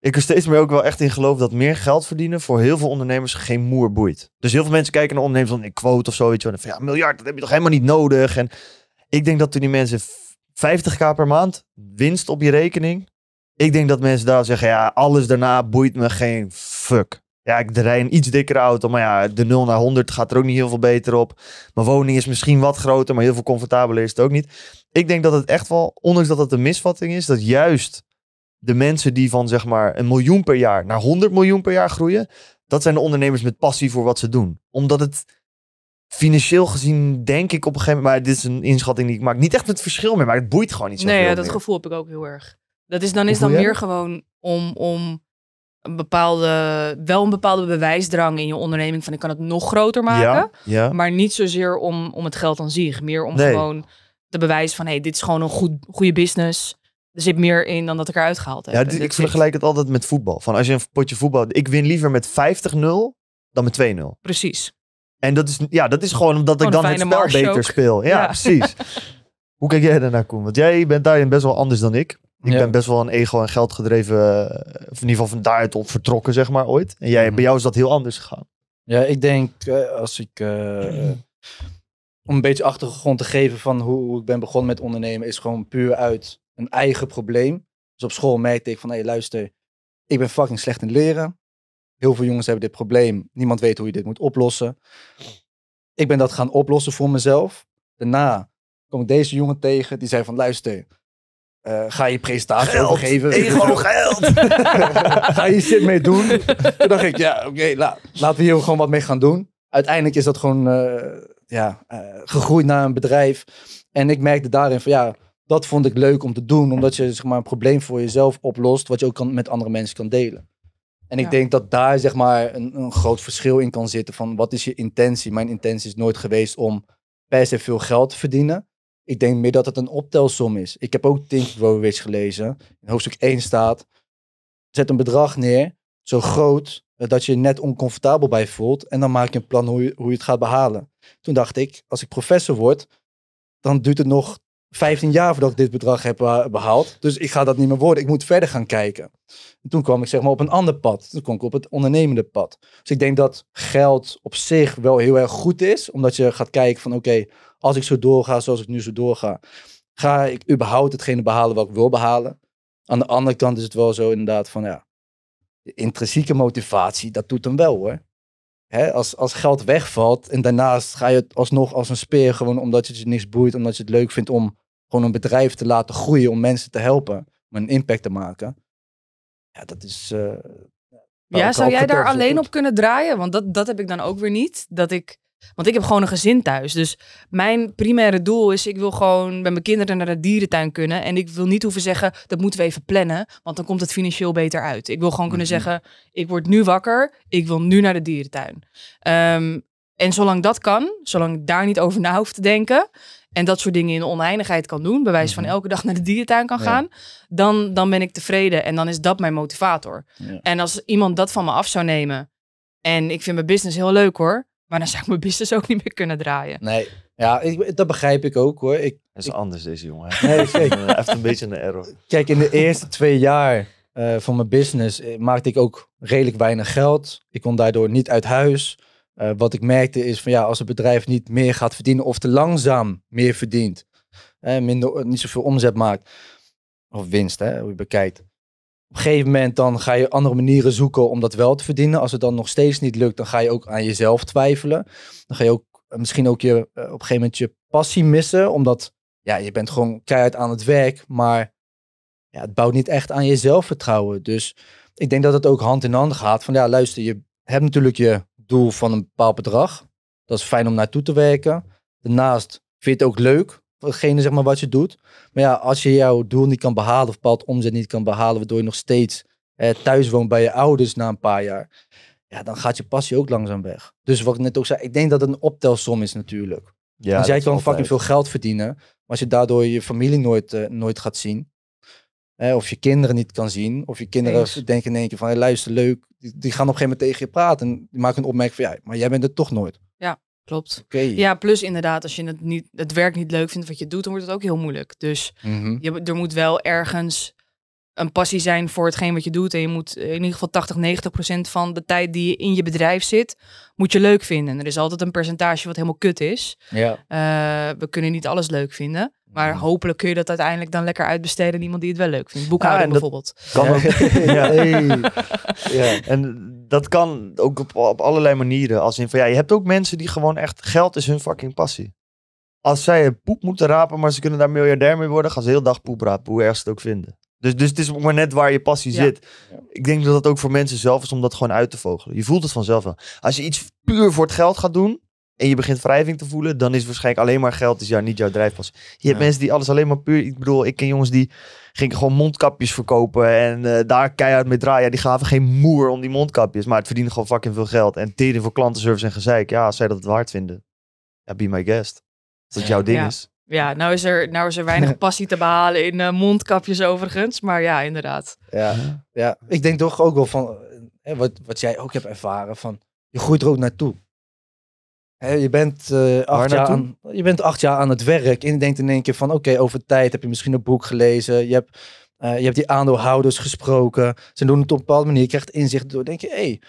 ik er steeds meer ook wel echt in geloof dat meer geld verdienen voor heel veel ondernemers geen moer boeit. Dus heel veel mensen kijken naar ondernemers van ik quote of zoiets. van ja, miljard, dat heb je toch helemaal niet nodig. En ik denk dat toen die mensen 50k per maand winst op je rekening. Ik denk dat mensen daar zeggen, ja, alles daarna boeit me geen fuck. Ja, ik rij een iets dikkere auto, maar ja, de 0 naar 100 gaat er ook niet heel veel beter op. Mijn woning is misschien wat groter, maar heel veel comfortabeler is het ook niet. Ik denk dat het echt wel, ondanks dat het een misvatting is, dat juist de mensen die van zeg maar een miljoen per jaar naar 100 miljoen per jaar groeien, dat zijn de ondernemers met passie voor wat ze doen. Omdat het financieel gezien denk ik op een gegeven moment, maar dit is een inschatting die ik maak, niet echt het verschil meer, maar het boeit gewoon niet zo. Nee, ja, dat gevoel heb ik ook heel erg. Dat is dan is dan meer gewoon om, om een bepaalde, wel een bepaalde bewijsdrang in je onderneming van ik kan het nog groter maken, maar niet zozeer om, om het geld aan zich, meer om gewoon de bewijs van hey, dit is gewoon een goed, goede business. Er zit meer in dan dat ik eruit gehaald heb. Ja, ik vergelijk het altijd met voetbal. Van als je een potje voetbal, ik win liever met 50-0 dan met 2-0. Precies. En dat is, ja, dat is gewoon omdat ik dan het spel beter speel. Ja, precies. Hoe kijk jij daarnaar, Koen? Want jij bent daarin best wel anders dan ik. Ik ben best wel een ego- en geldgedreven, of eh, in ieder geval van daaruit op vertrokken, zeg maar, ooit. En jij, mhm. bij jou is dat heel anders gegaan. Ja, ik denk, eh, als ik... Eh, om een beetje achtergrond te geven van hoe, hoe, ik ben begonnen met ondernemen, is gewoon puur uit een eigen probleem. Dus op school merkte ik van, hé, luister, ik ben fucking slecht in leren. Heel veel jongens hebben dit probleem. Niemand weet hoe je dit moet oplossen. Ik ben dat gaan oplossen voor mezelf. Daarna kom ik deze jongen tegen. Die zei van, luister, eh, ga je presentatie geven, overgeven. Ego, geld. ga je shit mee doen? Toen dacht ik, ja, oké, okay, laten we hier gewoon wat mee gaan doen. Uiteindelijk is dat gewoon eh, ja, eh, gegroeid naar een bedrijf. En ik merkte daarin van, ja, dat vond ik leuk om te doen. Omdat je zeg maar, een probleem voor jezelf oplost. Wat je ook kan, met andere mensen kan delen. En ik denk dat daar zeg maar een, een, groot verschil in kan zitten van wat is je intentie. Mijn intentie is nooit geweest om per se veel geld te verdienen. Ik denk meer dat het een optelsom is. Ik heb ook Think gelezen. In hoofdstuk 1 staat, zet een bedrag neer, zo groot eh, dat je je net oncomfortabel bij voelt. En dan maak je een plan hoe je, hoe je het gaat behalen. Toen dacht ik, als ik professor word, dan duurt het nog 15 jaar voordat ik dit bedrag heb eh, behaald. Dus ik ga dat niet meer worden. Ik moet verder gaan kijken. En toen kwam ik zeg maar op een ander pad. Toen kwam ik op het ondernemende pad. Dus ik denk dat geld op zich wel heel erg goed is. Omdat je gaat kijken van oké, als ik zo doorga zoals ik nu zo doorga. Ga ik überhaupt hetgene behalen wat ik wil behalen? Aan de andere kant is het wel zo inderdaad van ja, de intrinsieke motivatie, dat doet hem wel hoor. Hè, als, als geld wegvalt en daarnaast ga je het alsnog als een speer gewoon omdat je het niks boeit, omdat je het leuk vindt om gewoon een bedrijf te laten groeien om mensen te helpen, om een impact te maken. Ja, dat is. Eh, nou, ja, zou jij daar alleen op kunnen draaien? Want dat, dat heb ik dan ook weer niet. Dat ik. Want ik heb gewoon een gezin thuis. Dus mijn primaire doel is: ik wil gewoon met mijn kinderen naar de dierentuin kunnen. En ik wil niet hoeven zeggen: dat moeten we even plannen. Want dan komt het financieel beter uit. Ik wil gewoon kunnen mhm. zeggen: ik word nu wakker. Ik wil nu naar de dierentuin. Ehm, en zolang dat kan, zolang ik daar niet over na hoef te denken, en dat soort dingen in oneindigheid kan doen, bij wijze van mhm. elke dag naar de dierentuin kan gaan, dan, dan ben ik tevreden en dan is dat mijn motivator. En als iemand dat van me af zou nemen en ik vind mijn business heel leuk hoor, maar dan zou ik mijn business ook niet meer kunnen draaien. Nee, ja, dat begrijp ik ook hoor. Het is anders deze jongen. Nee, kijk. Even een beetje een error. Kijk, in de eerste twee jaar eh, van mijn business eh, maakte ik ook redelijk weinig geld. Ik kon daardoor niet uit huis. Eh, wat ik merkte is van ja, als het bedrijf niet meer gaat verdienen of te langzaam meer verdient, hè, eh, minder, niet zoveel omzet maakt, of winst, hè, hoe je bekijkt. Op een gegeven moment dan ga je andere manieren zoeken om dat wel te verdienen. Als het dan nog steeds niet lukt, dan ga je ook aan jezelf twijfelen. Dan ga je ook eh, misschien ook je, op een gegeven moment je passie missen, omdat ja, je bent gewoon keihard aan het werk, maar ja, het bouwt niet echt aan je zelfvertrouwen. Dus ik denk dat het ook hand in hand gaat van ja, luister, je hebt natuurlijk je doel van een bepaald bedrag. Dat is fijn om naartoe te werken. Daarnaast vind je het ook leuk, degene zeg maar, wat je doet. Maar ja, als je jouw doel niet kan behalen of bepaald omzet niet kan behalen, waardoor je nog steeds eh, thuis woont bij je ouders na een paar jaar, ja, dan gaat je passie ook langzaam weg. Dus wat ik net ook zei, ik denk dat het een optelsom is natuurlijk. Ja, jij kan fucking veel geld verdienen, maar als je daardoor je familie nooit, eh, nooit gaat zien, of je kinderen niet kan zien. Of je kinderen denken in één keer van, hey, luister, leuk. Die, die, gaan op een gegeven moment tegen je praten. die maken een opmerking van, ja, maar jij bent het toch nooit. Ja, klopt. Ja, plus inderdaad, als je het, niet, het werk niet leuk vindt wat je doet, dan wordt het ook heel moeilijk. Dus mhm. je, er moet wel ergens een passie zijn voor hetgeen wat je doet. En je moet in ieder geval 80, 90 procent van de tijd die je in je bedrijf zit, moet je leuk vinden. En er is altijd een percentage wat helemaal kut is. Ja. Eh, we kunnen niet alles leuk vinden. Maar mm. hopelijk kun je dat uiteindelijk dan lekker uitbesteden aan iemand die het wel leuk vindt. Boekhouden ah, bijvoorbeeld. Kan ook. ja. ja. En dat kan ook op, op allerlei manieren. Als in van ja, je hebt ook mensen die gewoon echt geld is hun fucking passie. Als zij poep moeten rapen, maar ze kunnen daar miljardair mee worden, gaan ze heel dag poep rapen, hoe erg ze het ook vinden. Dus, dus het is maar net waar je passie zit. Ik denk dat dat ook voor mensen zelf is om dat gewoon uit te vogelen. Je voelt het vanzelf wel. Als je iets puur voor het geld gaat doen en je begint wrijving te voelen, dan is waarschijnlijk alleen maar geld is jou, niet jouw drijfpas. Je hebt mensen die alles alleen maar puur... Ik bedoel, ik ken jongens die gingen gewoon mondkapjes verkopen en eh, daar keihard mee draaien. die gaven geen moer om die mondkapjes, maar het verdiende gewoon fucking veel geld. En tering voor klantenservice en gezeik. Ja, als zij dat het waard vinden, be my guest. Dat het jouw ding is. Ja, nou is er, nou is er weinig passie te behalen in eh, mondkapjes overigens. Maar ja, inderdaad. Ja, ja, ik denk toch ook wel van hè, eh, wat, wat jij ook hebt ervaren. Van, je groeit er ook naartoe. Hè, je, bent, eh, acht jaar aan, je bent acht jaar aan het werk. En je denkt in één keer van oké, over tijd heb je misschien een boek gelezen. Je hebt, je hebt die aandeelhouders gesproken. Ze doen het op een bepaalde manier. Je krijgt inzicht door. denk je, hé, hey,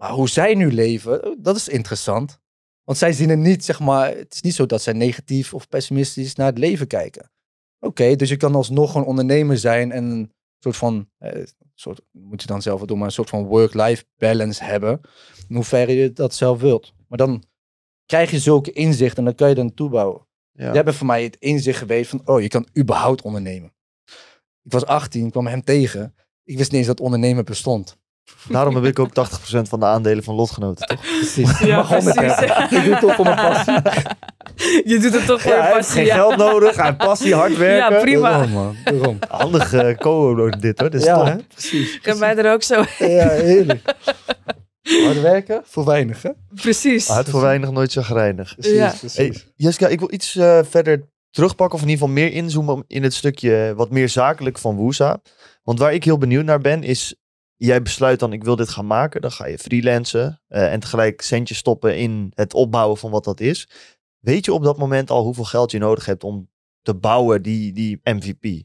maar hoe zij nu leven, dat is interessant. Want zij zien het niet, zeg maar. Het is niet zo dat zij negatief of pessimistisch naar het leven kijken. Oké, dus je kan alsnog een ondernemer zijn en een soort van. Eh, soort, moet je dan zelf doen, maar een soort van work-life balance hebben. In hoeverre je dat zelf wilt. Maar dan krijg je zulke inzichten en dan kan je dan toebouwen. Ja. Jij bent voor mij het inzicht geweest van, oh, je kan überhaupt ondernemen. Ik was 18, kwam hem tegen. Ik wist niet eens dat ondernemen bestond. Daarom heb ik ook 80% van de aandelen van lotgenoten, toch? Precies. Ja, precies. Ik doe het toch voor mijn passie. Je doet het toch voor ja, je passie. Hij heeft geen geld nodig, hij passie, hard werken. Ja, prima. man. Daarom. Handig uh, dit, hoor. Dit is ja, precies. Gaan wij er ook zo Ja, heerlijk. Hard werken voor weinig, hè? Precies. Hard voor weinig, nooit chagrijnig. Precies, precies. Jessica, ik wil iets eh, verder terugpakken, of in ieder geval meer inzoomen in het stukje wat meer zakelijk van Woesa. Want waar ik heel benieuwd naar ben, is jij besluit dan, ik wil dit gaan maken. Dan ga je freelancen eh, en tegelijk centjes stoppen in het opbouwen van wat dat is. Weet je op dat moment al hoeveel geld je nodig hebt om te bouwen die, die MVP?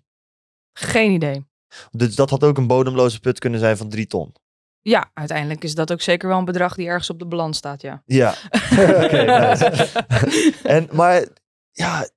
Geen idee. Dus dat had ook een bodemloze put kunnen zijn van drie ton. Ja, uiteindelijk is dat ook zeker wel een bedrag die ergens op de balans staat, ja. Ja. en, maar ja,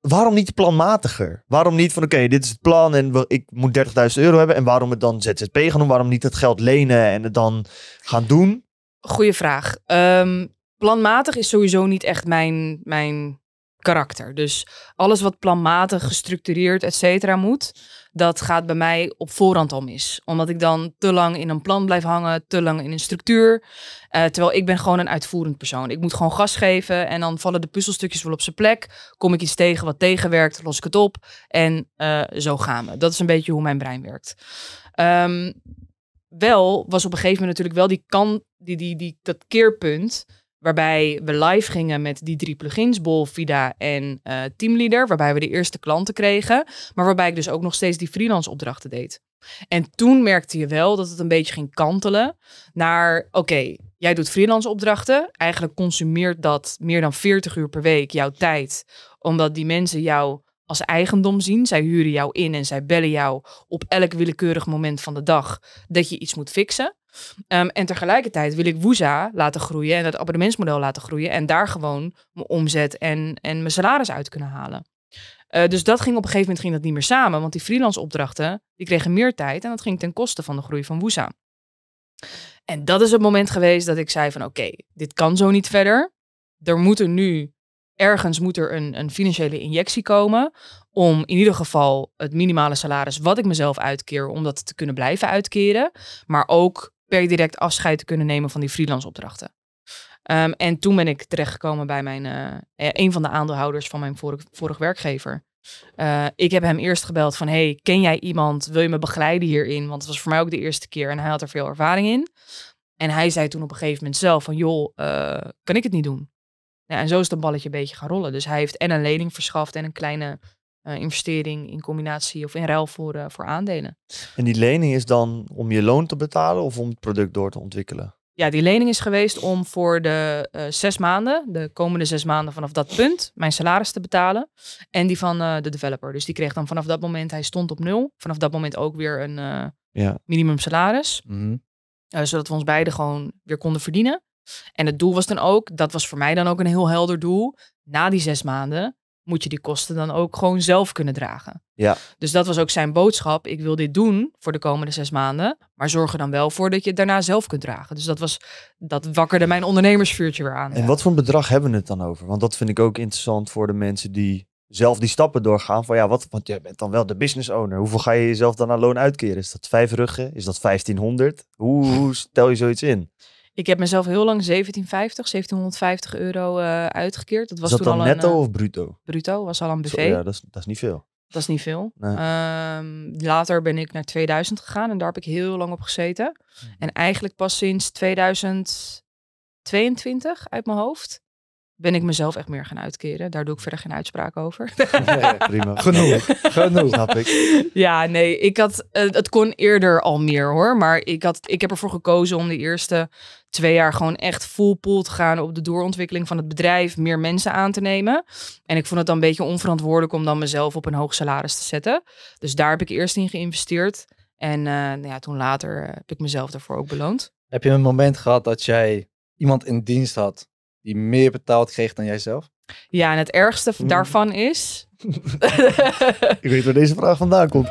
waarom niet planmatiger? Waarom niet van oké, dit is het plan en ik moet 30.000 euro hebben. En waarom het dan ZZP gaan doen? Waarom niet het geld lenen en het dan gaan doen? Goeie vraag. Ehm, planmatig is sowieso niet echt mijn, mijn karakter. Dus alles wat planmatig, gestructureerd, et cetera moet dat gaat bij mij op voorhand al mis. Omdat ik dan te lang in een plan blijf hangen, te lang in een structuur. Eh, terwijl ik ben gewoon een uitvoerend persoon. Ik moet gewoon gas geven en dan vallen de puzzelstukjes wel op zijn plek. Kom ik iets tegen wat tegenwerkt, los ik het op en eh, zo gaan we. Dat is een beetje hoe mijn brein werkt. Ehm, wel was op een gegeven moment natuurlijk wel die kan, die, die, die, dat keerpunt Waarbij we live gingen met die drie plugins, Bol, Vida en uh, Teamleader. Waarbij we de eerste klanten kregen. Maar waarbij ik dus ook nog steeds die freelance opdrachten deed. En toen merkte je wel dat het een beetje ging kantelen naar: oké, jij doet freelance opdrachten. Eigenlijk consumeert dat meer dan 40 uur per week jouw tijd, omdat die mensen jou als eigendom zien. Zij huren jou in en zij bellen jou op elk willekeurig moment van de dag dat je iets moet fixen. Ehm, en tegelijkertijd wil ik Woeza laten groeien en dat abonnementsmodel laten groeien. En daar gewoon mijn omzet en, en mijn salaris uit kunnen halen. Eh, dus dat ging op een gegeven moment ging dat niet meer samen. Want die freelance opdrachten, die kregen meer tijd. En dat ging ten koste van de groei van Woeza. En dat is het moment geweest dat ik zei van oké, dit kan zo niet verder. Er moet er nu, ergens moet er een, een financiële injectie komen. Om in ieder geval het minimale salaris wat ik mezelf uitkeer, om dat te kunnen blijven uitkeren. Maar ook per direct afscheid te kunnen nemen van die freelance opdrachten. Ehm, en toen ben ik terechtgekomen bij mijn, eh, eh, een van de aandeelhouders van mijn vorige werkgever. Eh, ik heb hem eerst gebeld van, hey, ken jij iemand? Wil je me begeleiden hierin? Want het was voor mij ook de eerste keer en hij had er veel ervaring in. En hij zei toen op een gegeven moment zelf van, joh, kan ik het niet doen? en zo is het een balletje een beetje gaan rollen. Dus hij heeft en een lening verschaft en een kleine eh, investering in combinatie of in ruil voor, eh, voor aandelen. En die lening is dan om je loon te betalen of om het product door te ontwikkelen? Ja, die lening is geweest om voor de eh, zes maanden, de komende zes maanden vanaf dat punt, mijn salaris te betalen. En die van de developer. Dus die kreeg dan vanaf dat moment, hij stond op nul, vanaf dat moment ook weer een ja. minimum salaris. Mhm. zodat we ons beiden gewoon weer konden verdienen. En het doel was dan ook, dat was voor mij dan ook een heel helder doel, na die zes maanden moet je die kosten dan ook gewoon zelf kunnen dragen. Ja. Dus dat was ook zijn boodschap. Ik wil dit doen voor de komende zes maanden, maar zorg er dan wel voor dat je het daarna zelf kunt dragen. Dus dat, was, dat wakkerde mijn ondernemersvuurtje weer aan. En wat voor bedrag hebben we het dan over? Want dat vind ik ook interessant voor de mensen die zelf die stappen doorgaan. Van ja, wat, want jij bent dan wel de business owner. Hoeveel ga je jezelf dan aan loon uitkeren? Is dat vijf ruggen? Is dat 1500? hoe stel je zoiets in? Ik heb mezelf heel lang 1750, 1750 euro eh, uitgekeerd. Dat was is toen al netto eh, of bruto? Bruto, was al een buffet. ja, dat is, dat is niet veel. Dat is niet veel. Ehm, later ben ik naar 2000 gegaan en daar heb ik heel lang op gezeten. Mm. En eigenlijk pas sinds 2022 uit mijn hoofd ben ik mezelf echt meer gaan uitkeren. Daar doe ik verder geen uitspraak over. prima. Genoeg. Genoeg, snap ik. Ja, nee, ik had, eh, het kon eerder al meer hoor. Maar ik, had, ik heb ervoor gekozen om de eerste twee jaar gewoon echt full te gaan op de doorontwikkeling van het bedrijf, meer mensen aan te nemen. En ik vond het dan een beetje onverantwoordelijk om dan mezelf op een hoog salaris te zetten. Dus daar heb ik eerst in geïnvesteerd. En eh, nou ja, toen later eh, heb ik mezelf daarvoor ook beloond. Heb je een moment gehad dat jij iemand in dienst had die meer betaald kreeg dan jijzelf? Ja, en het ergste mm. daarvan is. ik weet waar deze vraag vandaan komt,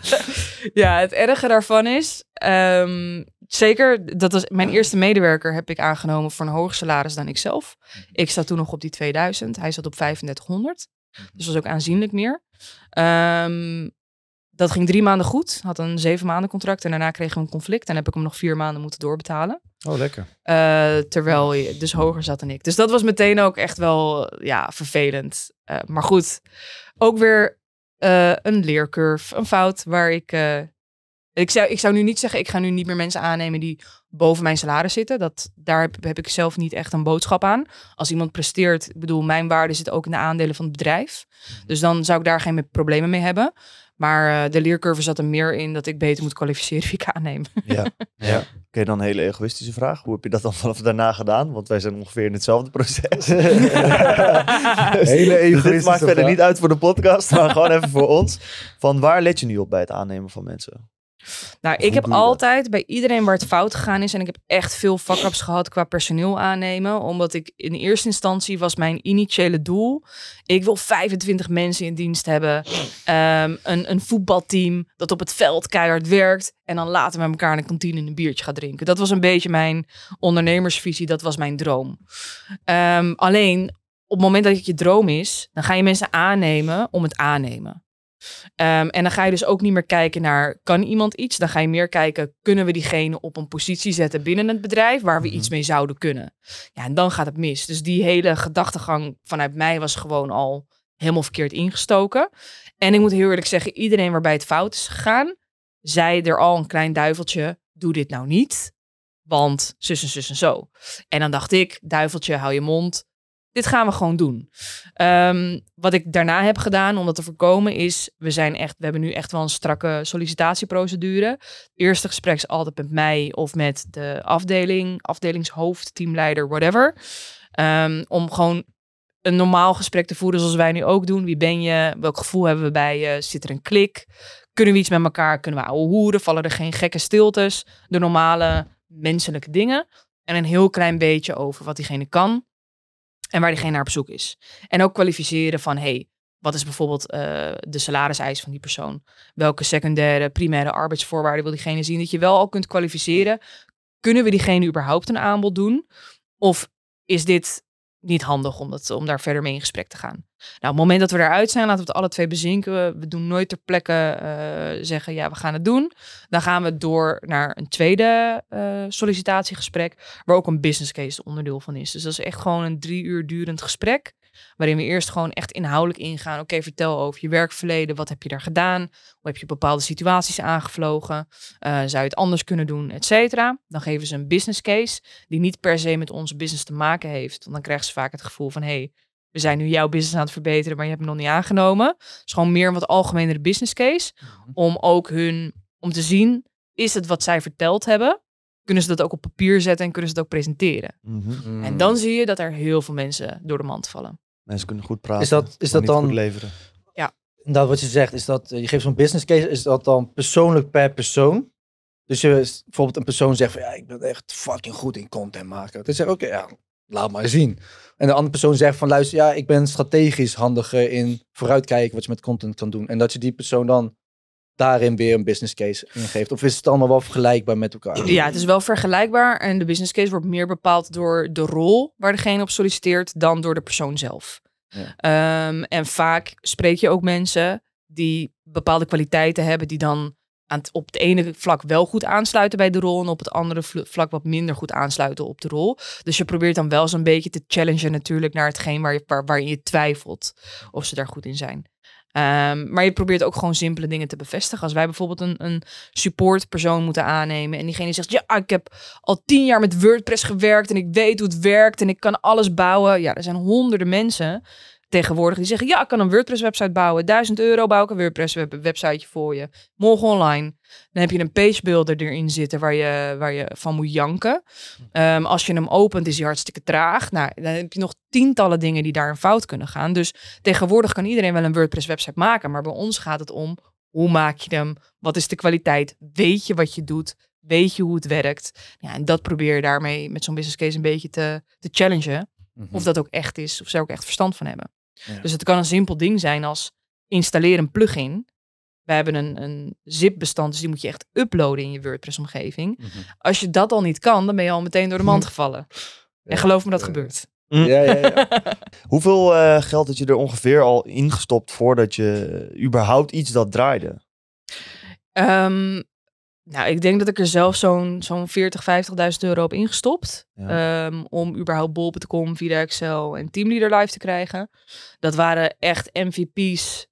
ja, het erge daarvan is. Ehm, zeker, dat was mijn eerste medewerker heb ik aangenomen voor een hoger salaris dan ik zelf. Mhm. Ik zat toen nog op die 2000, hij zat op 3500. Mhm. Dus was ook aanzienlijk meer. Ehm, dat ging drie maanden goed. Had een zeven maanden contract. En daarna kregen we een conflict. En heb ik hem nog vier maanden moeten doorbetalen. Oh, lekker. Eh, terwijl je dus hoger zat dan ik. Dus dat was meteen ook echt wel ja, vervelend. Eh, maar goed, ook weer eh, een leercurve. Een fout waar ik ik zou, ik zou nu niet zeggen, ik ga nu niet meer mensen aannemen die boven mijn salaris zitten. Dat, daar heb, heb ik zelf niet echt een boodschap aan. Als iemand presteert, ik bedoel, mijn waarde zit ook in de aandelen van het bedrijf. Mhm. Dus dan zou ik daar geen problemen mee hebben. Maar eh, de leercurve zat er meer in dat ik beter moet kwalificeren wie ik aanneem. Ja, ja. oké, dan een hele egoïstische vraag. Hoe heb je dat dan vanaf daarna gedaan? Want wij zijn ongeveer in hetzelfde proces. Dus hele egoïstische dit maakt verder niet uit voor de podcast, maar gewoon even voor ons. Van waar let je nu op bij het aannemen van mensen? Nou, ik heb altijd bij iedereen waar het fout gegaan is, en ik heb echt veel fuck-ups gehad qua personeel aannemen, omdat ik in eerste instantie was mijn initiële doel: ik wil 25 mensen in dienst hebben, ehm, een, een voetbalteam dat op het veld keihard werkt en dan later met elkaar in de kantine een biertje gaat drinken. Dat was een beetje mijn ondernemersvisie, dat was mijn droom. Ehm, alleen op het moment dat het je droom is, dan ga je mensen aannemen om het aannemen. Ehm, en dan ga je dus ook niet meer kijken naar kan iemand iets. Dan ga je meer kijken, kunnen we diegene op een positie zetten binnen het bedrijf waar we mhm. iets mee zouden kunnen. Ja, en dan gaat het mis. Dus die hele gedachtegang vanuit mij was gewoon al helemaal verkeerd ingestoken. En ik moet heel eerlijk zeggen, iedereen waarbij het fout is gegaan, zei er al een klein duiveltje, doe dit nou niet. Want zus en zus en zo. En dan dacht ik, duiveltje, hou je mond dit gaan we gewoon doen. Ehm, wat ik daarna heb gedaan om dat te voorkomen is, we, zijn echt, we hebben nu echt wel een strakke sollicitatieprocedure. eerste gesprek is altijd met mij of met de afdeling, afdelingshoofd, teamleider, whatever. Ehm, om gewoon een normaal gesprek te voeren zoals wij nu ook doen. Wie ben je? Welk gevoel hebben we bij je? Zit er een klik? Kunnen we iets met elkaar? Kunnen we ouwe hoeren? Vallen er geen gekke stiltes? De normale menselijke dingen. En een heel klein beetje over wat diegene kan en waar diegene naar op zoek is. En ook kwalificeren van, hey, wat is bijvoorbeeld uh, de salariseis van die persoon? Welke secundaire, primaire arbeidsvoorwaarden wil diegene zien? Dat je wel al kunt kwalificeren. Kunnen we diegene überhaupt een aanbod doen? Of is dit niet handig om, dat, om daar verder mee in gesprek te gaan. Nou, op het moment dat we eruit zijn, laten we het alle twee bezinken. We doen nooit ter plekke eh, zeggen, ja, we gaan het doen. Dan gaan we door naar een tweede eh, sollicitatiegesprek, waar ook een business case onderdeel van is. Dus dat is echt gewoon een drie uur durend gesprek, Waarin we eerst gewoon echt inhoudelijk ingaan. Oké, vertel over je werkverleden. Wat heb je daar gedaan? Hoe heb je bepaalde situaties aangevlogen? Eh, zou je het anders kunnen doen? Et cetera. Dan geven ze een business case die niet per se met onze business te maken heeft. Want dan krijgen ze vaak het gevoel van... Hey, we zijn nu jouw business aan het verbeteren, maar je hebt me nog niet aangenomen. Het is gewoon meer een wat algemenere business case. Mhm. Om ook hun, om te zien, is het wat zij verteld hebben? Kunnen ze dat ook op papier zetten en kunnen ze het ook presenteren? Mhm. En dan zie je dat er heel veel mensen door de mand vallen. Mensen kunnen goed praten. Is dat, is dat dan. leveren. Ja. Dat nou, wat je zegt, is dat. Eh, je geeft zo'n business case. Is dat dan persoonlijk per persoon? Dus je bijvoorbeeld een persoon zegt van ja, ik ben echt fucking goed in content maken. Dan zeg je oké, ja, laat maar zien. En de andere persoon zegt van luister, ja, ik ben strategisch handiger in vooruitkijken wat je met content kan doen. En dat je die persoon dan daarin weer een business case in geeft? Of is het allemaal wel vergelijkbaar met elkaar? Ja, het is wel vergelijkbaar. En de business case wordt meer bepaald door de rol waar degene op solliciteert dan door de persoon zelf. Ehm, en vaak spreek je ook mensen die bepaalde kwaliteiten hebben die dan aan het, op het ene vlak wel goed aansluiten bij de rol en op het andere vlak wat minder goed aansluiten op de rol. Dus je probeert dan wel zo'n beetje te challengen natuurlijk naar hetgeen waar je, waar, waarin je twijfelt of ze daar goed in zijn. Ehm, maar je probeert ook gewoon simpele dingen te bevestigen. Als wij bijvoorbeeld een, een supportpersoon moeten aannemen en diegene zegt, ja, ik heb al tien jaar met WordPress gewerkt en ik weet hoe het werkt en ik kan alles bouwen. Ja, er zijn honderden mensen tegenwoordig die zeggen: ja, ik kan een WordPress-website bouwen. duizend euro bouw ik een WordPress-website voor je. Morgen online. Dan heb je een page builder erin zitten waar je, waar je van moet janken. Ehm, als je hem opent, is hij hartstikke traag. Nou, dan heb je nog tientallen dingen die daar een fout kunnen gaan. Dus tegenwoordig kan iedereen wel een WordPress-website maken. Maar bij ons gaat het om: hoe maak je hem? Wat is de kwaliteit? Weet je wat je doet? Weet je hoe het werkt? Ja, en dat probeer je daarmee met zo'n business case een beetje te, te challengen. Of mhm. dat ook echt is, of ze ook echt verstand van hebben. Dus het kan een simpel ding zijn als installeer een plugin. We hebben een, een zip-bestand, dus die moet je echt uploaden in je WordPress-omgeving. Mhm. Als je dat al niet kan, dan ben je al meteen door de mand hm. gevallen. En geloof me, dat gebeurt. Ja, ja, ja. Hoeveel eh, geld had je er ongeveer al ingestopt voordat je überhaupt iets dat draaide? Ehm, nou, ik denk dat ik er zelf zo'n zo'n 40, 50.000 euro op ingestopt. Ehm, om überhaupt bolpen te komen via Excel en Teamleader Live te krijgen. Dat waren echt MVP's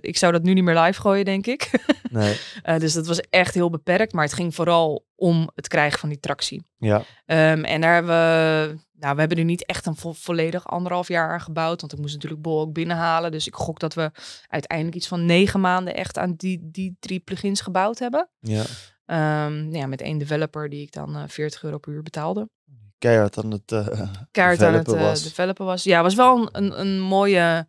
ik zou dat nu niet meer live gooien, denk ik. Nee. Eh, dus dat was echt heel beperkt. Maar het ging vooral om het krijgen van die tractie. Ja. Ehm, en daar hebben we... Nou, we hebben nu niet echt een volledig anderhalf jaar aan gebouwd. Want ik moest natuurlijk Bol ook binnenhalen. Dus ik gok dat we uiteindelijk iets van negen maanden echt aan die, die drie plugins gebouwd hebben. Ja. Ehm, nou ja, met één developer die ik dan 40 eh, euro per uur betaalde. Keihard aan het uh, Keihard aan het uh, was. developen was. Ja, was wel een, een mooie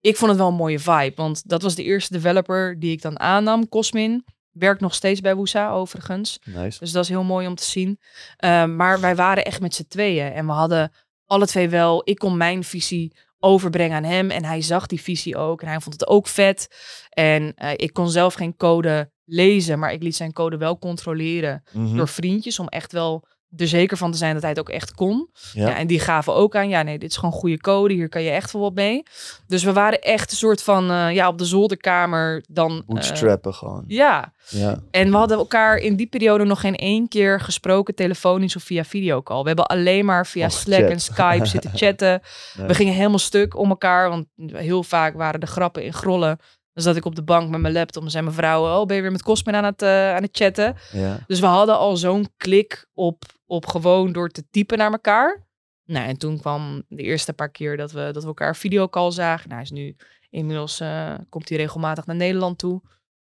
ik vond het wel een mooie vibe, want dat was de eerste developer die ik dan aannam, Cosmin. Werkt nog steeds bij Woesa overigens. Nice. Dus dat is heel mooi om te zien. Ehm, maar wij waren echt met z'n tweeën en we hadden alle twee wel, ik kon mijn visie overbrengen aan hem en hij zag die visie ook en hij vond het ook vet. En eh, ik kon zelf geen code lezen, maar ik liet zijn code wel controleren mhm. door vriendjes om echt wel er zeker van te zijn dat hij het ook echt kon. Ja. en die gaven ook aan, ja nee, dit is gewoon goede code, hier kan je echt wel wat mee. Dus we waren echt een soort van, eh, ja, op de zolderkamer dan... Eh, Bootstrappen uh, gewoon. Ja. ja. En we hadden elkaar in die periode nog geen één keer gesproken, telefonisch of via videocall. We hebben alleen maar via Slack en Skype zitten chatten. We gingen helemaal stuk om elkaar, want heel vaak waren de grappen in grollen. Dan zat ik op de bank met mijn laptop en zei mijn vrouw... al oh, ben je weer met Cosmin aan het, eh, aan het chatten? Ja. Dus we hadden al zo'n klik op, op gewoon door te typen naar elkaar. Nou, en toen kwam de eerste paar keer dat we, dat we elkaar videocall zagen. Nou, hij is nu inmiddels... Eh, komt hij regelmatig naar Nederland toe.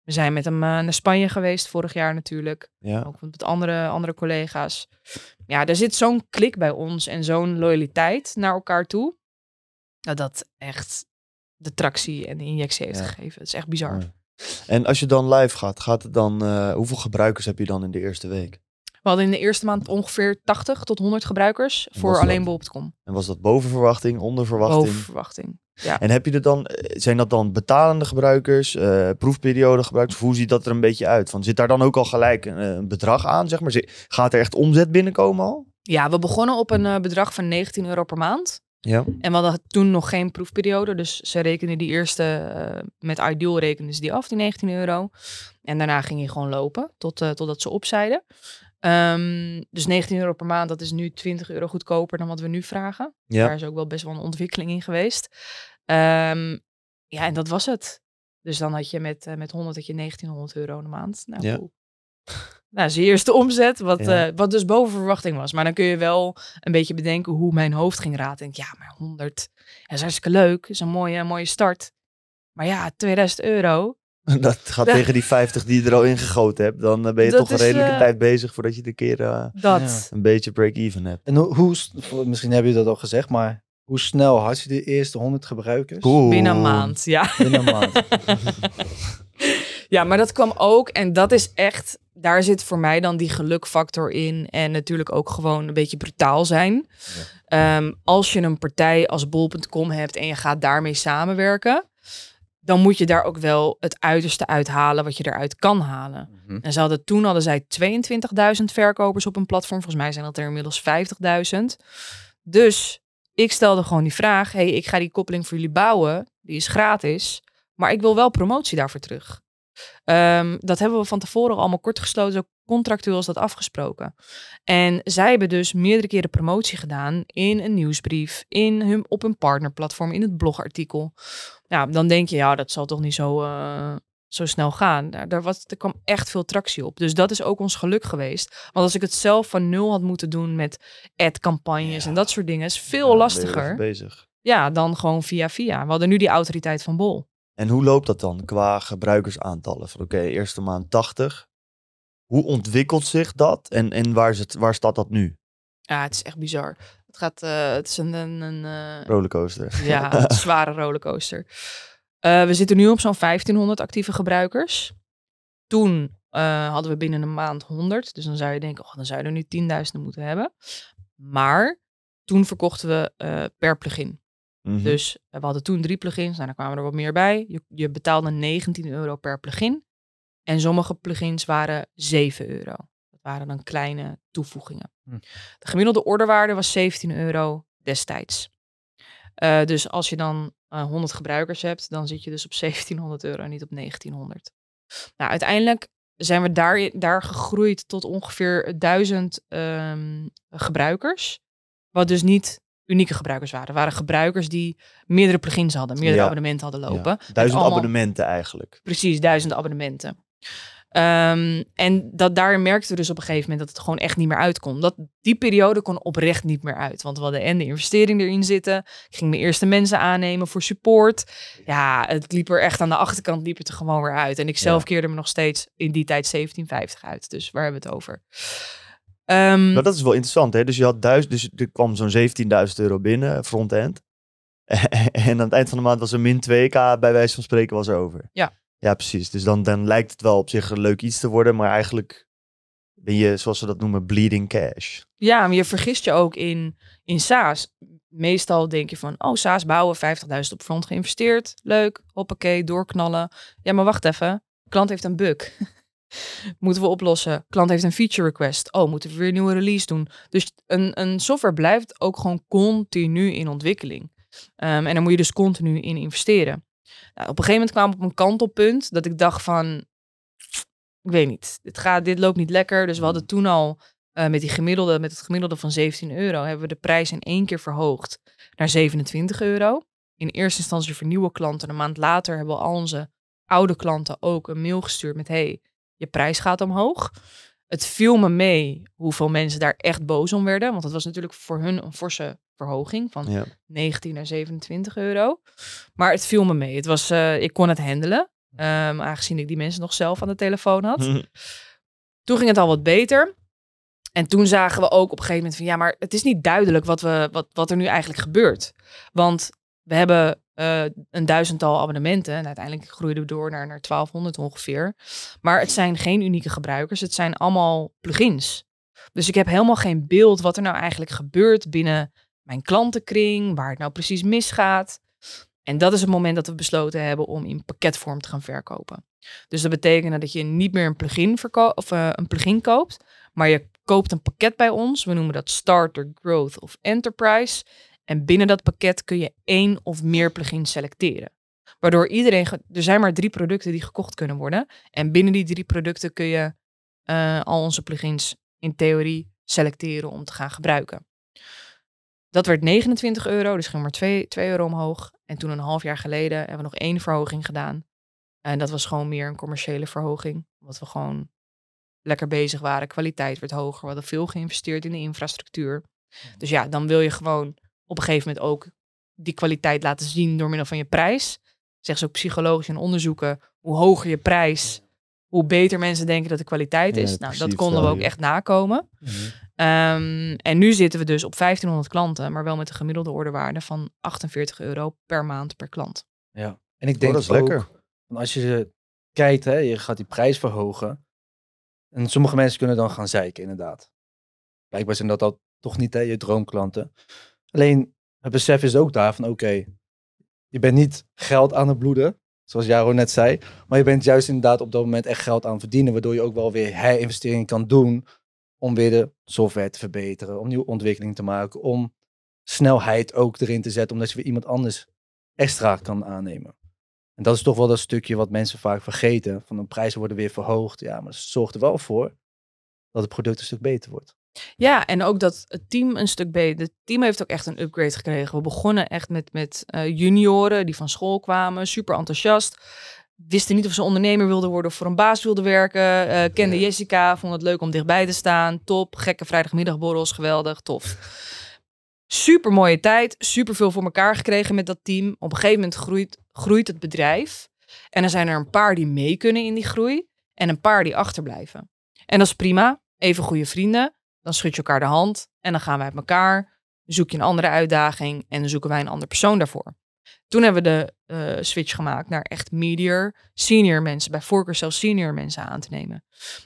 We zijn met hem eh, naar Spanje geweest vorig jaar natuurlijk. Ja. Ook met andere, andere collega's. Ja, er zit zo'n klik bij ons en zo'n loyaliteit naar elkaar toe. Dat dat echt de tractie en de injectie heeft gegeven. Het is echt bizar. En als je dan live gaat, gaat het dan, eh, hoeveel gebruikers heb je dan in de eerste week? We hadden in de eerste maand ongeveer 80 tot 100 gebruikers voor alleen bol.com. En was dat boven verwachting, onder verwachting? Boven verwachting, ja. En heb je er dan, eh, zijn dat dan betalende gebruikers, uh, proefperiode gebruikers? Hoe ziet dat er een beetje uit? Van, zit daar dan ook al gelijk een, bedrag aan, zeg maar? Gaat er echt omzet binnenkomen al? Ja, we begonnen op een bedrag van 19 euro per maand. Ja. En we hadden toen nog geen proefperiode, dus ze rekenden die eerste, eh, met Ideal rekenden ze die af, die 19 euro. En daarna ging je gewoon lopen, tot, uh, totdat ze opzeiden. Ehm, dus 19 euro per maand, dat is nu 20 euro goedkoper dan wat we nu vragen. Daar is ook wel best wel een ontwikkeling in geweest. Ehm, ja, en dat was het. Dus dan had je met, eh, met 100 had je 1900 euro in de maand. Nou, ja nou, zijn eerste omzet, wat, ja. Eh, wat dus boven verwachting was. Maar dan kun je wel een beetje bedenken hoe mijn hoofd ging raad. ja, maar 100 ja, dat is hartstikke leuk, is een mooie, mooie start. Maar ja, 2000 euro. Dat gaat tegen die 50 die je er al ingegoten hebt. Dan eh, ben je toch een redelijke eh, tijd bezig voordat je de keer dat. een beetje break-even hebt. En hoe, hoe, misschien hebben jullie dat al gezegd, maar hoe snel had je de eerste 100 gebruikers? Binnen een maand, ja. Binnen een maand. ja, maar dat kwam ook en dat is echt daar zit voor mij dan die gelukfactor in. En natuurlijk ook gewoon een beetje brutaal zijn. Ehm, als je een partij als bol.com hebt en je gaat daarmee samenwerken. Dan moet je daar ook wel het uiterste uithalen wat je eruit kan halen. Mhm. En ze hadden, toen hadden zij 22.000 verkopers op een platform. Volgens mij zijn dat er inmiddels 50.000. Dus ik stelde gewoon die vraag: hey, ik ga die koppeling voor jullie bouwen. Die is gratis. Maar ik wil wel promotie daarvoor terug. Ehm, dat hebben we van tevoren allemaal kort gesloten. contractueel is dat afgesproken. En zij hebben dus meerdere keren promotie gedaan in een nieuwsbrief, in op hun partnerplatform, in het blogartikel. Nou, dan denk je, ja, dat zal toch niet zo, eh, zo snel gaan. Daar, daar, was, er kwam echt veel tractie op. Dus dat is ook ons geluk geweest. Want als ik het zelf van nul had moeten doen met ad-campagnes en dat soort dingen, is veel lastiger. Bezig. Ja, dan gewoon via via. We hadden nu die autoriteit van Bol. En hoe loopt dat dan qua gebruikersaantallen? Van oké, eerste maand 80. Hoe ontwikkelt zich dat en, en waar, is het, waar staat dat nu? Ja, het is echt bizar. Het, gaat, eh, het is een... een, een eh, rollercoaster. Ja, een zware rollercoaster. Uh, we zitten nu op zo'n 1500 actieve gebruikers. Toen hadden we binnen een maand 100. Dus dan zou je denken, oh, dan zouden we nu 10.000 moeten hebben. Maar toen verkochten we per plugin. Mhm. Dus we hadden toen drie plugins, en nou, dan kwamen er wat meer bij. Je, je betaalde 19 euro per plugin. En sommige plugins waren 7 euro. Dat waren dan kleine toevoegingen. Hm. De gemiddelde orderwaarde was 17 euro destijds. Eh, dus als je dan 100 eh, gebruikers hebt, dan zit je dus op 1700 euro en niet op 1900. Nou, uiteindelijk zijn we daar, daar gegroeid tot ongeveer 1000 ehm, gebruikers. Wat dus niet unieke gebruikers waren. waren gebruikers die meerdere plugins hadden, meerdere abonnementen hadden lopen. Ja. Duizend abonnementen eigenlijk. Precies, duizend abonnementen. Ehm, en dat daar merkten we dus op een gegeven moment dat het gewoon echt niet meer uitkomt. Dat, die periode kon oprecht niet meer uit. Want we hadden en de investering erin zitten. Ik ging mijn eerste mensen aannemen voor support. Ja, het liep er echt aan de achterkant liep het er gewoon weer uit. En ik zelf keerde me nog steeds in die tijd 17,50 uit. Dus waar hebben we het over? nou, dat is wel interessant. Hè? Dus, je had duizend, dus er kwam zo'n 17.000 euro binnen, front-end. en aan het eind van de maand was er min 2k, bij wijze van spreken, was er over. Ja. Ja, precies. Dus dan, dan lijkt het wel op zich een leuk iets te worden, maar eigenlijk ben je, zoals ze dat noemen, bleeding cash. Ja, maar je vergist je ook in, in SaaS. Meestal denk je van, oh, SaaS bouwen, 50.000 op front geïnvesteerd, leuk, hoppakee, doorknallen. Ja, maar wacht even, klant heeft een bug. Moeten we oplossen. Klant heeft een feature request. Oh, moeten we weer een nieuwe release doen. Dus een, een software blijft ook gewoon continu in ontwikkeling. Ehm, en daar moet je dus continu in investeren. Nou, op een gegeven moment kwam op een kantelpunt dat ik dacht van, ik weet niet, dit, gaat, dit loopt niet lekker. Dus we hadden toen al eh, met, die gemiddelde, met het gemiddelde van 17 euro, hebben we de prijs in één keer verhoogd naar 27 euro. In eerste instantie voor nieuwe klanten. Een maand later hebben we al onze oude klanten ook een mail gestuurd met, hey, je prijs gaat omhoog. Het viel me mee hoeveel mensen daar echt boos om werden. Want dat was natuurlijk voor hun een forse verhoging van 19 naar 27 euro. Maar het viel me mee. Het was, eh, ik kon het handelen. Ehm, aangezien ik die mensen nog zelf aan de telefoon had. toen ging het al wat beter. En toen zagen we ook op een gegeven moment van ja, maar het is niet duidelijk wat, we, wat, wat er nu eigenlijk gebeurt. Want we hebben eh, een duizendtal abonnementen. En uiteindelijk groeiden we door naar, naar 1200 ongeveer. Maar het zijn geen unieke gebruikers. Het zijn allemaal plugins. Dus ik heb helemaal geen beeld wat er nou eigenlijk gebeurt binnen mijn klantenkring, waar het nou precies misgaat. En dat is het moment dat we besloten hebben om in pakketvorm te gaan verkopen. Dus dat betekent dat je niet meer een plugin, verkoopt of, eh, een plugin koopt, maar je koopt een pakket bij ons. We noemen dat Starter, Growth of Enterprise. En binnen dat pakket kun je één of meer plugins selecteren. Waardoor iedereen, er zijn maar drie producten die gekocht kunnen worden. En binnen die drie producten kun je eh, al onze plugins in theorie selecteren om te gaan gebruiken. Dat werd 29 euro, dus ging maar 2, 2 euro omhoog. En toen een half jaar geleden hebben we nog één verhoging gedaan. En dat was gewoon meer een commerciële verhoging. Omdat we gewoon lekker bezig waren. Kwaliteit werd hoger. We hadden veel geïnvesteerd in de infrastructuur. Mm. Dus ja, dan wil je gewoon op een gegeven moment ook die kwaliteit laten zien door middel van je prijs. Zeg ze ook psychologisch in onderzoeken, hoe hoger je prijs, hoe beter mensen denken dat de kwaliteit is. nou, dat konden we ook echt nakomen. Mhm. Ehm, en nu zitten we dus op 1500 klanten, maar wel met een gemiddelde orderwaarde van 48 euro per maand per klant. Ja, en ik oh, denk dat is lekker. als je kijkt, hè, je gaat die prijs verhogen. En sommige mensen kunnen dan gaan zeiken, inderdaad. Blijkbaar zijn dat al toch niet hè, je droomklanten. Alleen het besef is ook daar van oké, je bent niet geld aan het bloeden, zoals Jaro net zei. Maar je bent juist inderdaad op dat moment echt geld aan het verdienen. Waardoor je ook wel weer herinvesteringen kan doen om weer de software te verbeteren. Om nieuwe ontwikkeling te maken. Om snelheid ook erin te zetten. Omdat je weer iemand anders extra kan aannemen. En dat is toch wel dat stukje wat mensen vaak vergeten. Van de prijzen worden weer verhoogd. Ja, maar het zorgt er wel voor dat het product een stuk beter wordt. Ja, en ook dat het team een stuk beter. Het team heeft ook echt een upgrade gekregen. We begonnen echt met, met eh, junioren die van school kwamen, super enthousiast. Wisten niet of ze ondernemer wilden worden of voor een baas wilden werken. Uh, kende Jessica, vond het leuk om dichtbij te staan. Top, gekke vrijdagmiddagborrels, geweldig, tof. Super mooie tijd, super veel voor elkaar gekregen met dat team. Op een gegeven moment groeit, groeit het bedrijf. En er zijn er een paar die mee kunnen in die groei en een paar die achterblijven. En dat is prima, even goede vrienden. Dan schud je elkaar de hand en dan gaan wij uit elkaar. Zoek je een andere uitdaging en dan zoeken wij een ander persoon daarvoor. Toen hebben we de eh, switch gemaakt naar echt medior, senior mensen, bij voorkeur zelfs senior mensen aan te nemen.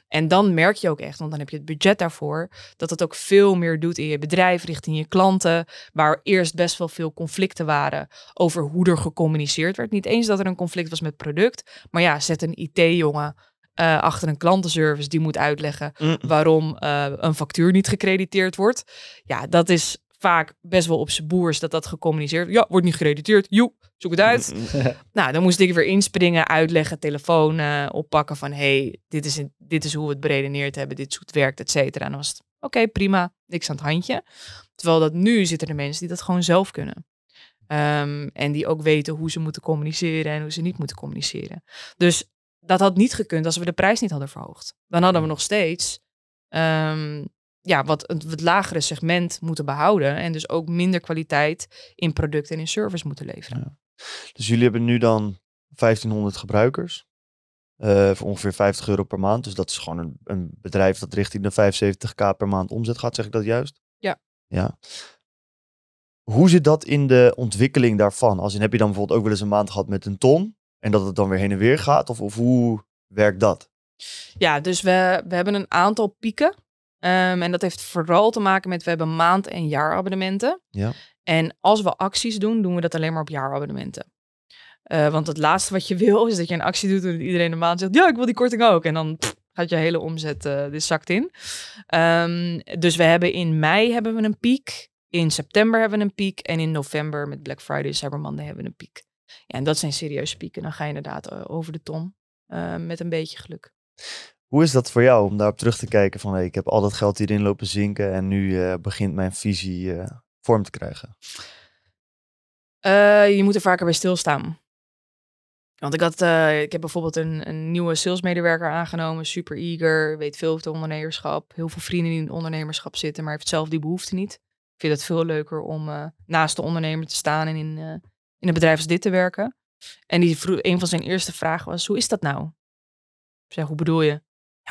En dan merk je ook echt, want dan heb je het budget daarvoor, dat het ook veel meer doet in je bedrijf, richting je klanten, waar eerst best wel veel conflicten waren over hoe er gecommuniceerd werd. Niet eens dat er een conflict was met product, maar ja, zet een IT-jongen eh, achter een klantenservice die moet uitleggen mm. waarom eh, een factuur niet gecrediteerd wordt. Ja, dat is vaak best wel op zijn boers dat dat gecommuniceerd Ja, wordt niet gerediteerd. Joe, zoek het uit. nou, dan moest ik weer inspringen, uitleggen, telefoon eh, oppakken van... hey, dit is, dit is hoe we het beredeneerd hebben, dit zoet werkt, et cetera. En dan was het, oké, prima, niks aan het handje. Terwijl dat nu zitten er mensen die dat gewoon zelf kunnen. Ehm, en die ook weten hoe ze moeten communiceren en hoe ze niet moeten communiceren. Dus dat had niet gekund als we de prijs niet hadden verhoogd. Dan hadden we hmm. nog steeds ehm, ja, wat het, lagere segment moeten behouden. En dus ook minder kwaliteit in product en in service moeten leveren. Dus jullie hebben nu dan 1500 gebruikers. Eh, voor ongeveer 50 euro per maand. Dus dat is gewoon een, bedrijf dat richting de 75k per maand omzet gaat. Zeg ik dat juist? Ja. ja. Hoe zit dat in de ontwikkeling daarvan? Als in, heb je dan bijvoorbeeld ook wel eens een maand gehad met een ton? En dat het dan weer heen en weer gaat? Of, of hoe werkt dat? Ja, dus we, we hebben een aantal pieken. Ehm, en dat heeft vooral te maken met, we hebben maand- en jaarabonnementen. Ja. En als we acties doen, doen we dat alleen maar op jaarabonnementen. Eh, want het laatste wat je wil is dat je een actie doet en iedereen een maand zegt, ja, ik wil die korting ook. En dan gaat je hele omzet uh, zakt in. Ehm, dus we hebben in mei hebben we een piek, in september hebben we een piek en in november met Black Friday, Cyber Monday hebben we een piek. Ja, en dat zijn serieuze pieken. Dan ga je inderdaad eh, over de ton eh, met een beetje geluk. Hoe is dat voor jou om daarop terug te kijken van hey, ik heb al dat geld hierin lopen zinken en nu eh, begint mijn visie vorm te krijgen? je moet er vaker bij stilstaan. Want ik, had, ik heb bijvoorbeeld een, een nieuwe salesmedewerker aangenomen, super eager, weet veel over ondernemerschap, heel veel vrienden die in het ondernemerschap zitten, maar heeft zelf die behoefte niet. Ik vind het veel leuker om naast de ondernemer te staan en in, in een bedrijf als dit te werken. En die vroeg, een van zijn eerste vragen was, hoe is dat nou? Ik hoe bedoel je?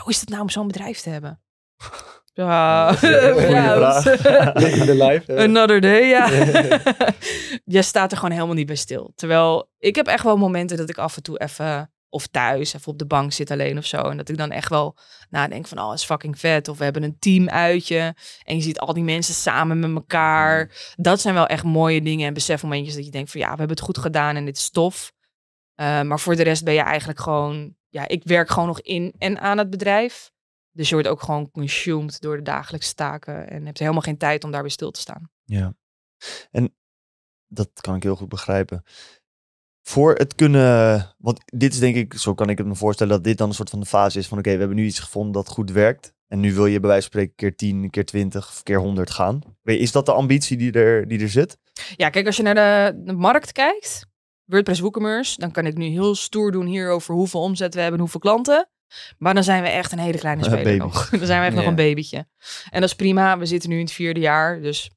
hoe is het nou om zo'n bedrijf te hebben? Ja, Another day, ja. je staat er gewoon helemaal niet bij stil. Terwijl ik heb echt wel momenten dat ik af en toe even of thuis, of op de bank zit alleen of zo. En dat ik dan echt wel nadenk van, oh, is fucking vet. Of we hebben een team teamuitje. En je ziet al die mensen samen met elkaar. Mm-hmm. Dat zijn wel echt mooie dingen en momentjes dat je denkt van, ja, we hebben het goed gedaan en dit is tof. Eh, maar voor de rest ben je eigenlijk gewoon, ja, ik werk gewoon nog in en aan het bedrijf. Dus je wordt ook gewoon consumed door de dagelijkse taken en hebt helemaal geen tijd om daar weer stil te staan. Ja, en dat kan ik heel goed begrijpen voor het kunnen. Want dit is denk ik, zo kan ik het me voorstellen, dat dit dan een soort van de fase is van: oké, we hebben nu iets gevonden dat goed werkt. En nu wil je bij wijze van spreken keer 10, keer 20 of keer 100 gaan. Is dat de ambitie die er, die er zit? Ja, kijk, als je naar de, markt kijkt, WordPress WooCommerce, dan kan ik nu heel stoer doen hier over hoeveel omzet we hebben, hoeveel klanten. Maar dan zijn we echt een hele kleine eh, speler nog. Dan zijn we echt nog een babytje. En dat is prima. We zitten nu in het vierde jaar, dus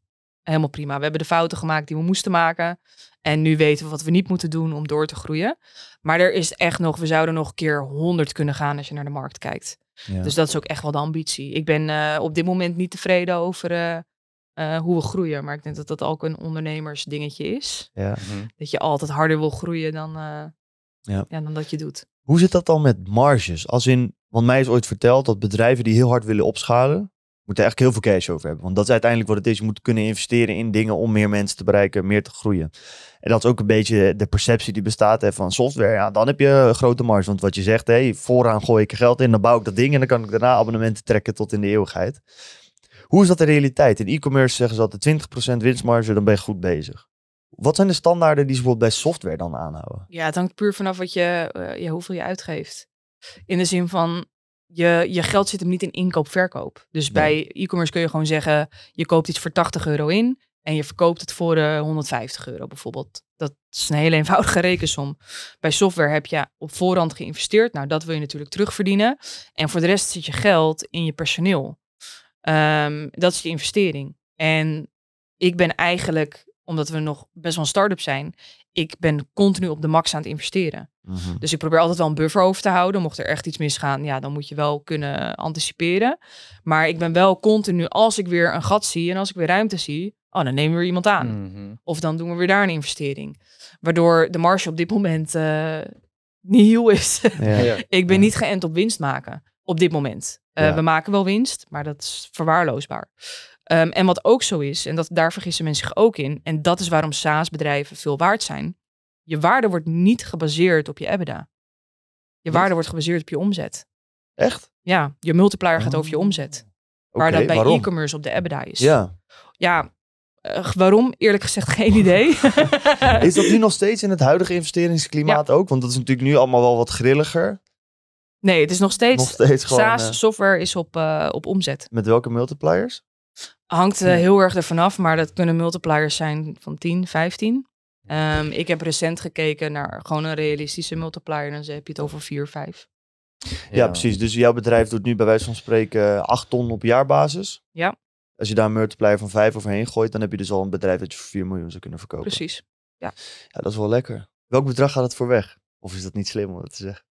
helemaal prima. We hebben de fouten gemaakt die we moesten maken. En nu weten we wat we niet moeten doen om door te groeien. Maar er is echt nog, we zouden nog een keer 100 kunnen gaan als je naar de markt kijkt. Dus dat is ook echt wel de ambitie. Ik ben eh, op dit moment niet tevreden over eh, eh, hoe we groeien. Maar ik denk dat dat ook een ondernemersdingetje is. Ja. Mhm. Dat je altijd harder wil groeien dan, ja. dan dat je doet. Hoe zit dat dan met marges? Als in, want mij is ooit verteld dat bedrijven die heel hard willen opschalen, moet er echt heel veel cash over hebben. Want dat is uiteindelijk wat het is. Je moet kunnen investeren in dingen om meer mensen te bereiken, meer te groeien. En dat is ook een beetje de perceptie die bestaat hè, van software. Ja, dan heb je een grote marge. Want wat je zegt, hé, vooraan gooi ik geld in, dan bouw ik dat ding en dan kan ik daarna abonnementen trekken tot in de eeuwigheid. Hoe is dat de realiteit? In e-commerce zeggen ze altijd 20% winstmarge, dan ben je goed bezig. Wat zijn de standaarden die ze bijvoorbeeld bij software dan aanhouden? Ja, het hangt puur vanaf wat je, uh, hoeveel je uitgeeft. In de zin van je, je geld zit hem niet in inkoop-verkoop. Dus bij e-commerce kun je gewoon zeggen, je koopt iets voor 80 euro in en je verkoopt het voor uh, eh, 150 euro bijvoorbeeld. Dat is een hele eenvoudige rekensom. Bij software heb je op voorhand geïnvesteerd. Nou, dat wil je natuurlijk terugverdienen. En voor de rest zit je geld in je personeel. Ehm, dat is je investering. En ik ben eigenlijk, omdat we nog best wel een start-up zijn, ik ben continu op de max aan het investeren. Mhm. Dus ik probeer altijd wel een buffer over te houden. Mocht er echt iets misgaan, ja, dan moet je wel kunnen anticiperen. Maar ik ben wel continu, als ik weer een gat zie en als ik weer ruimte zie, oh, dan nemen we weer iemand aan. Mhm. Of dan doen we weer daar een investering. Waardoor de marge op dit moment uh, niet heel is. Ja, ik ben niet geënt op winst maken op dit moment. Eh, we maken wel winst, maar dat is verwaarloosbaar. Ehm, en wat ook zo is, en dat, daar vergissen mensen zich ook in, en dat is waarom SaaS-bedrijven veel waard zijn. Je waarde wordt niet gebaseerd op je EBITDA. Je waarde wordt gebaseerd op je omzet. Echt? Ja, je multiplier gaat over je ah, omzet. waar dat bij e-commerce op de EBITDA is. Ja. Ja, eh, waarom? Eerlijk gezegd geen idee. is dat nu nog steeds in het huidige investeringsklimaat ook? Want dat is natuurlijk nu allemaal wel wat grilliger. Nee, het is nog steeds, gewoon, SaaS eh, software is op, eh, op omzet. Met welke multipliers? Hangt eh, heel erg ervan af, maar dat kunnen multipliers zijn van 10, 15. Ehm, ik heb recent gekeken naar gewoon een realistische multiplier. Dan heb je het over 4, 5. Ja, ja, precies. Dus jouw bedrijf doet nu bij wijze van spreken 8 eh, ton op jaarbasis. Ja. Als je daar een multiplier van 5 overheen gooit, dan heb je dus al een bedrijf dat je voor 4 miljoen zou kunnen verkopen. Precies. Ja. ja, dat is wel lekker. Welk bedrag gaat het voor weg? Of is dat niet slim om dat te zeggen?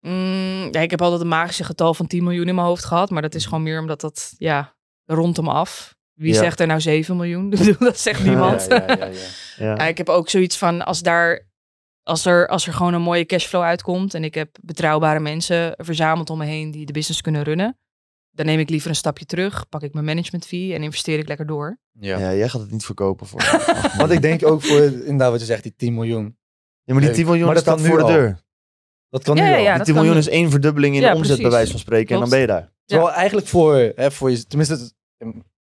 Mm, ja, ik heb altijd een magische getal van 10 miljoen in mijn hoofd gehad, maar dat is mm. gewoon meer omdat dat, ja, rondom af. Wie zegt er nou 7 miljoen? dat zegt niemand. Ja, ja, ik heb ook zoiets van als daar. Als er, als er gewoon een mooie cashflow uitkomt en ik heb betrouwbare mensen verzameld om me heen die de business kunnen runnen, dan neem ik liever een stapje terug, pak ik mijn management fee en investeer ik lekker door. Ja, ja jij gaat het niet verkopen voor. Want ik denk ook voor, inderdaad wat je zegt, die 10 miljoen. Ja, maar die 10 miljoen maar dat staat voor de deur. Dat kan nu al. Die 10 miljoen is één verdubbeling in de omzet, bij wijze van spreken, en dan ben je daar. Terwijl eigenlijk voor, hè, voor je, tenminste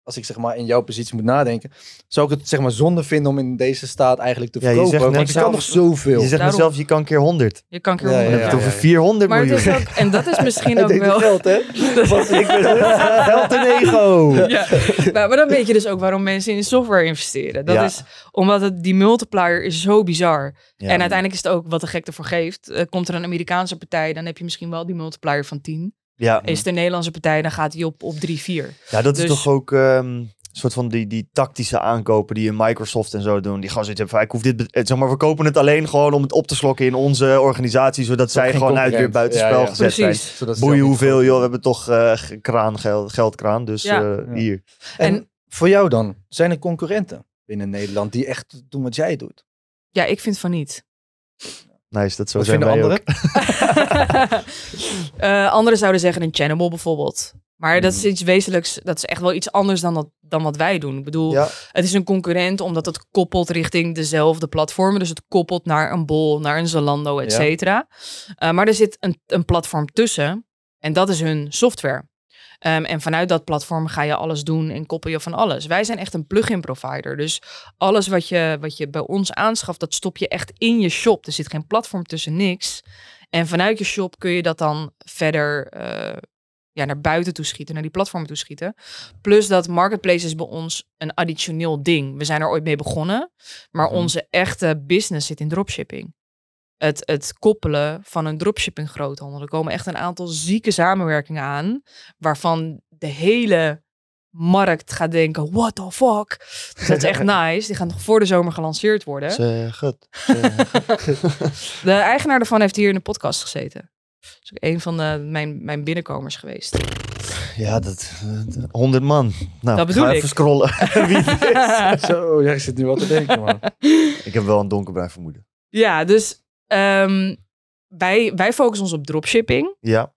als ik zeg maar in jouw positie moet nadenken, zou ik het zeg maar zonde vinden om in deze staat eigenlijk te ja, verkopen. Je zegt want je kan nog zoveel. Je zegt Daarom, je kan keer 100. Je kan keer 100. Ja, ja, het over 400 maar miljoen. Het is ook, en dat is misschien ook wel... geld, hè? Want ik ben ego. Ja. Maar, maar, dan weet je dus ook waarom mensen in software investeren. Dat is omdat het, die multiplier is zo bizar. En uiteindelijk is het ook wat de gek ervoor geeft. Eh, komt er een Amerikaanse partij, dan heb je misschien wel die multiplier van 10. Ja. Is de Nederlandse partij, dan gaat hij op, op 3-4. Ja, dat is dus- toch ook ehm, een soort van die, die tactische aankopen die Microsoft en zo doen. Die gaan zitten van, ik hoef dit, eh, zeg maar, we kopen het alleen gewoon om het op te slokken in onze organisatie, zodat zij gewoon uit weer buitenspel ja, gezet Precies. zijn. Boeien hoeveel, joh, we hebben toch uh, kraan, geld, geldkraan, dus eh, hier. En, en voor jou dan, zijn er concurrenten binnen Nederland die echt doen wat jij doet? Ja, ik vind van niet. Nice, dat zo zijn vinden anderen? Eh, anderen zouden zeggen een channel bijvoorbeeld. Maar dat is hmm. iets wezenlijks. Dat is echt wel iets anders dan, dat, dan wat wij doen. Ik bedoel, het is een concurrent omdat het koppelt richting dezelfde platformen. Dus het koppelt naar een Bol, naar een Zalando, et cetera. Eh, maar er zit een, een platform tussen. En dat is hun software. Ehm, en vanuit dat platform ga je alles doen en koppel je van alles. Wij zijn echt een plugin provider. Dus alles wat je, wat je bij ons aanschaft, dat stop je echt in je shop. Er zit geen platform tussen niks. En vanuit je shop kun je dat dan verder eh, ja, naar buiten toe schieten, naar die platformen toe schieten. Plus dat marketplace is bij ons een additioneel ding. We zijn er ooit mee begonnen, maar mhm. onze echte business zit in dropshipping het, het koppelen van een dropshipping groothandel. Er komen echt een aantal zieke samenwerkingen aan, waarvan de hele markt gaat denken, what the fuck? Dus dat is echt nice. Die gaan nog voor de zomer gelanceerd worden. Zeg goed. de eigenaar daarvan heeft hier in de podcast gezeten. Dat is ook een van de, mijn, mijn binnenkomers geweest. Ja, dat, 100 eh, man. Nou, dat bedoel ga ik. even scrollen. Wie Zo, jij zit nu wat te denken, man. Ik heb wel een donkerbruin vermoeden. Ja, dus Ehm, wij, wij focussen ons op dropshipping. Ja.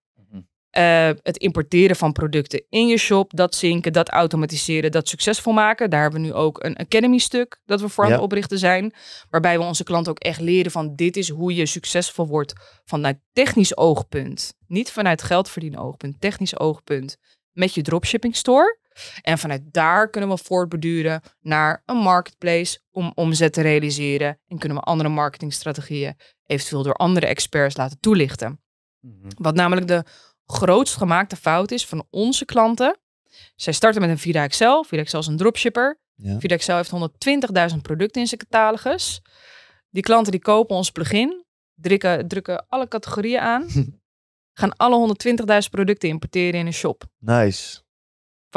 Eh, het importeren van producten in je shop, dat zinken, dat automatiseren, dat succesvol maken. Daar hebben we nu ook een academy-stuk dat we voor aan het oprichten zijn. Waarbij we onze klanten ook echt leren van dit is hoe je succesvol wordt vanuit technisch oogpunt. Niet vanuit geld verdienen oogpunt, technisch oogpunt met je dropshipping store. En vanuit daar kunnen we voortbeduren naar een marketplace om omzet te realiseren. En kunnen we andere marketingstrategieën eventueel door andere experts laten toelichten. Mhm. Wat namelijk de grootst gemaakte fout is van onze klanten. Zij starten met een Vida Excel. Vida Excel is een dropshipper. Ja. Vida Excel heeft 120.000 producten in zijn catalogus. Die klanten die kopen ons plugin, drukken, drukken alle categorieën aan, gaan alle 120.000 producten importeren in een shop. Nice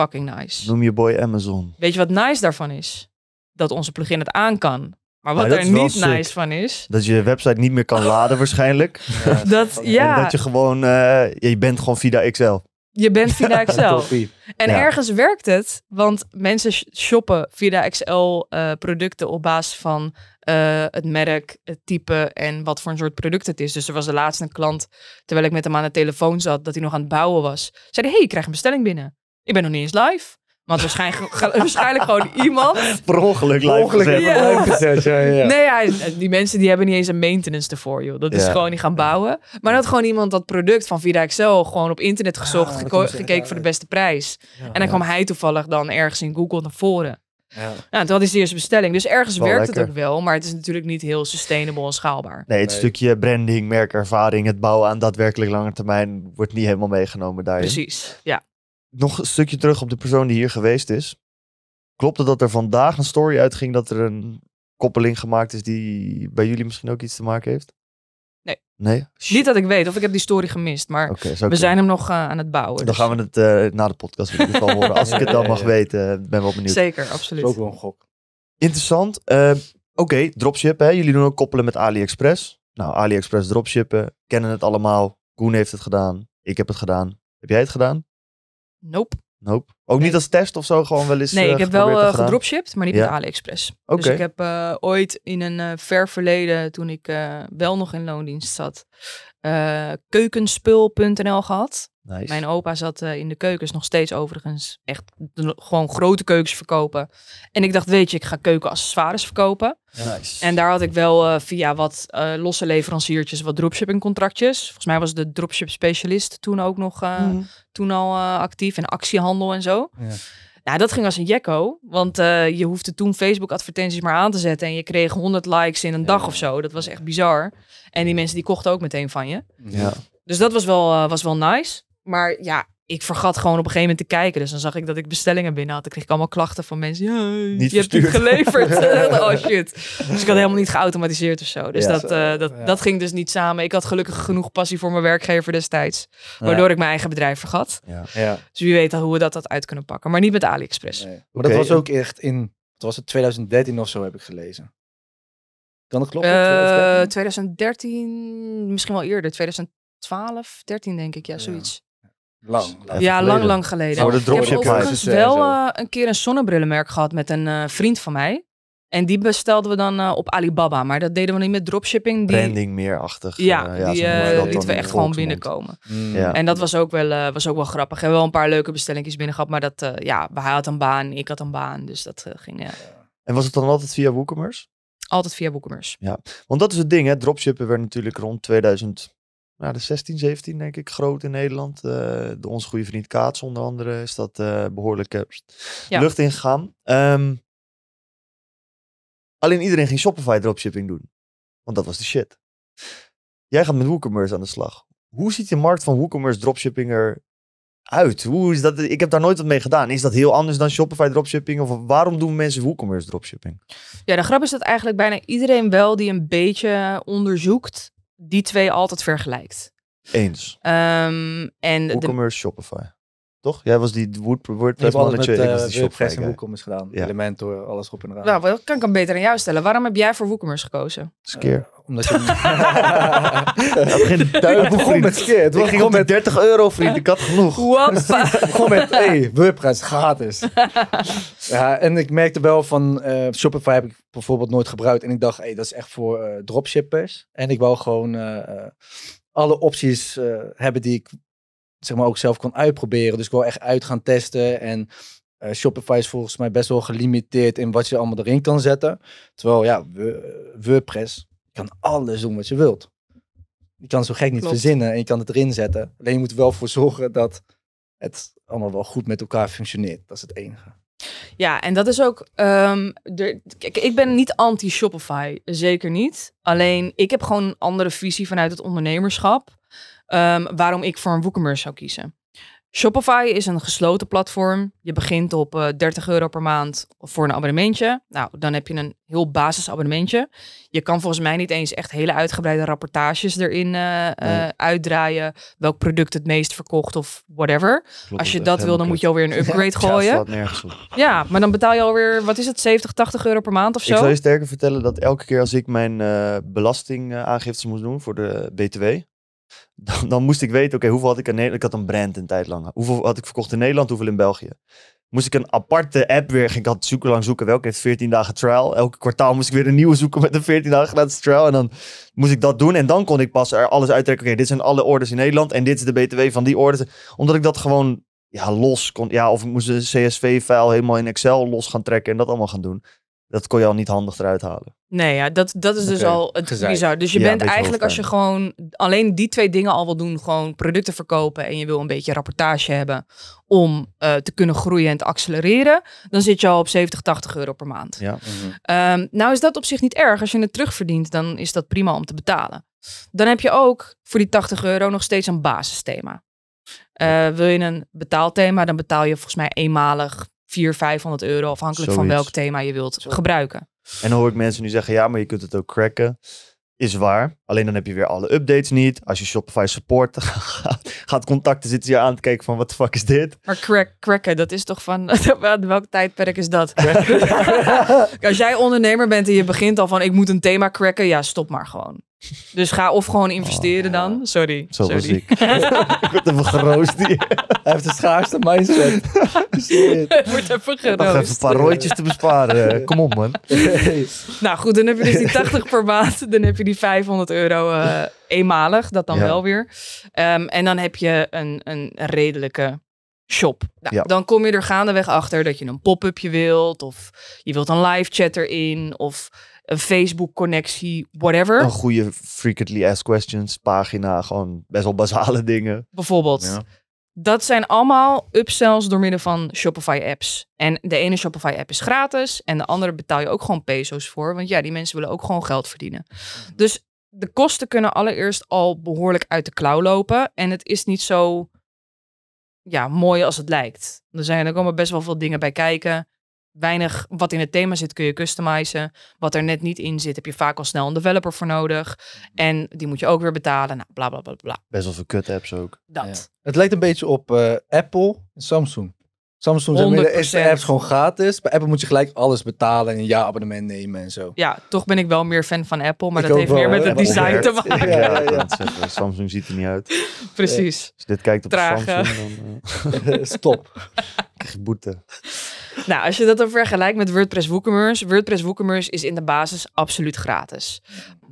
fucking nice. Noem je boy Amazon. Weet je wat nice daarvan is? Dat onze plugin het aan kan. Maar wat er niet nice van is, Dat je website niet meer kan laden waarschijnlijk. dat ja, En dat je gewoon, eh, je bent gewoon Vida Excel. je bent via Excel. En ergens werkt het, want mensen shoppen via Excel eh, producten op basis van eh, het merk, het type en wat voor een soort product het is. Dus er was de laatste een klant, terwijl ik met hem aan de telefoon zat, dat hij nog aan het bouwen was. Zei hij, hey, ik krijg een bestelling binnen. Ik ben nog niet eens live. Want waarschijnlijk, waarschijnlijk gewoon iemand. Per ongeluk live Nee, die mensen die hebben niet eens een maintenance ervoor, joh. Dat is gewoon, niet gaan bouwen. Maar dat gewoon iemand dat product van Vida Excel gewoon op internet ah, gezocht, gekeken voor de beste prijs. en dan kwam hij toevallig dan ergens in Google naar voren. Ja. Nou, dat is de eerste bestelling. Dus ergens werkt het ook wel, maar het is natuurlijk niet heel sustainable en schaalbaar. Nee, het stukje branding, merkervaring, het bouwen aan daadwerkelijk lange termijn wordt niet helemaal meegenomen daarin. Precies, ja nog een stukje terug op de persoon die hier geweest is. Klopt het dat er vandaag een story uitging dat er een koppeling gemaakt is die bij jullie misschien ook iets te maken heeft? Nee. Nee? Niet dat ik weet, of ik heb die story gemist, maar we zijn hem nog eh, aan het bouwen. Dan dus- gaan we het uh, na de podcast in ieder horen. Als ik het dan mag weten, eh, ben wel benieuwd. Zeker, absoluut. ook wel een gok. Interessant. Oké, dropshippen. Hè? Jullie doen ook koppelen met AliExpress. Nou, AliExpress dropshippen, kennen het allemaal. Koen heeft het gedaan. Ik heb het gedaan. Heb jij het gedaan? Nope. Nope. Ook niet als test of zo, gewoon wel eens. Nee, ik eh, heb wel uh, gedropshipped, maar niet met AliExpress. Dus ik heb eh, ooit in een ver verleden, toen ik wel nog in loondienst zat, keukenspul.nl gehad. Nice. Mijn opa zat eh, in de keukens nog steeds overigens. Echt de, gewoon grote keukens verkopen. En ik dacht, weet je, ik ga keukenaccessoires verkopen. Nice. En daar had ik wel eh, via wat eh, losse leveranciertjes wat dropshipping contractjes. Volgens mij was de dropship specialist toen ook nog mhm. toen al actief. En actiehandel en zo. Ja. Nou, dat ging als een jacko Want je hoefde toen Facebook advertenties maar aan te zetten. En je kreeg 100 likes in een dag of zo. Dat was echt bizar. En die mensen die kochten ook meteen van je. Ja. Dus dat was wel, was wel nice. Maar ja, ik vergat gewoon op een gegeven moment te kijken. Dus dan zag ik dat ik bestellingen binnen had. Dan kreeg ik allemaal klachten van mensen. niet je hebt het geleverd. oh shit. Dus ik had helemaal niet geautomatiseerd of zo. Dus dat, eh, dat, dat ging dus niet samen. Ik had gelukkig genoeg passie voor mijn werkgever destijds. Waardoor ik mijn eigen bedrijf vergat. Ja. Dus wie weet hoe we dat, dat uit kunnen pakken. Maar niet met AliExpress. Nee. Maar dat was ook echt in... Het was het 2013 of zo heb ik gelezen. Kan dat kloppen? 2013, eh, misschien wel eerder. 2012, 13 denk ik. Ja, zoiets. Lang. Ja, lang, lang geleden. ik heb eens dus, eh, wel eh, een keer een zonnebrillenmerk gehad met een eh, vriend van mij. En die bestelden we dan op Alibaba. Maar dat deden we niet met dropshipping. Die... Branding meerachtig. Ja, ja die lieten we echt gewoon binnenkomen. Mm. Ja. En dat was ook, wel, was ook wel grappig. En wel een paar leuke bestellingjes binnen gehad. Maar dat, ja, hij had een baan, ik had een baan. Dus dat ging, ja. En was het dan altijd via WooCommerce? Altijd via WooCommerce. Ja, want dat is het ding hè. Dropshippen werd natuurlijk rond 2000 nou, de 16, 17 denk ik, groot in Nederland. Eh, de onze goede vriend Kaats onder andere is dat eh, behoorlijk uh, lucht ingegaan. Um, alleen iedereen ging Shopify dropshipping doen. Want dat was de shit. Jij gaat met WooCommerce aan de slag. Hoe ziet de markt van WooCommerce dropshipping eruit? Hoe is dat? Ik heb daar nooit wat mee gedaan. Is dat heel anders dan Shopify dropshipping? Of waarom doen mensen WooCommerce dropshipping? Ja, de grap is dat eigenlijk bijna iedereen wel die een beetje onderzoekt die twee altijd vergelijkt. Eens. Um, en WooCommerce, de... Shopify. Toch? Jij was die woord, WordPress nee, ik was eh, die Shopify. en WooCommerce gedaan. Elementor, alles op en eraan. Nou, dat kan ik hem beter aan jou stellen. Waarom heb jij voor WooCommerce gekozen? Skeer omdat je... het ik begon met ik ging met 30 euro, vriend. Ik had genoeg. Wappa. begon met, hey, webprijs, gratis. ja, en ik merkte wel van eh, Shopify heb ik bijvoorbeeld nooit gebruikt. En ik dacht, hey, dat is echt voor eh, dropshippers. En ik wou gewoon eh, alle opties hebben die ik zeg maar ook zelf kon uitproberen. Dus ik wil echt uit gaan testen. En Shopify is volgens mij best wel gelimiteerd in wat je allemaal erin kan zetten. Terwijl ja, WordPress kan alles doen wat je wilt. Je kan zo gek niet verzinnen en je kan het erin zetten. Alleen je moet er wel voor zorgen dat het allemaal wel goed met elkaar functioneert. Dat is het enige. Ja, en dat is ook. Ehm, kijk, ik ben niet anti-Shopify, zeker niet. Alleen ik heb gewoon een andere visie vanuit het ondernemerschap. Ehm, waarom ik voor een WooCommerce zou kiezen. Shopify is een gesloten platform. Je begint op 30 eh, euro per maand voor een abonnementje. Nou, dan heb je een heel basisabonnementje. Je kan volgens mij niet eens echt hele uitgebreide rapportages erin eh, eh, uitdraaien. Welk product het meest verkocht of whatever. Als je dat wil, dan moet je alweer een upgrade gooien. Ja, ja, maar dan betaal je alweer, wat is het, 70, 80 euro per maand of zo? Ik zal je sterker vertellen dat elke keer als ik mijn belastingaangiftes moest doen voor de BTW, Dan, dan moest ik weten, oké, hoeveel had ik in Nederland? Ik had een brand een tijd lang. Hoeveel had ik verkocht in Nederland, hoeveel in België? Moest ik een aparte app weer, ik had zoeken lang zoeken, welke heeft 14 dagen trial. Elke kwartaal moest ik weer een nieuwe zoeken met een 14 dagen gratis trial. En dan moest ik dat doen en dan kon ik pas er alles uittrekken. Oké, dit zijn alle orders in Nederland en dit is de BTW van die orders. Omdat ik dat gewoon ja, los kon. Ja, of ik moest een CSV-file helemaal in Excel los gaan trekken en dat allemaal gaan doen dat kon je al niet handig eruit halen. Nee, ja, dat, dat is dus al het bizar. Dus je bent eigenlijk als je gewoon alleen die twee dingen al wil doen, gewoon producten verkopen en je wil een beetje rapportage hebben om eh, te kunnen groeien en te accelereren, dan zit je al op 70, 80 euro per maand. Ja. Mhm. Ehm, nou is dat op zich niet erg. Als je het terugverdient, dan is dat prima om te betalen. Dan heb je ook voor die 80 euro nog steeds een basisthema. Uh, wil je een betaalthema, dan betaal je volgens mij eenmalig 400, 500 euro, afhankelijk van welk thema je wilt gebruiken. En dan hoor ik mensen nu zeggen, ja, maar je kunt het ook cracken. Is waar. Alleen dan heb je weer alle updates niet. Als je Shopify support gaat contacten, zitten je aan te kijken van wat de fuck is dit? Maar crack, cracken, dat is toch van welk tijdperk is dat? Als jij ondernemer bent en je begint al van ik moet een thema cracken, ja stop maar gewoon. Dus ga of gewoon investeren oh, dan. Sorry. sorry. ik. ik word even Hij heeft de schaarste mindset. Shit. Wordt even geroost. Nog even een paar rooitjes te besparen. Kom op, man. nou goed, dan heb je dus die 80 per maand. Dan heb je die 500 euro eh, eenmalig. Dat dan wel weer. Ehm, en dan heb je een, een redelijke shop. Nou, Dan kom je er gaandeweg achter dat je een pop-upje wilt. Of je wilt een live chat erin. Of een Facebook-connectie, whatever. Een oh, goede frequently asked questions pagina, gewoon best wel basale dingen. Bijvoorbeeld. Ja. Dat zijn allemaal upsells door middel van Shopify-apps. En de ene Shopify-app is gratis en de andere betaal je ook gewoon pesos voor. Want ja, die mensen willen ook gewoon geld verdienen. Dus de kosten kunnen allereerst al behoorlijk uit de klauw lopen. En het is niet zo ja, mooi als het lijkt. Er zijn er komen best wel veel dingen bij kijken weinig wat in het thema zit kun je customizen. Wat er net niet in zit, heb je vaak al snel een developer voor nodig. En die moet je ook weer betalen. Nou, bla bla bla bla. Best wel veel kut apps ook. Dat. Het lijkt een beetje op eh, Apple en Samsung. Samsung zijn de apps gewoon gratis. Bij Apple moet je gelijk alles betalen en een abonnement nemen en zo. Ja, toch ben ik wel meer fan van Apple, maar dat heeft meer met het design te maken. Ja, ja, ja. Samsung ziet er niet uit. Precies. Als je dit kijkt op Trage. Samsung, dan... Eh, Stop. krijg boete. Nou, als je dat dan vergelijkt met WordPress WooCommerce, WordPress WooCommerce is in de basis absoluut gratis.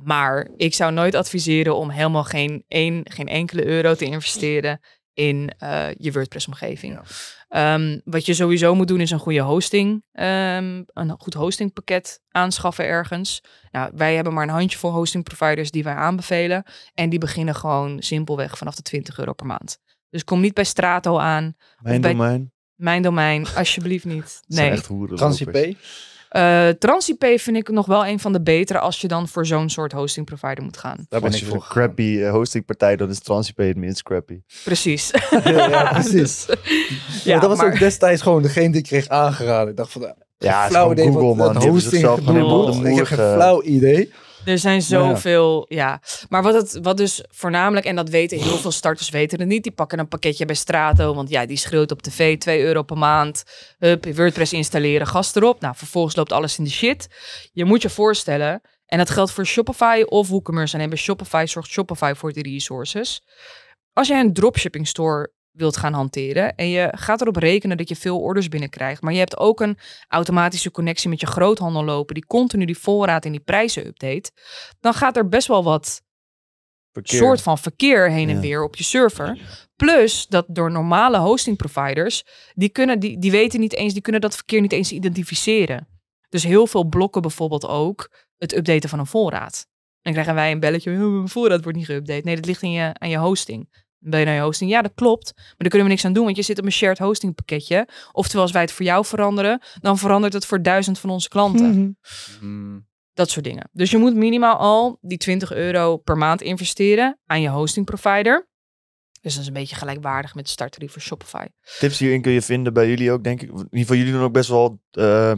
Maar ik zou nooit adviseren om helemaal geen, één, geen enkele euro te investeren in eh, je WordPress-omgeving. Ehm, wat je sowieso moet doen is een goede hosting, ehm, een goed hostingpakket aanschaffen ergens. Nou, wij hebben maar een handjevol hosting providers die wij aanbevelen. En die beginnen gewoon simpelweg vanaf de 20 euro per maand. Dus kom niet bij Strato aan. Mijn domein? Mijn domein, alsjeblieft niet. Nee. Transip. Eh, ip vind ik nog wel een van de betere als je dan voor zo'n soort hosting provider moet gaan. Daar ben ik voor. voor crappy eh, hostingpartij, dan is Transip het minst crappy. Precies. ja, dus, precies. ja, dat was ook destijds gewoon degene die ik kreeg aangeraden. Ik dacht van, eh, ja, flauw idee Google, man. hosting Ik heb flauw idee. Er zijn zoveel, ja. ja. Maar wat, het, wat dus voornamelijk, en dat weten heel veel starters weten het niet, die pakken een pakketje bij Strato, want ja, die schreeuwt op tv 2 euro per maand. Hup, WordPress installeren, gas erop. Nou, vervolgens loopt alles in de shit. Je moet je voorstellen, en dat geldt voor Shopify of WooCommerce. En bij Shopify zorgt Shopify voor die resources. Als jij een dropshipping store wilt gaan hanteren. En je gaat erop rekenen dat je veel orders binnenkrijgt. Maar je hebt ook een automatische connectie met je groothandel lopen, die continu die voorraad en die prijzen update. Dan gaat er best wel wat verkeer. soort van verkeer heen en weer op je server. Plus dat door normale hosting providers, die, kunnen, die, die weten niet eens, die kunnen dat verkeer niet eens identificeren. Dus heel veel blokken bijvoorbeeld ook het updaten van een voorraad. Dan krijgen wij een belletje, oh, mijn voorraad wordt niet geüpdate. Nee, dat ligt in je, aan je hosting ben je naar je hosting? Ja, dat klopt. Maar daar kunnen we niks aan doen, want je zit op een shared hosting pakketje. Oftewel, als wij het voor jou veranderen, dan verandert het voor duizend van onze klanten. Mhm. Mm. Dat soort dingen. Dus je moet minimaal al die 20 euro per maand investeren aan je hosting provider. Dus dat is een beetje gelijkwaardig met de startarief voor Shopify. Tips hierin kun je vinden bij jullie ook, denk ik. In ieder geval, jullie doen ook best wel eh,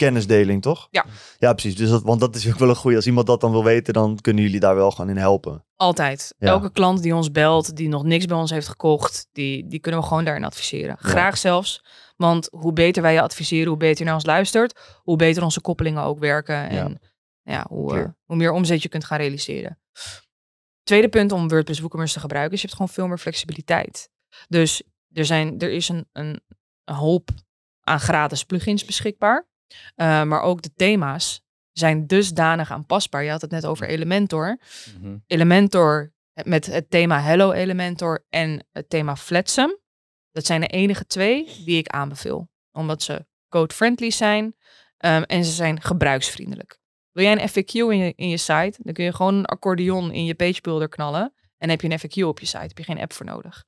kennisdeling, toch? Ja. Ja, precies. Dus dat, want dat is ook wel een goede. Als iemand dat dan wil weten, dan kunnen jullie daar wel gewoon in helpen. Altijd. Elke klant die ons belt, die nog niks bij ons heeft gekocht, die, die kunnen we gewoon daarin adviseren. Graag zelfs. Want hoe beter wij je adviseren, hoe beter je naar ons luistert, hoe beter onze koppelingen ook werken. En ja, hoe, eh, hoe meer omzet je kunt gaan realiseren. Tweede punt om WordPress WooCommerce te gebruiken, is je hebt gewoon veel meer flexibiliteit. Dus er, zijn, er is een, een hoop aan gratis plugins beschikbaar. Eh, maar ook de thema's zijn dusdanig aanpasbaar. Je had het net over mm. Elementor. Mm-hmm. Elementor eh, met het thema Hello Elementor en het thema Flatsome. Dat zijn de enige twee die ik aanbeveel. Omdat ze code-friendly zijn ehm, en ze zijn gebruiksvriendelijk. Wil jij een FAQ in je, in je site, dan kun je gewoon een accordeon in je page builder knallen. En heb je een FAQ op je site, heb je geen app voor nodig.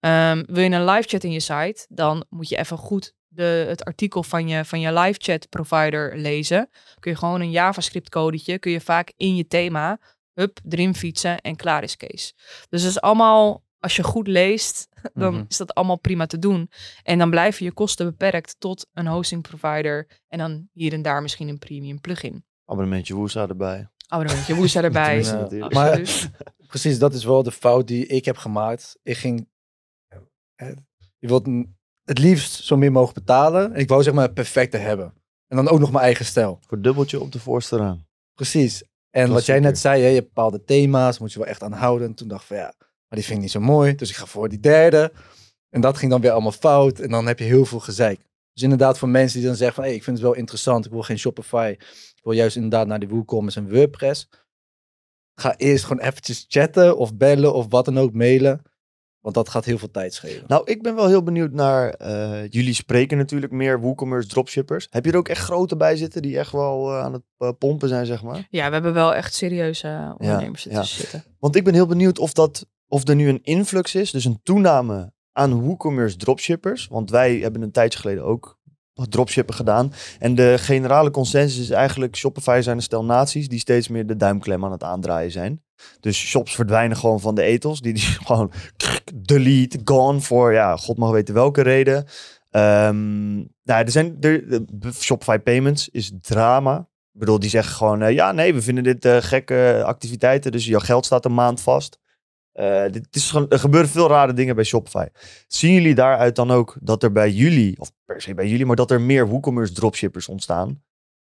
Ehm, wil je een live chat in je site, dan moet je even goed de, het artikel van je, van je live chat provider lezen. Kun je gewoon een JavaScript codetje, kun je vaak in je thema, hup, erin fietsen en klaar is Kees. Dus dat is allemaal, als je goed leest, dan mhm. is dat allemaal prima te doen. En dan blijven je kosten beperkt tot een hosting provider en dan hier en daar misschien een premium plugin. Abonnementje Woesa erbij. Abonnementje Woesa erbij. Maar, precies, dat is wel de fout die ik heb gemaakt. Ik ging... Eh, je wilt het liefst zo meer mogen betalen. En ik wou zeg maar het perfecte hebben. En dan ook nog mijn eigen stijl. Voor dubbeltje op de voorste raam. Precies. En wat jij net zei, hè, je hebt bepaalde thema's, moet je wel echt aanhouden En toen dacht ik van ja, maar die vind ik niet zo mooi. Dus ik ga voor die derde. En dat ging dan weer allemaal fout. En dan heb je heel veel gezeik. Dus inderdaad voor mensen die dan zeggen van hey, ik vind het wel interessant. Ik wil geen Shopify. Ik wil juist inderdaad naar de WooCommerce en WordPress. Ga eerst gewoon eventjes chatten of bellen of wat dan ook mailen. Want dat gaat heel veel tijd schelen. Nou, ik ben wel heel benieuwd naar. Eh, jullie spreken natuurlijk meer WooCommerce dropshippers. Heb je er ook echt grote bij zitten die echt wel eh, aan het eh, pompen zijn, zeg maar? Ja, we hebben wel echt serieuze ondernemers zitten. Want ik ben heel benieuwd of, dat, of er nu een influx is, dus een toename aan WooCommerce dropshippers. Want wij hebben een tijdje geleden ook dropshippen gedaan. En de generale consensus is eigenlijk Shopify zijn een stel naties die steeds meer de duimklem aan het aandraaien zijn. Dus shops verdwijnen gewoon van de etels. Die, die gewoon delete, gone voor ja, god mag weten welke reden. Um, nou, er zijn, er, Shopify Payments is drama. Ik bedoel, die zeggen gewoon, eh, ja nee, we vinden dit eh, gekke activiteiten. Dus jouw geld staat een maand vast. Uh, dit is, er gebeuren veel rare dingen bij Shopify. Zien jullie daaruit dan ook dat er bij jullie, of per se bij jullie, maar dat er meer WooCommerce dropshippers ontstaan?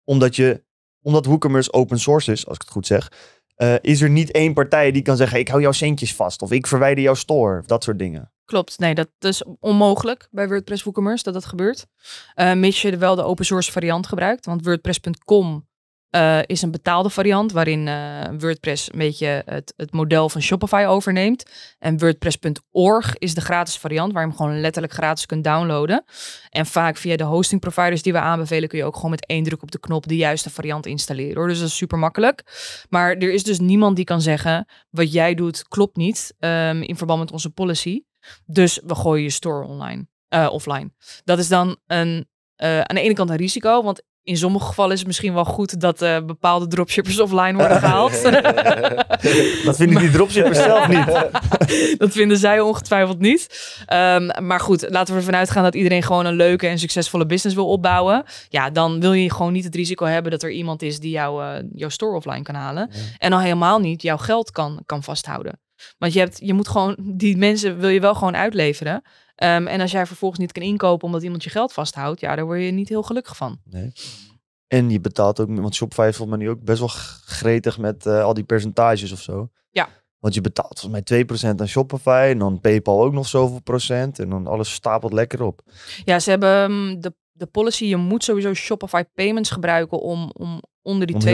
Omdat, je, omdat WooCommerce open source is, als ik het goed zeg, eh, is er niet één partij die kan zeggen: ik hou jouw centjes vast, of ik verwijder jouw store, of dat soort dingen. Klopt, nee, dat is onmogelijk bij WordPress WooCommerce dat dat gebeurt. Misschien eh, mis wel de open source variant gebruikt, want WordPress.com eh, is een betaalde variant waarin eh, WordPress een beetje het, het model van Shopify overneemt. En WordPress.org is de gratis variant waar je hem gewoon letterlijk gratis kunt downloaden. En vaak via de hosting providers die we aanbevelen kun je ook gewoon met één druk op de knop de juiste variant installeren. Dus dat is super makkelijk. Maar er is dus niemand die kan zeggen wat jij doet klopt niet ehm, in verband met onze policy. Dus we gooien je store online. Eh, offline. Dat is dan een, aan de ene kant een risico, want in sommige gevallen is het misschien wel goed dat eh, bepaalde dropshippers offline worden gehaald. dat vinden die dropshippers zelf niet. dat vinden zij ongetwijfeld niet. Ehm, maar goed, laten we ervan uitgaan dat iedereen gewoon een leuke en succesvolle business wil opbouwen. Ja, dan wil je gewoon niet het risico hebben dat er iemand is die jou, eh, jouw store offline kan halen. En al helemaal niet jouw geld kan, kan vasthouden. Want je, hebt, je moet gewoon, die mensen wil je wel gewoon uitleveren. Ehm, en als jij vervolgens niet kan inkopen omdat iemand je geld vasthoudt, ja, daar word je niet heel gelukkig van. Nee. En je betaalt ook, want Shopify is me nu ook best wel gretig met eh, al die percentages of zo. Ja. Want je betaalt volgens mij 2% aan Shopify en dan PayPal ook nog zoveel procent. En dan alles stapelt lekker op. Ja, ze hebben ehm, de, de policy, je moet sowieso Shopify payments gebruiken om, om onder die om 2%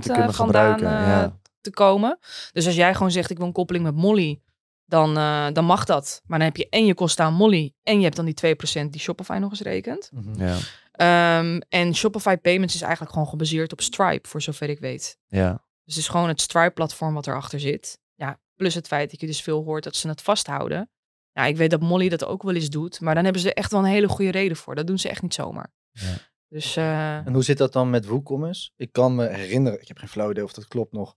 te eh, vandaan eh, ja. te komen. Dus als jij gewoon zegt, ik wil een koppeling met Molly, dan, eh, dan mag dat. Maar dan heb je en je kost aan Molly en je hebt dan die 2% die Shopify nog eens rekent. Mhm. ja. Ehm, en Shopify Payments is eigenlijk gewoon gebaseerd op Stripe, voor zover ik weet. Ja. Dus het is gewoon het Stripe-platform wat erachter zit. Ja, plus het feit dat je dus veel hoort dat ze het vasthouden. Ja. ik weet dat Molly dat ook wel eens doet, maar dan hebben ze echt wel een hele goede reden voor. Dat doen ze echt niet zomaar. Ja. Dus, eh, En hoe zit dat dan met WooCommerce? Ik kan me herinneren, ik heb geen flauw idee of dat klopt nog,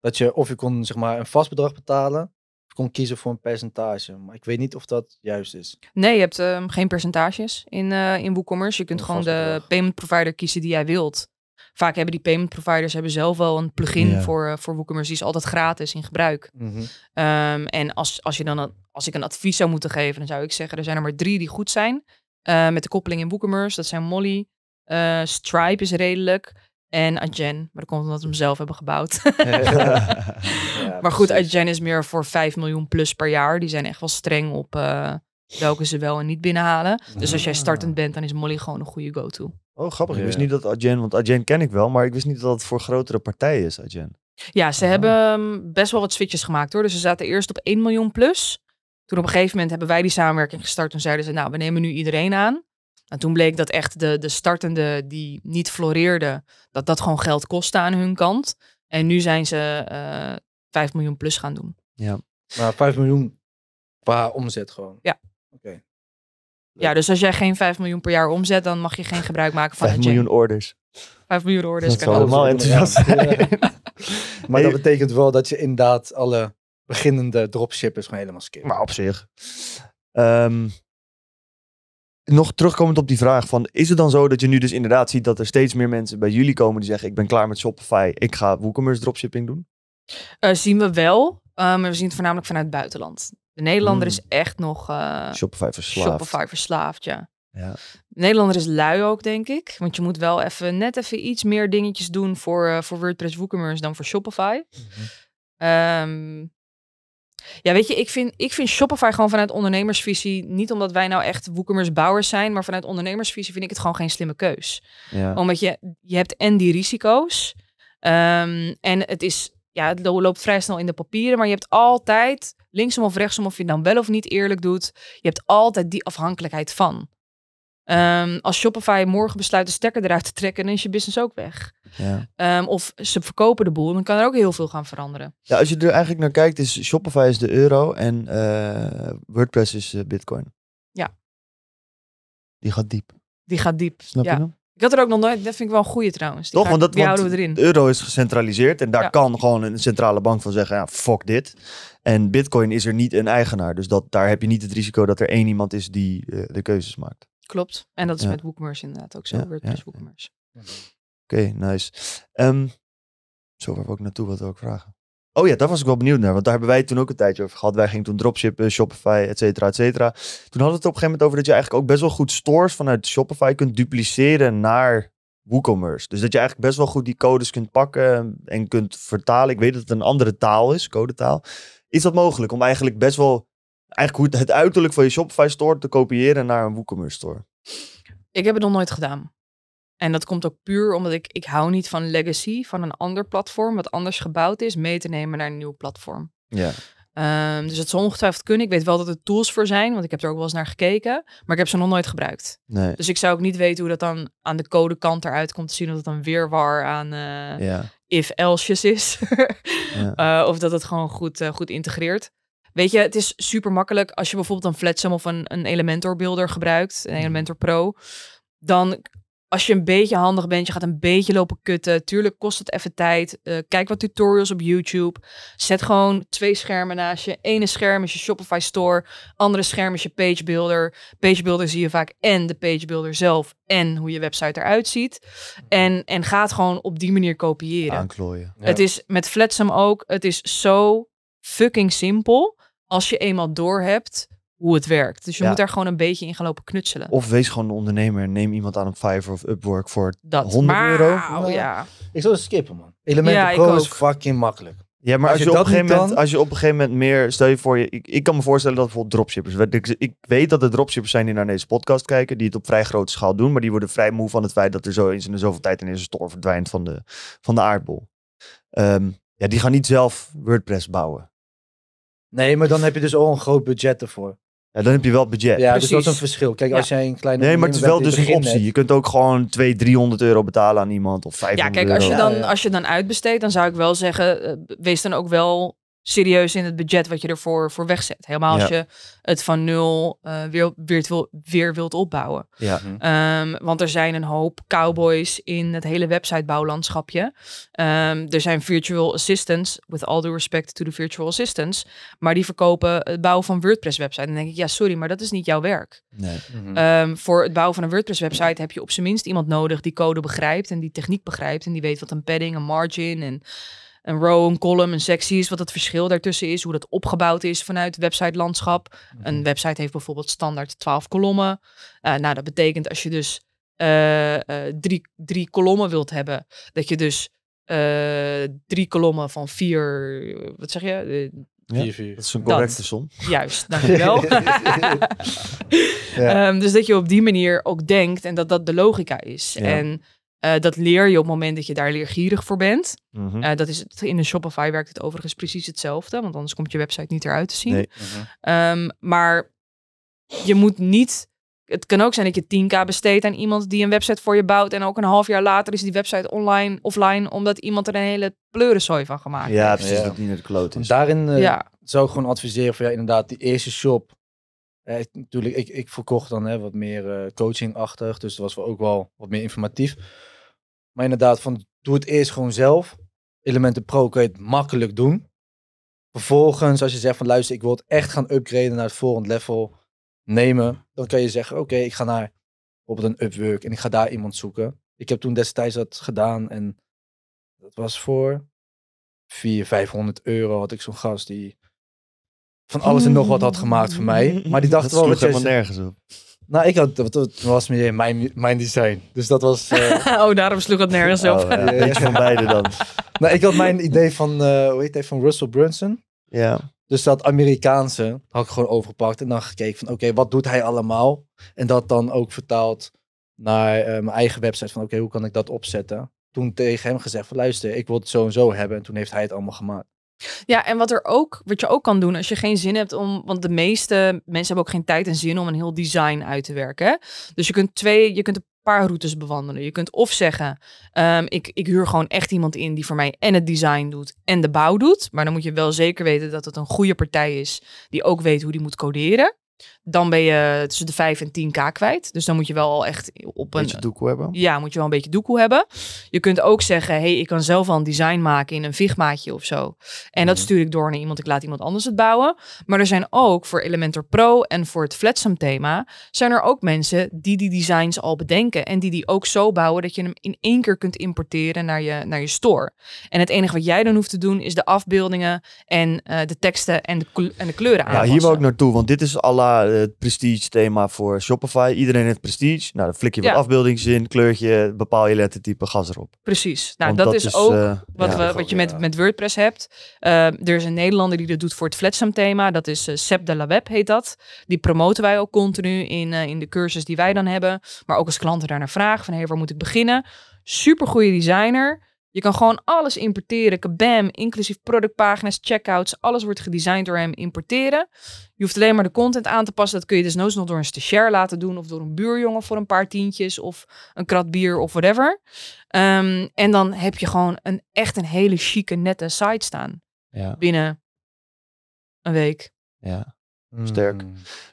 dat je of je kon zeg maar een vast bedrag betalen kon kiezen voor een percentage. Maar ik weet niet of dat juist is. Nee, je hebt ehm, geen percentages in, uh, in WooCommerce. Je kunt gewoon de payment provider kiezen die jij wilt. Vaak hebben die payment providers hebben zelf wel een plugin voor, eh, voor WooCommerce. Die is altijd gratis in gebruik. Mhm. Ehm, en als, als, je dan als ik een advies zou moeten geven, dan zou ik zeggen: er zijn er maar drie die goed zijn. Eh, met de koppeling in WooCommerce. Dat zijn Molly, uh, Stripe is redelijk. En Agen, maar dat komt omdat we hem zelf hebben gebouwd. ja, maar goed, Agen is meer voor 5 miljoen plus per jaar. Die zijn echt wel streng op eh, welke ze wel en niet binnenhalen. Dus als jij ah. startend bent, dan is Molly gewoon een goede go-to. Oh, grappig. Ik wist niet dat Adjen, want Adjen ken ik wel, maar ik wist niet dat het voor grotere partijen is, Adjen. Ja, ze ah. hebben ehm, best wel wat switches gemaakt hoor. Dus ze zaten eerst op 1 miljoen plus. Toen op een gegeven moment hebben wij die samenwerking gestart en zeiden ze, nou, we nemen nu iedereen aan. En toen bleek dat echt de, de startende die niet floreerden, dat dat gewoon geld kostte aan hun kant. En nu zijn ze uh, eh, 5 miljoen plus gaan doen. Ja, maar 5 miljoen qua omzet gewoon? Ja. Oké. Ja, dus als jij geen 5 miljoen per jaar omzet, dan mag je geen gebruik maken van 5 miljoen orders. 5 miljoen orders. Dat is allemaal enthousiast. maar dat betekent wel dat je inderdaad alle beginnende dropshippers gewoon helemaal skipt. Maar op zich. Ehm, nog terugkomend op die vraag van, is het dan zo dat je nu dus inderdaad ziet dat er steeds meer mensen bij jullie komen die zeggen, ik ben klaar met Shopify, ik ga WooCommerce dropshipping doen? Eh, zien we wel, eh, maar we zien het voornamelijk vanuit het buitenland. De Nederlander hmm. is echt nog... Eh, Shopify verslaafd. Shopify verslaafd, ja. ja. De Nederlander is lui ook, denk ik. Want je moet wel even, net even iets meer dingetjes doen voor, voor WordPress WooCommerce dan voor Shopify. Mm ja, weet je, ik vind, ik vind Shopify gewoon vanuit ondernemersvisie, niet omdat wij nou echt woekermersbouwers zijn, maar vanuit ondernemersvisie vind ik het gewoon geen slimme keus. Ja. Omdat je, je hebt en die risico's, ehm, en het is, ja, het loopt vrij snel in de papieren, maar je hebt altijd, linksom of rechtsom, of je het dan nou wel of niet eerlijk doet, je hebt altijd die afhankelijkheid van. Ehm, als Shopify morgen besluit de stekker eruit te trekken, dan is je business ook weg. Ja. Ehm, of ze verkopen de boel, dan kan er ook heel veel gaan veranderen. Ja, als je er eigenlijk naar kijkt, is Shopify is de euro en eh, WordPress is eh, Bitcoin. Ja. Die gaat diep. Die gaat diep. Snap je nou? Ik had er ook nog nooit, dat vind ik wel een goede trouwens. Die Toch, want dat erin. De euro is gecentraliseerd en daar kan gewoon een centrale bank van zeggen, ja, fuck dit. En bitcoin is er niet een eigenaar, dus dat, daar heb je niet het risico dat er één iemand is die eh, de keuzes maakt. Klopt. En dat is met WooCommerce inderdaad ook zo. Ja, WooCommerce. Oké, nice. Ehm, zo waar we ook naartoe wat ook vragen. Oh ja, daar was ik wel benieuwd naar. Want daar hebben wij toen ook een tijdje over gehad. Wij gingen toen dropshippen, Shopify, et cetera, et cetera. Toen hadden we het op een gegeven moment over dat je eigenlijk ook best wel goed stores vanuit Shopify kunt dupliceren naar WooCommerce. Dus dat je eigenlijk best wel goed die codes kunt pakken en kunt vertalen. Ik weet dat het een andere taal is, codetaal. Is dat mogelijk om eigenlijk best wel eigenlijk hoe het, uiterlijk van je Shopify store te kopiëren naar een WooCommerce store? Ik heb het nog nooit gedaan. En dat komt ook puur omdat ik, ik hou niet van legacy, van een ander platform wat anders gebouwd is, mee te nemen naar een nieuw platform. Ja. Ehm, dus het zal ongetwijfeld kunnen. Ik weet wel dat er tools voor zijn, want ik heb er ook wel eens naar gekeken, maar ik heb ze nog nooit gebruikt. Nee. Dus ik zou ook niet weten hoe dat dan aan de codekant eruit komt te zien, of dat dan weerwar aan eh, ja. if elsjes is. ja. Eh, of dat het gewoon goed, eh, goed integreert. Weet je, het is super makkelijk als je bijvoorbeeld een Flatsum of een, een Elementor builder gebruikt, een mhm. Elementor Pro. Dan als je een beetje handig bent, je gaat een beetje lopen kutten. Tuurlijk kost het even tijd. Eh, kijk wat tutorials op YouTube. Zet gewoon twee schermen naast je. Ene scherm is je Shopify store. Andere scherm is je page builder. Page builder zie je vaak en de page builder zelf en hoe je website eruit ziet. Mhm. En, en ga het gewoon op die manier kopiëren. Aanklooien. Het is met Flatsum ook. Het is zo fucking simpel als je eenmaal doorhebt hoe het werkt. Dus je moet daar gewoon een beetje in gaan lopen knutselen. Of wees gewoon een ondernemer. Neem iemand aan op Fiverr of Upwork voor dat, 100 euro. Oh, ja. Ik zou het skippen, man. Elementen ja, Pro is fucking makkelijk. Ja, maar als, je, op een gegeven moment, als je op een gegeven moment meer, stel je voor je, ik, ik kan me voorstellen dat bijvoorbeeld dropshippers, ik, weet dat er dropshippers zijn die naar deze podcast kijken, die het op vrij grote schaal doen, maar die worden vrij moe van het feit dat er zo eens in de zoveel tijd in een store verdwijnt van de, van de aardbol. Ehm, ja, die gaan niet zelf WordPress bouwen. Nee, maar dan heb je dus al een groot budget ervoor. Ja, dan heb je wel budget. Ja, dus dat is een verschil. Kijk, als jij een kleine. Nee, maar het is wel dus een optie. Je kunt ook gewoon 200, 300 euro betalen aan iemand of 500 euro. Ja, kijk, als je, dan, als je dan uitbesteedt, dan zou ik wel zeggen, eh, wees dan ook wel serieus in het budget wat je ervoor voor wegzet. Helemaal als je het van nul uh, weer, weer, weer wilt opbouwen. Ja. Ehm, want er zijn een hoop cowboys in het hele websitebouwlandschapje. Um, er zijn virtual assistants, with all due respect to the virtual assistants. Maar die verkopen het bouwen van WordPress websites. En dan denk ik, ja sorry, maar dat is niet jouw werk. Nee. Mhm. Ehm, voor het bouwen van een WordPress website heb je op zijn minst iemand nodig die code begrijpt en die techniek begrijpt. En die weet wat een padding, een margin en een row, een column, een sectie is, wat het verschil daartussen is, hoe dat opgebouwd is vanuit website landschap. Mhm. Een website heeft bijvoorbeeld standaard 12 kolommen. Eh, nou, dat betekent als je dus eh, eh, drie, drie kolommen wilt hebben, dat je dus drie kolommen van vier, wat zeg je? Ja, vier. dat is een correcte som. Juist, dankjewel. ja. Ehm, dus dat je op die manier ook denkt en dat dat de logica is. En eh, dat leer je op het moment dat je daar leergierig voor bent. Mhm. Eh, dat is het, in een Shopify werkt het overigens precies hetzelfde, want anders komt je website niet eruit te zien. Nee. Ehm, maar je moet niet. Het kan ook zijn dat je 10k besteedt aan iemand die een website voor je bouwt. En ook een half jaar later is die website online, offline, omdat iemand er een hele pleurenzooi van gemaakt heeft. ja, precies. Dat niet naar de kloot is. Daarin eh, zou ik gewoon adviseren van je inderdaad, die eerste shop eh, natuurlijk, ik, ik verkocht dan hè, wat meer uh, coachingachtig. Dus dat was ook wel wat meer informatief. Maar inderdaad, van, doe het eerst gewoon zelf. Elementen Pro kun je het makkelijk doen. Vervolgens, als je zegt van luister, ik wil het echt gaan upgraden naar het volgende level nemen. Dan kan je zeggen, oké, ik ga naar bijvoorbeeld een Upwork en ik ga daar iemand zoeken. Ik heb toen destijds dat gedaan en dat was voor 400, 500 euro had ik zo'n gast die van alles en nog wat had gemaakt voor mij. Maar die dacht wel... Dat helemaal nergens op. Nou, ik had, dat was meer mijn, mijn design. Dus dat was... Uh... oh, daarom sloeg het nergens op. Oh, ja, van beide dan. nou, ik had mijn idee van, eh, hoe heet hij, van Russell Brunson. Ja. Dus dat Amerikaanse had ik gewoon overgepakt en dan gekeken van, oké, wat doet hij allemaal? En dat dan ook vertaald naar eh, mijn eigen website van, oké, hoe kan ik dat opzetten? Toen tegen hem gezegd van, luister, ik wil het zo en zo hebben. En toen heeft hij het allemaal gemaakt. Ja, en wat, er ook, wat je ook kan doen als je geen zin hebt om. Want de meeste mensen hebben ook geen tijd en zin om een heel design uit te werken. Dus je kunt twee, je kunt een paar routes bewandelen. Je kunt of zeggen, ehm, ik, ik huur gewoon echt iemand in die voor mij en het design doet en de bouw doet. Maar dan moet je wel zeker weten dat het een goede partij is die ook weet hoe die moet coderen dan ben je tussen de 5 en 10k kwijt. Dus dan moet je wel echt op een... Beetje doekoe hebben. Ja, moet je wel een beetje doekoe hebben. Je kunt ook zeggen, hey, ik kan zelf al een design maken in een vigmaatje of zo. En dat mhm. stuur ik door naar iemand, ik laat iemand anders het bouwen. Maar er zijn ook voor Elementor Pro en voor het Flatsum thema... zijn er ook mensen die die designs al bedenken. En die die ook zo bouwen dat je hem in één keer kunt importeren naar je, naar je store. En het enige wat jij dan hoeft te doen is de afbeeldingen en eh, de teksten en de, en de kleuren aanpassen. Ja, hier wil ik naartoe, want dit is alla het prestige thema voor Shopify. Iedereen heeft prestige. Nou, dan flik je wat ja. in, kleurtje, bepaal je lettertype, gas erop. Precies. Nou, dat, is, ook eh, wat, we, wat je met, met WordPress hebt. Eh, er is een Nederlander die dat doet voor het Fletsam thema. Dat is uh, eh, Seb de la Web heet dat. Die promoten wij ook continu in, in de cursus die wij dan hebben. Maar ook als klanten daarnaar vragen van hé, hey, waar moet ik beginnen? supergoeie designer. Je kan gewoon alles importeren, kabam, inclusief productpagina's, checkouts, alles wordt gedesigned door hem importeren. Je hoeft alleen maar de content aan te passen. Dat kun je desnoods nog door een stagiair laten doen of door een buurjongen voor een paar tientjes of een krat bier of whatever. Ehm, en dan heb je gewoon een, echt een hele chique, nette site staan ja. binnen een week. Ja. Hmm. Sterk.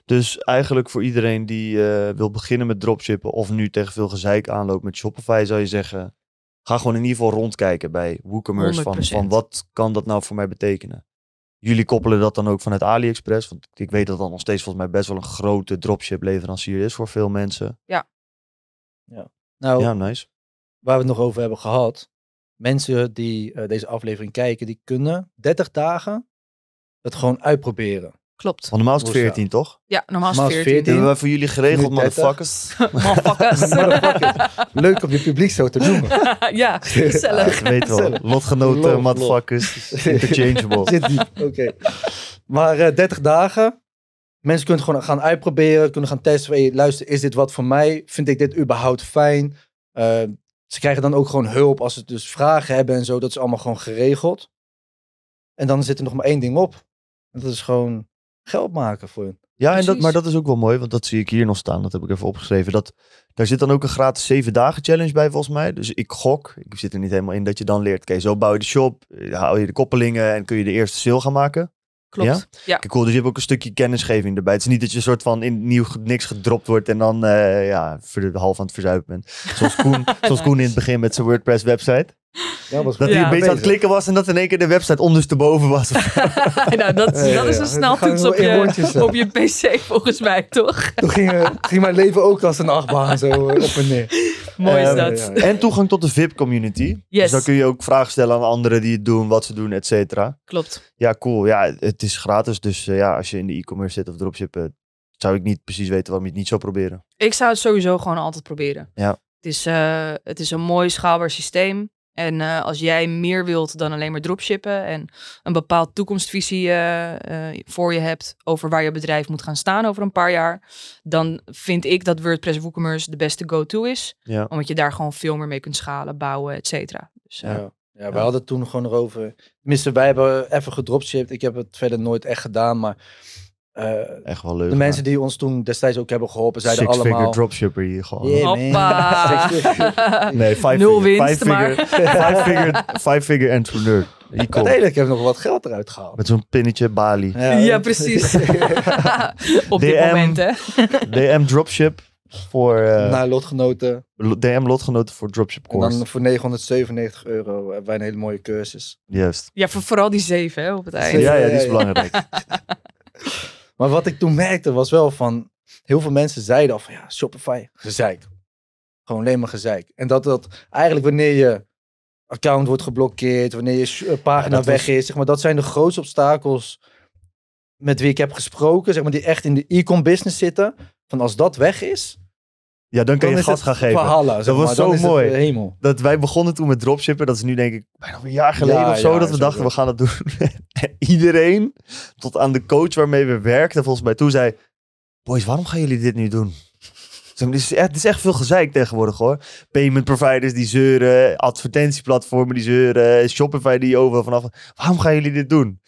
Dus eigenlijk voor iedereen die eh, wil beginnen met dropshippen of nu tegen veel gezeik aanloopt met Shopify, zou je zeggen: ga gewoon in ieder geval rondkijken bij WooCommerce. Van, van wat kan dat nou voor mij betekenen? Jullie koppelen dat dan ook vanuit AliExpress. Want ik weet dat dat nog steeds volgens mij best wel een grote dropship leverancier is voor veel mensen. Ja. Ja, nou, ja nice. Waar we het nog over hebben gehad. Mensen die eh, deze aflevering kijken, die kunnen 30 dagen het gewoon uitproberen. Klopt. normaal is het 14, toch? Ja, normaal is het 14. Hebben we voor jullie geregeld, motherfuckers. motherfuckers. Leuk om je publiek zo te noemen. ja, gezellig. Ja, weet wel, lotgenoten, love, motherfuckers, interchangeable. Zit oké. Maar uh, eh, 30 dagen. Mensen kunnen gewoon gaan uitproberen, kunnen gaan testen. Hey, luister, is dit wat voor mij? Vind ik dit überhaupt fijn? Eh, ze krijgen dan ook gewoon hulp als ze dus vragen hebben en zo. Dat is allemaal gewoon geregeld. En dan zit er nog maar één ding op. dat is gewoon geld maken voor je. Ja, en dat, maar dat is ook wel mooi, want dat zie ik hier nog staan. Dat heb ik even opgeschreven. Dat, daar zit dan ook een gratis 7 dagen challenge bij volgens mij. Dus ik gok, ik zit er niet helemaal in, dat je dan leert. Oké, zo bouw je de shop, eh, hou je de koppelingen en kun je de eerste sale gaan maken. Klopt. Ja? Kijk, cool, dus je hebt ook een stukje kennisgeving erbij. Het is niet dat je een soort van in nieuw niks gedropt wordt en dan eh, ja, voor de half aan het verzuipen bent. Zoals Koen, zoals Koen in het begin met zijn WordPress website dat hij een beetje aan het klikken was en dat in één keer de website ondersteboven was. nou, dat, dat is een sneltoets op je, op je pc volgens mij, toch? Toen ging, eh, ging mijn leven ook als een achtbaan zo eh, op en neer. Mooi is eh, dat. en toegang tot de VIP-community. Dus dan kun je ook vragen stellen aan anderen die het doen, wat ze doen, et cetera. Klopt. Ja, cool. Ja, het is gratis. Dus ja, als je in de e-commerce zit of dropshippen, zou ik niet precies weten waarom je het niet zou proberen. Ik zou het sowieso gewoon altijd proberen. Ja. Het is, het is een mooi schaalbaar systeem. En eh, als jij meer wilt dan alleen maar dropshippen en een bepaald toekomstvisie eh, eh, voor je hebt over waar je bedrijf moet gaan staan over een paar jaar, dan vind ik dat WordPress WooCommerce de beste go-to is. Omdat je daar gewoon veel meer mee kunt schalen, bouwen, et cetera. Dus, ja. ja. we hadden het toen gewoon erover. Tenminste, wij hebben even gedropshipped. Ik heb het verder nooit echt gedaan, maar eh, Echt wel leuk. De mensen die ons toen destijds ook hebben geholpen, zeiden Six allemaal... Six dropshipper hier gewoon. Yeah, nee, 5 Nul figure. Winst, five maar. Figure, five figure, five figure entrepreneur. Uiteindelijk heb ik nog wat geld eruit gehaald. Met zo'n pinnetje Bali. Ja, precies. Op DM, dit moment, hè. DM dropship voor... Eh, Naar lotgenoten. DM lotgenoten voor dropship course. En dan voor 997 euro hebben eh, wij een hele mooie cursus. Juist. Ja, voor vooral die zeven hè, op het einde. Ja, ja, die is belangrijk. Maar wat ik toen merkte was wel van, heel veel mensen zeiden al van ja, Shopify, gezeik. Gewoon alleen maar gezeik. En dat dat eigenlijk wanneer je account wordt geblokkeerd, wanneer je eh, pagina weg is, zeg maar, dat zijn de grootste obstakels met wie ik heb gesproken, zeg maar, die echt in de e-com business zitten. Van als dat weg is, ja, dan kan je gas gaan geven. Verhalen, dat was zo mooi. Dat wij begonnen toen met dropshippen. Dat is nu denk ik bijna een jaar geleden of zo. dat we dachten, we gaan dat doen. iedereen, tot aan de coach waarmee we werkten, volgens mij toen zei... Boys, waarom gaan jullie dit nu doen? Het is, echt, is echt veel gezeik tegenwoordig hoor. Payment providers die zeuren, advertentieplatformen die zeuren, Shopify die overal vanaf. Waarom gaan jullie dit doen?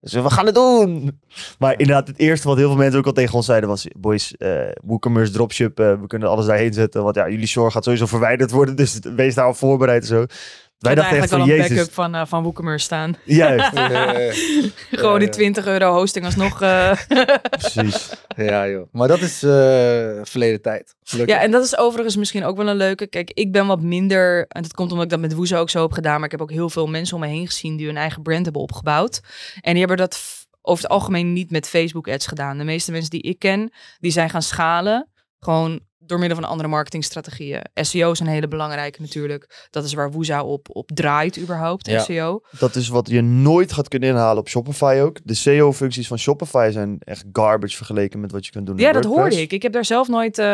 Dus we gaan het doen. Maar inderdaad, het eerste wat heel veel mensen ook al tegen ons zeiden was... Boys, uh, WooCommerce, dropship, we kunnen alles daarheen zetten. Want ja, jullie zorg gaat sowieso verwijderd worden. Dus wees daarop voorbereid en zo. Wij dachten eigenlijk echt van, een backup van, eh, van staan. Juist. Gewoon die 20 euro hosting alsnog. Uh... Precies. Ja joh. Maar dat is eh, verleden tijd. Gelukkig. Ja, en dat is overigens misschien ook wel een leuke. Kijk, ik ben wat minder, en dat komt omdat ik dat met Woezo ook zo heb gedaan, maar ik heb ook heel veel mensen om me heen gezien die hun eigen brand hebben opgebouwd. En die hebben dat over het algemeen niet met Facebook ads gedaan. De meeste mensen die ik ken, die zijn gaan schalen. Gewoon door middel van andere marketingstrategieën. SEO is een hele belangrijke natuurlijk. Dat is waar Woeza op, op draait überhaupt, SEO. Dat is wat je nooit gaat kunnen inhalen op Shopify ook. De SEO-functies van Shopify zijn echt garbage vergeleken met wat je kunt doen Ja, dat hoorde ik. Ik heb daar zelf nooit, uh,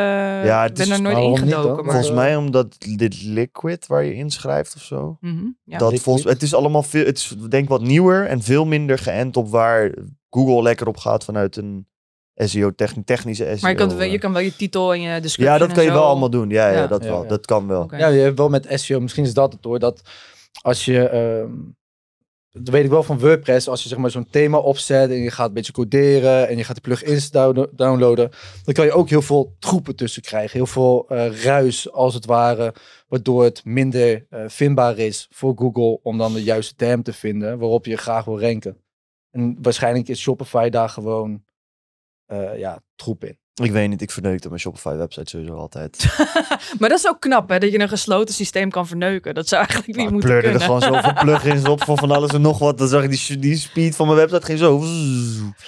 ja, ben daar nooit ingedoken. Maar... Volgens mij omdat dit Liquid waar je inschrijft of zo. Mhm, dat volgens, het is allemaal veel, het is denk wat nieuwer en veel minder geënt op waar Google lekker op gaat vanuit een SEO, technische SEO. Maar je kan, wel, eh. je kan wel je titel en je description Ja, dat kan je wel allemaal doen. Ja, ja. dat, wel. dat kan wel. Ja, je hebt wel met SEO, misschien is dat het hoor, dat als je... Ehm, dat weet ik wel van WordPress. Als je zeg maar zo'n thema opzet en je gaat een beetje coderen en je gaat de plugins downloaden, dan kan je ook heel veel troepen tussen krijgen. Heel veel eh, ruis als het ware, waardoor het minder eh, vindbaar is voor Google om dan de juiste term te vinden waarop je graag wil ranken. En waarschijnlijk is Shopify daar gewoon eh, ja, troep in. Ik weet niet, ik verneukte mijn Shopify-website sowieso altijd. maar dat is ook knap, hè? Dat je een gesloten systeem kan verneuken. Dat zou eigenlijk niet moeten kunnen. Ik pleurde er gewoon zoveel plugins op van van alles en nog wat. Dan zag ik die, speed van mijn website ging zo...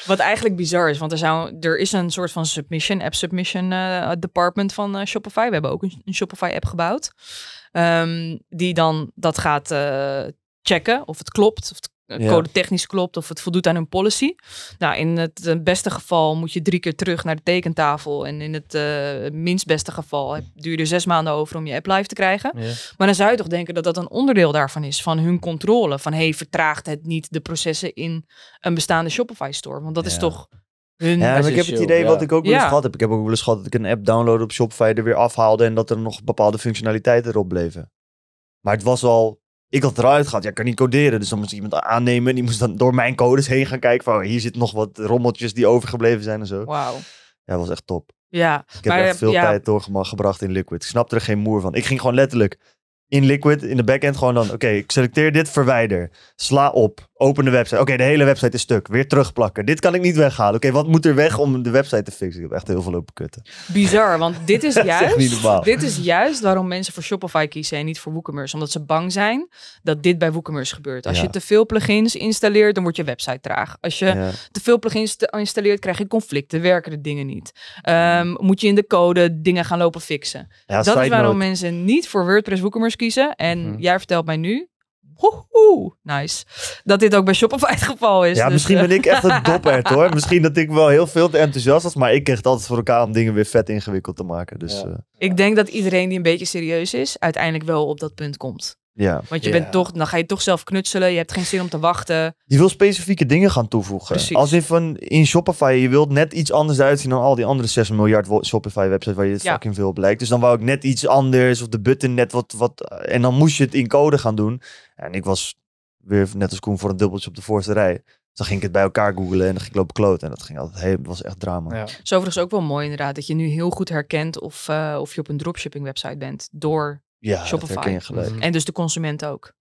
Wat eigenlijk bizar is, want er, zou, er is een soort van submission, app-submission eh, department van eh, Shopify. We hebben ook een, Shopify-app gebouwd. Ehm, die dan dat gaat checken of het klopt, of het eh, code technisch klopt of het voldoet aan hun policy. Nou, in het eh, beste geval moet je drie keer terug naar de tekentafel. En in het eh, minst beste geval duur je er zes maanden over om je app live te krijgen. Maar dan zou je toch denken dat dat een onderdeel daarvan is, van hun controle. Van hey, vertraagt het niet de processen in een bestaande Shopify store? Want dat is toch hun ja, maar ik heb het idee wat ik ook wel eens gehad heb. Ik heb ook wel eens gehad dat ik een app download op Shopify, er weer afhaalde en dat er nog bepaalde functionaliteiten erop bleven. Maar het was al ik had eruit gehad. Ja, kan niet coderen. Dus dan moest ik iemand aannemen. En die moest dan door mijn codes heen gaan kijken. Van, hier zitten nog wat rommeltjes die overgebleven zijn en zo. Wauw. Ja, dat was echt top. Ja. Ik heb echt veel tijd doorgebracht in Liquid. Ik snapte er geen moer van. Ik ging gewoon letterlijk in Liquid, in de backend, gewoon dan... Oké, ik selecteer dit, verwijder. Sla op. Open de website. Oké, de hele website is stuk. Weer terugplakken. Dit kan ik niet weghalen. Oké, wat moet er weg om de website te fixen? Ik heb echt heel veel lopen kutten. Bizar, want dit is juist, dit is juist waarom mensen voor Shopify kiezen en niet voor WooCommerce. Omdat ze bang zijn dat dit bij WooCommerce gebeurt. Als je te veel plugins installeert, dan wordt je website traag. Als je te veel plugins installeert, krijg je conflicten, werken de dingen niet. Ehm, moet je in de code dingen gaan lopen fixen. dat is waarom mensen niet voor WordPress WooCommerce kiezen. En mhm. jij vertelt mij nu, woehoe, nice. Dat dit ook bij Shopify het geval is. Ja, dus, misschien ben ik echt een eh. doppert hoor. Misschien dat ik wel heel veel te enthousiast was, maar ik kreeg het altijd voor elkaar om dingen weer vet ingewikkeld te maken. Dus, eh. ik denk dat iedereen die een beetje serieus is, uiteindelijk wel op dat punt komt. Ja. Want je bent toch, dan ga je toch zelf knutselen. Je hebt geen zin om te wachten. Je wil specifieke dingen gaan toevoegen. Als in van in Shopify, je wilt net iets anders uitzien dan al die andere 6 miljard Shopify websites waar je het fucking veel op lijkt. Dus dan wou ik net iets anders of de button net wat, wat. Eh, en dan moest je het in code gaan doen. En ik was weer net als Koen voor een dubbeltje op de voorste rij. Dan ging ik het bij elkaar googlen en dan ging ik lopen kloot En dat ging altijd heel, was echt drama. Zo is overigens ook wel mooi inderdaad, dat je nu heel goed herkent of, eh, of je op een dropshipping website bent door ja, Shopify. Mhm. En dus de consument ook.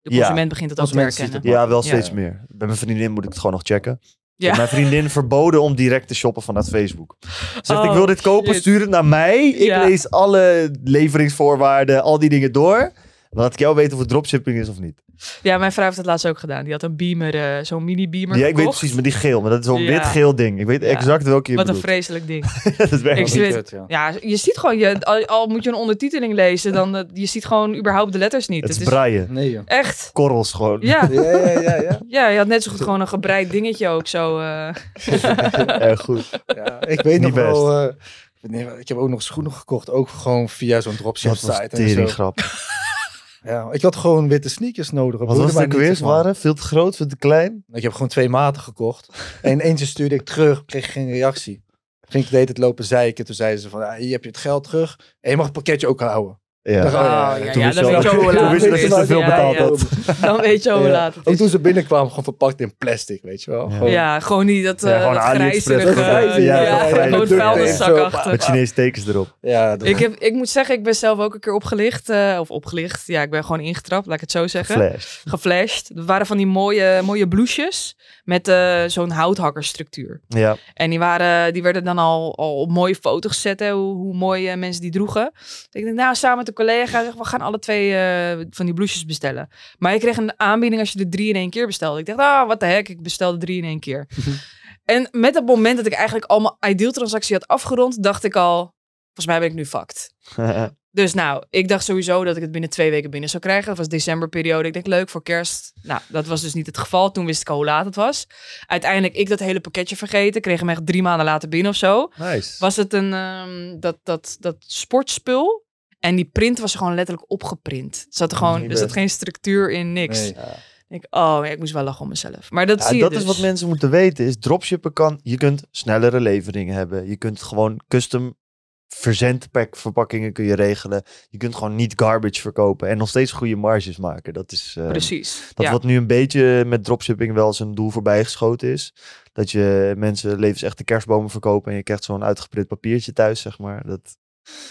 De consument begint het ook te herkennen. ja, wel steeds meer. Bij mijn vriendin moet ik het gewoon nog checken. Mijn vriendin verboden om direct te shoppen vanuit Facebook. Zegt, ik oh, wil dit kopen, stuur het naar mij. Ik lees alle leveringsvoorwaarden, al die dingen door laat ik jou weten of het dropshipping is of niet. Ja, mijn vrouw heeft het laatst ook gedaan. Die had een beamer, eh, zo'n mini-beamer Ja, ik weet precies, maar die geel. Maar dat is zo'n wit-geel ding. Ik weet exact welke je Wat een vreselijk ding. dat is Ik echt... kut, ja. Ja, je ziet gewoon, je, al, moet je een ondertiteling lezen, dan eh, je ziet gewoon überhaupt de letters niet. Het is braaien. Nee, echt. Korrels gewoon. Ja, Ja, ja, ja, ja. je had net zo goed gewoon een gebreid dingetje ook zo. eh. goed. ja. Ik weet Niet nog wel... Eh, ik heb ook nog schoenen gekocht. Ook gewoon via zo'n dropship Dat was site. en zo. grap. Ja, ik had gewoon witte sneakers nodig. Wat was het weer? Waren veel te groot, veel te klein? Nou, ik heb gewoon twee maten gekocht. en eentje stuurde ik terug, kreeg geen reactie. Ging ik deed het lopen zeiken. Toen zeiden ze van, ah, hier heb je het geld terug. En je mag het pakketje ook houden. Ja. ja, dan weet dat veel betaald Dan weet je hoe laat toen ze binnenkwamen, gewoon verpakt in plastic, weet je wel. Gewoon, ja, gewoon niet dat, uh, gewoon eh, dat grijzerige, eh, Met Chinese tekens erop. Ja, ik, heb, ik moet zeggen, ik ben zelf ook een keer opgelicht, eh, of opgelicht. Ja, ik ben gewoon ingetrapt, laat ik het zo zeggen. Geflashed. Er waren van die mooie, mooie blouses met zo'n houthakkerstructuur. Ja. En die, waren, die werden dan al, al op mooie foto's gezet, hè, hoe, hoe mooi mensen die droegen. Ik denk, nou, samen collega zeg, we gaan alle twee eh, van die bloesjes bestellen. Maar ik kreeg een aanbieding als je de drie in één keer bestelde. Ik dacht, ah, wat de heck, ik bestelde drie in één keer. Mhm. en met het moment dat ik eigenlijk al mijn ideal transactie had afgerond, dacht ik al, volgens mij ben ik nu fucked. dus nou, ik dacht sowieso dat ik het binnen twee weken binnen zou krijgen. Dat was decemberperiode. Ik denk, leuk, voor kerst. Nou, dat was dus niet het geval. Toen wist ik al hoe laat het was. Uiteindelijk, ik dat hele pakketje vergeten. Kreeg hem echt drie maanden later binnen of zo. Nice. Was het een, ehm, dat, dat, dat sportspul en die print was gewoon letterlijk opgeprint. Zat gewoon, er zat geen structuur in, niks. Ik, oh, ik moest wel lachen om mezelf. Maar dat zie je Dat is dus. wat mensen moeten weten. Is dropshippen kan... Je kunt snellere leveringen hebben. Je kunt gewoon custom verzendpack verpakkingen kun je regelen. Je kunt gewoon niet garbage verkopen en nog steeds goede marges maken. Dat is ehm, precies. Dat wat nu een beetje met dropshipping wel zijn doel voorbij geschoten is. Dat je mensen levensechte kerstbomen verkopen en je krijgt zo'n uitgeprint papiertje thuis, zeg maar. Dat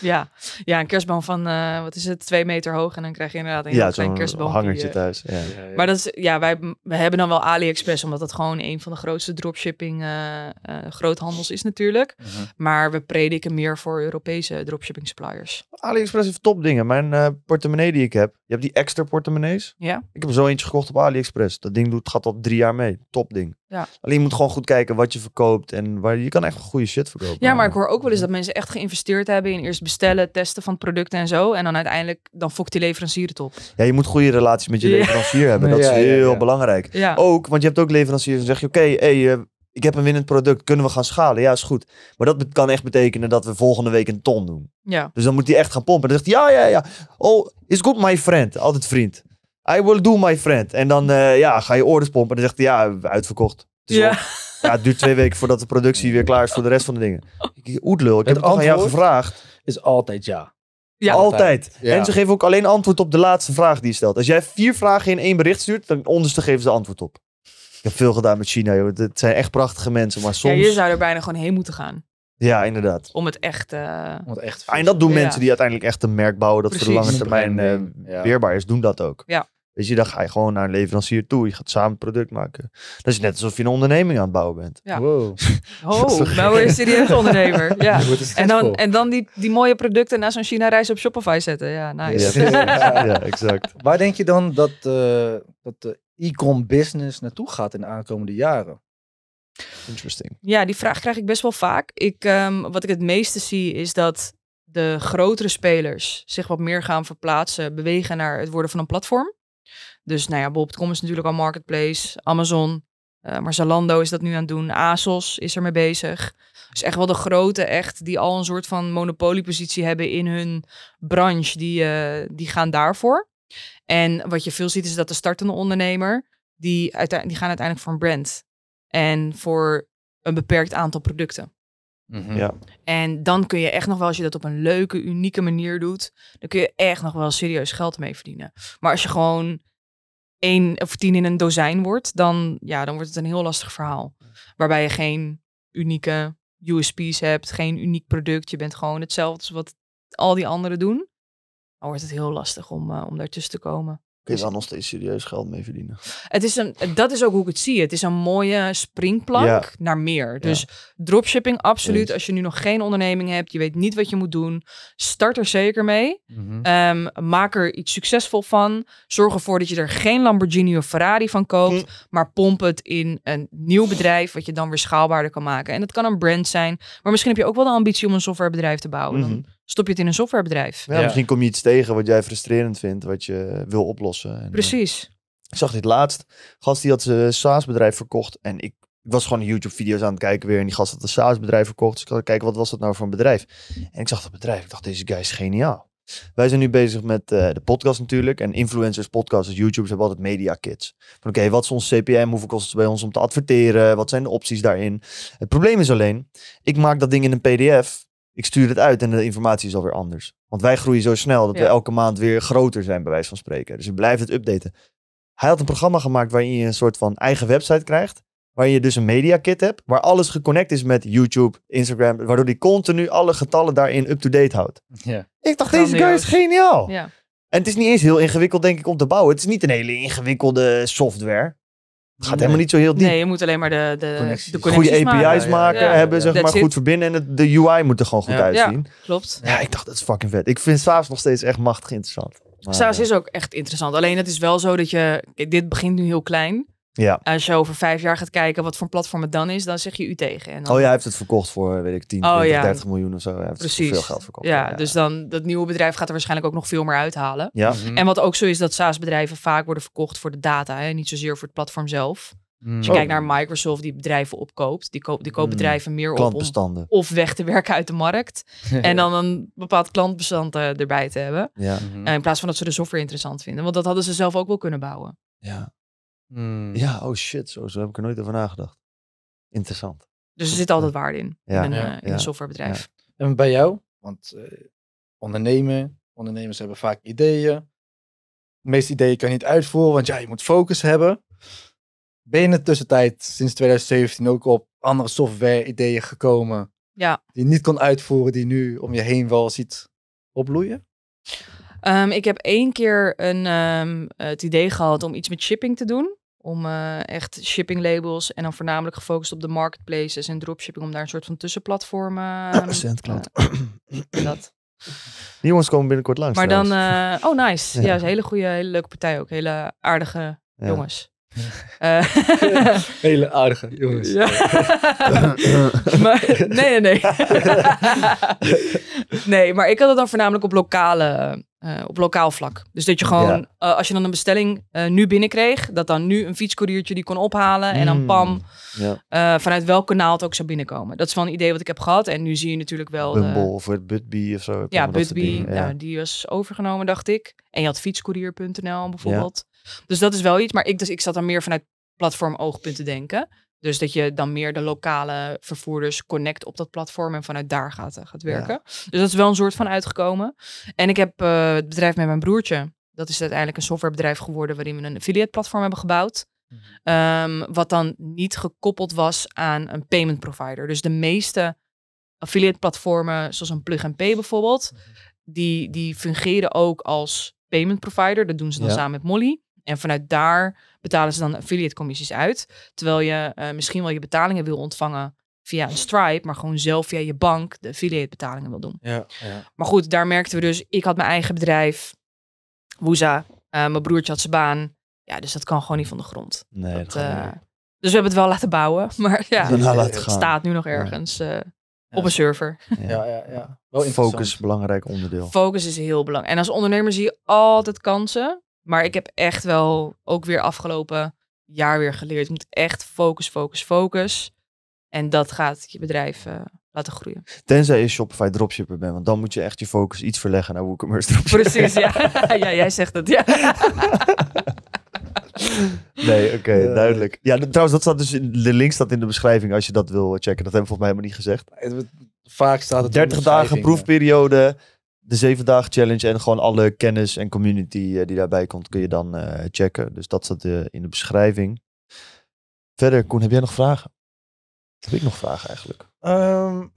ja, ja een kerstboom van, eh, wat is het, twee meter hoog. En dan krijg je inderdaad een klein kerstboom. hangertje die, thuis. Ja. Maar dat is, ja, wij we hebben dan wel AliExpress, omdat dat gewoon een van de grootste dropshipping eh, eh, groothandels is natuurlijk. Mhm. Maar we prediken meer voor Europese dropshipping suppliers. AliExpress heeft top dingen Mijn portemonnee die ik heb, je hebt die extra portemonnees. Ja. Ik heb zo eentje gekocht op AliExpress. Dat ding doet, gaat al drie jaar mee. Top ding. Ja. Alleen je moet gewoon goed kijken wat je verkoopt. En waar, je kan echt goede shit verkopen. Ja, maar ik hoor ook wel eens dat mensen echt geïnvesteerd hebben in eerst bestellen, testen van producten en zo. En dan uiteindelijk, dan fokt die leverancier het op. Ja, je moet goede relaties met je leverancier ja. hebben. Dat is heel belangrijk. Ook, want je hebt ook leveranciers zeg je, oké, okay, hey, eh, ik heb een winnend product, kunnen we gaan schalen? Ja, is goed. Maar dat kan echt betekenen dat we volgende week een ton doen. Ja. Dus dan moet hij echt gaan pompen. Dan zegt hij, ja, ja, ja. Oh, is goed my friend. Altijd vriend. I will do my friend. En dan eh, ja, ga je orders pompen. En dan zegt hij, ja, uitverkocht. ja. ja. het duurt twee weken voordat de productie weer klaar is voor de rest van de dingen. Oetlul, ik heb het al aan jou gevraagd. Is altijd ja. Ja. Altijd. En ze geven ook alleen antwoord op de laatste vraag die je stelt. Als jij vier vragen in één bericht stuurt, dan onderste geven ze antwoord op. Ik heb veel gedaan met China, joh. Het zijn echt prachtige mensen, maar soms... Ja, je zou er bijna gewoon heen moeten gaan. Ja, inderdaad. Om het echt... Eh, Om het echt ah, en dat doen mensen die uiteindelijk echt een merk bouwen... dat voor de lange termijn eh, weerbaar is, doen dat ook. Ja. Weet je, dan ga je gewoon naar een leverancier toe. Je gaat samen product maken. Dat is net alsof je een onderneming aan het bouwen bent. Ja. Wow. Oh, nou een serieus ondernemer. Ja. En dan, en dan die, die mooie producten naar zo'n China-reis op Shopify zetten. Ja, nice. Ja, ja, exact. Waar denk je dan dat, eh, dat de e-com business naartoe gaat in de aankomende jaren? Interesting. Ja, die vraag krijg ik best wel vaak. Ik, ehm, wat ik het meeste zie is dat de grotere spelers zich wat meer gaan verplaatsen, bewegen naar het worden van een platform. Dus nou ja, Bol.com is natuurlijk al marketplace, Amazon, uh, maar Zalando is dat nu aan het doen, ASOS is er mee bezig. Dus echt wel de grote, echt, die al een soort van monopoliepositie hebben in hun branche, die, eh, die gaan daarvoor. En wat je veel ziet is dat de startende ondernemer, die, die gaan uiteindelijk voor een brand. En voor een beperkt aantal producten. Mhm. ja. En dan kun je echt nog wel, als je dat op een leuke, unieke manier doet, dan kun je echt nog wel serieus geld mee verdienen. Maar als je gewoon één of tien in een dozijn wordt, dan, ja, dan wordt het een heel lastig verhaal. Waarbij je geen unieke USP's hebt, geen uniek product. Je bent gewoon hetzelfde als wat al die anderen doen dan wordt het heel lastig om, uh, om daartussen te komen. Kun je dan dus nog steeds serieus geld mee verdienen. Het is een, dat is ook hoe ik het zie. Het is een mooie springplank naar meer. Dus dropshipping, absoluut. Als je nu nog geen onderneming hebt, je weet niet wat je moet doen, start er zeker mee. Mhm. Ehm, maak er iets succesvol van. Zorg ervoor dat je er geen Lamborghini of Ferrari van koopt, hm. maar pomp het in een nieuw bedrijf wat je dan weer schaalbaarder kan maken. En dat kan een brand zijn, maar misschien heb je ook wel de ambitie om een softwarebedrijf te bouwen. Dan mhm stop je het in een softwarebedrijf. Ja, Misschien kom je iets tegen wat jij frustrerend vindt, wat je wil oplossen. En, eh, Precies. ik zag dit laatst. Gast die had zijn eh, SaaS-bedrijf verkocht. En ik, was gewoon YouTube-video's aan het kijken weer. En die gast had een SaaS-bedrijf verkocht. Dus ik had kijken, wat was dat nou voor een bedrijf? En ik zag dat bedrijf. Ik dacht, deze guy is geniaal. Wij zijn nu bezig met eh, de podcast natuurlijk. En influencers, podcasters, YouTubers hebben altijd media kits. Van oké, wat is ons CPM? Hoeveel kost het bij ons om te adverteren? Wat zijn de opties daarin? Het probleem is alleen, ik maak dat ding in een PDF ik stuur het uit en de informatie is alweer anders. Want wij groeien zo snel dat we elke maand weer groter zijn, bij wijze van spreken. Dus je blijft het updaten. Hij had een programma gemaakt waarin je een soort van eigen website krijgt. waar je dus een media kit hebt, waar alles geconnect is met YouTube, Instagram. Waardoor hij continu alle getallen daarin up-to-date houdt. Ja. Ik dacht, deze guy is geniaal. Ja. En het is niet eens heel ingewikkeld, denk ik, om te bouwen. Het is niet een hele ingewikkelde software. Het gaat helemaal niet zo heel diep. Nee, je moet alleen maar de, de, de goede API's maken, hebben, zeg maar, goed verbinden. En de UI moet er gewoon goed uitzien. klopt. Ja, ik dacht, dat is fucking vet. Ik vind SaaS nog steeds echt machtig interessant. Maar, SaaS is ook echt interessant. Alleen het is wel zo dat je... Dit begint nu heel klein. Ja. Als je over vijf jaar gaat kijken wat voor platform het dan is, dan zeg je u tegen. En dan... Oh, jij hebt het verkocht voor, weet ik, 10, 20, 30 miljoen of zo. heeft Precies. veel geld verkocht. Ja, dus dan dat nieuwe bedrijf gaat er waarschijnlijk ook nog veel meer uithalen. Ja. Mhm. En wat ook zo is, dat SaaS-bedrijven vaak worden verkocht voor de data, En niet zozeer voor het platform zelf. Als je mhm. kijkt naar Microsoft die bedrijven opkoopt, die, die koopt mhm. bedrijven meer op om of weg te werken uit de markt en dan een bepaald klantbestand eh, erbij te hebben. Ja. Eh, in plaats van dat ze de software interessant vinden, want dat hadden ze zelf ook wel kunnen bouwen. Ja. Hmm. Ja, oh shit, zo, zo heb ik er nooit over nagedacht. Interessant. Dus er zit altijd eh, waarde in, eh, in, een, softwarebedrijf. En bij jou? Want eh, ondernemen, ondernemers hebben vaak ideeën. De meeste ideeën kan je niet uitvoeren, want ja, je moet focus hebben. Ben je in de tussentijd sinds 2017 ook op andere software-ideeën gekomen? Ja. Die je niet kon uitvoeren, die nu om je heen wel ziet opbloeien? Ehm, ik heb één keer een, ehm, het idee gehad om iets met shipping te doen. Om eh, echt shipping labels en dan voornamelijk gefocust op de marketplaces en dropshipping. Om daar een soort van tussenplatform... Uh, dat. Die jongens komen binnenkort langs. Maar dan... Eh, oh, nice. Ja, ja is een hele goede, hele leuke partij ook. Hele aardige jongens. Hele aardige jongens. nee, nee. nee, maar ik had het dan voornamelijk op lokale eh, op lokaal vlak. Dus dat je gewoon, eh, als je dan een bestelling eh, nu binnenkreeg, dat dan nu een fietscouriertje die kon ophalen en dan mm. pam, vanuit welk kanaal het ook zou binnenkomen. Dat is wel een idee wat ik heb gehad. En nu zie je natuurlijk wel... Bumble of het Budbee of zo. Ja, Budbee, nou, die was overgenomen, dacht ik. En je had fietscourier.nl bijvoorbeeld. Dus dat is wel iets. Maar ik, dus, ik zat dan meer vanuit platformoogpunt te denken. Dus dat je dan meer de lokale vervoerders connect op dat platform en vanuit daar gaat, eh, werken. Dus dat is wel een soort van uitgekomen. En ik heb eh, het bedrijf met mijn broertje. Dat is uiteindelijk een softwarebedrijf geworden waarin we een affiliate platform hebben gebouwd. Mhm. Ehm, wat dan niet gekoppeld was aan een payment provider. Dus de meeste affiliate platformen, zoals een Plug and Pay bijvoorbeeld, mhm. die, die fungeren ook als payment provider. Dat doen ze dan samen met Molly. En vanuit daar betalen ze dan affiliate commissies uit. Terwijl je eh, misschien wel je betalingen wil ontvangen via een Stripe, maar gewoon zelf via je bank de affiliate betalingen wil doen. Ja, ja. Maar goed, daar merkten we dus, ik had mijn eigen bedrijf, Woeza, eh, mijn broertje had zijn baan. Ja, dus dat kan gewoon niet van de grond. Nee, dat, eh, dus we hebben het wel laten bouwen, maar ja, het staat nu nog ergens op een server. Ja, ja, ja. Wel Focus, belangrijk onderdeel. Focus is heel belangrijk. En als ondernemer zie je altijd kansen. Maar ik heb echt wel ook weer afgelopen jaar weer geleerd. Je moet echt focus, focus, focus. En dat gaat je bedrijf eh, laten groeien. Tenzij je Shopify dropshipper bent, want dan moet je echt je focus iets verleggen naar WooCommerce dropshipper. Precies, ja. ja jij zegt het, ja. nee, oké, duidelijk. Ja, trouwens, dat staat dus in, de link staat in de beschrijving als je dat wil checken. Dat hebben we volgens mij helemaal niet gezegd. Vaak staat het 30 dagen proefperiode de zeven dagen challenge en gewoon alle kennis en community eh, die daarbij komt, kun je dan eh, checken. Dus dat staat eh, in de beschrijving. Verder, Koen, heb jij nog vragen? Heb ik nog vragen eigenlijk? Ehm,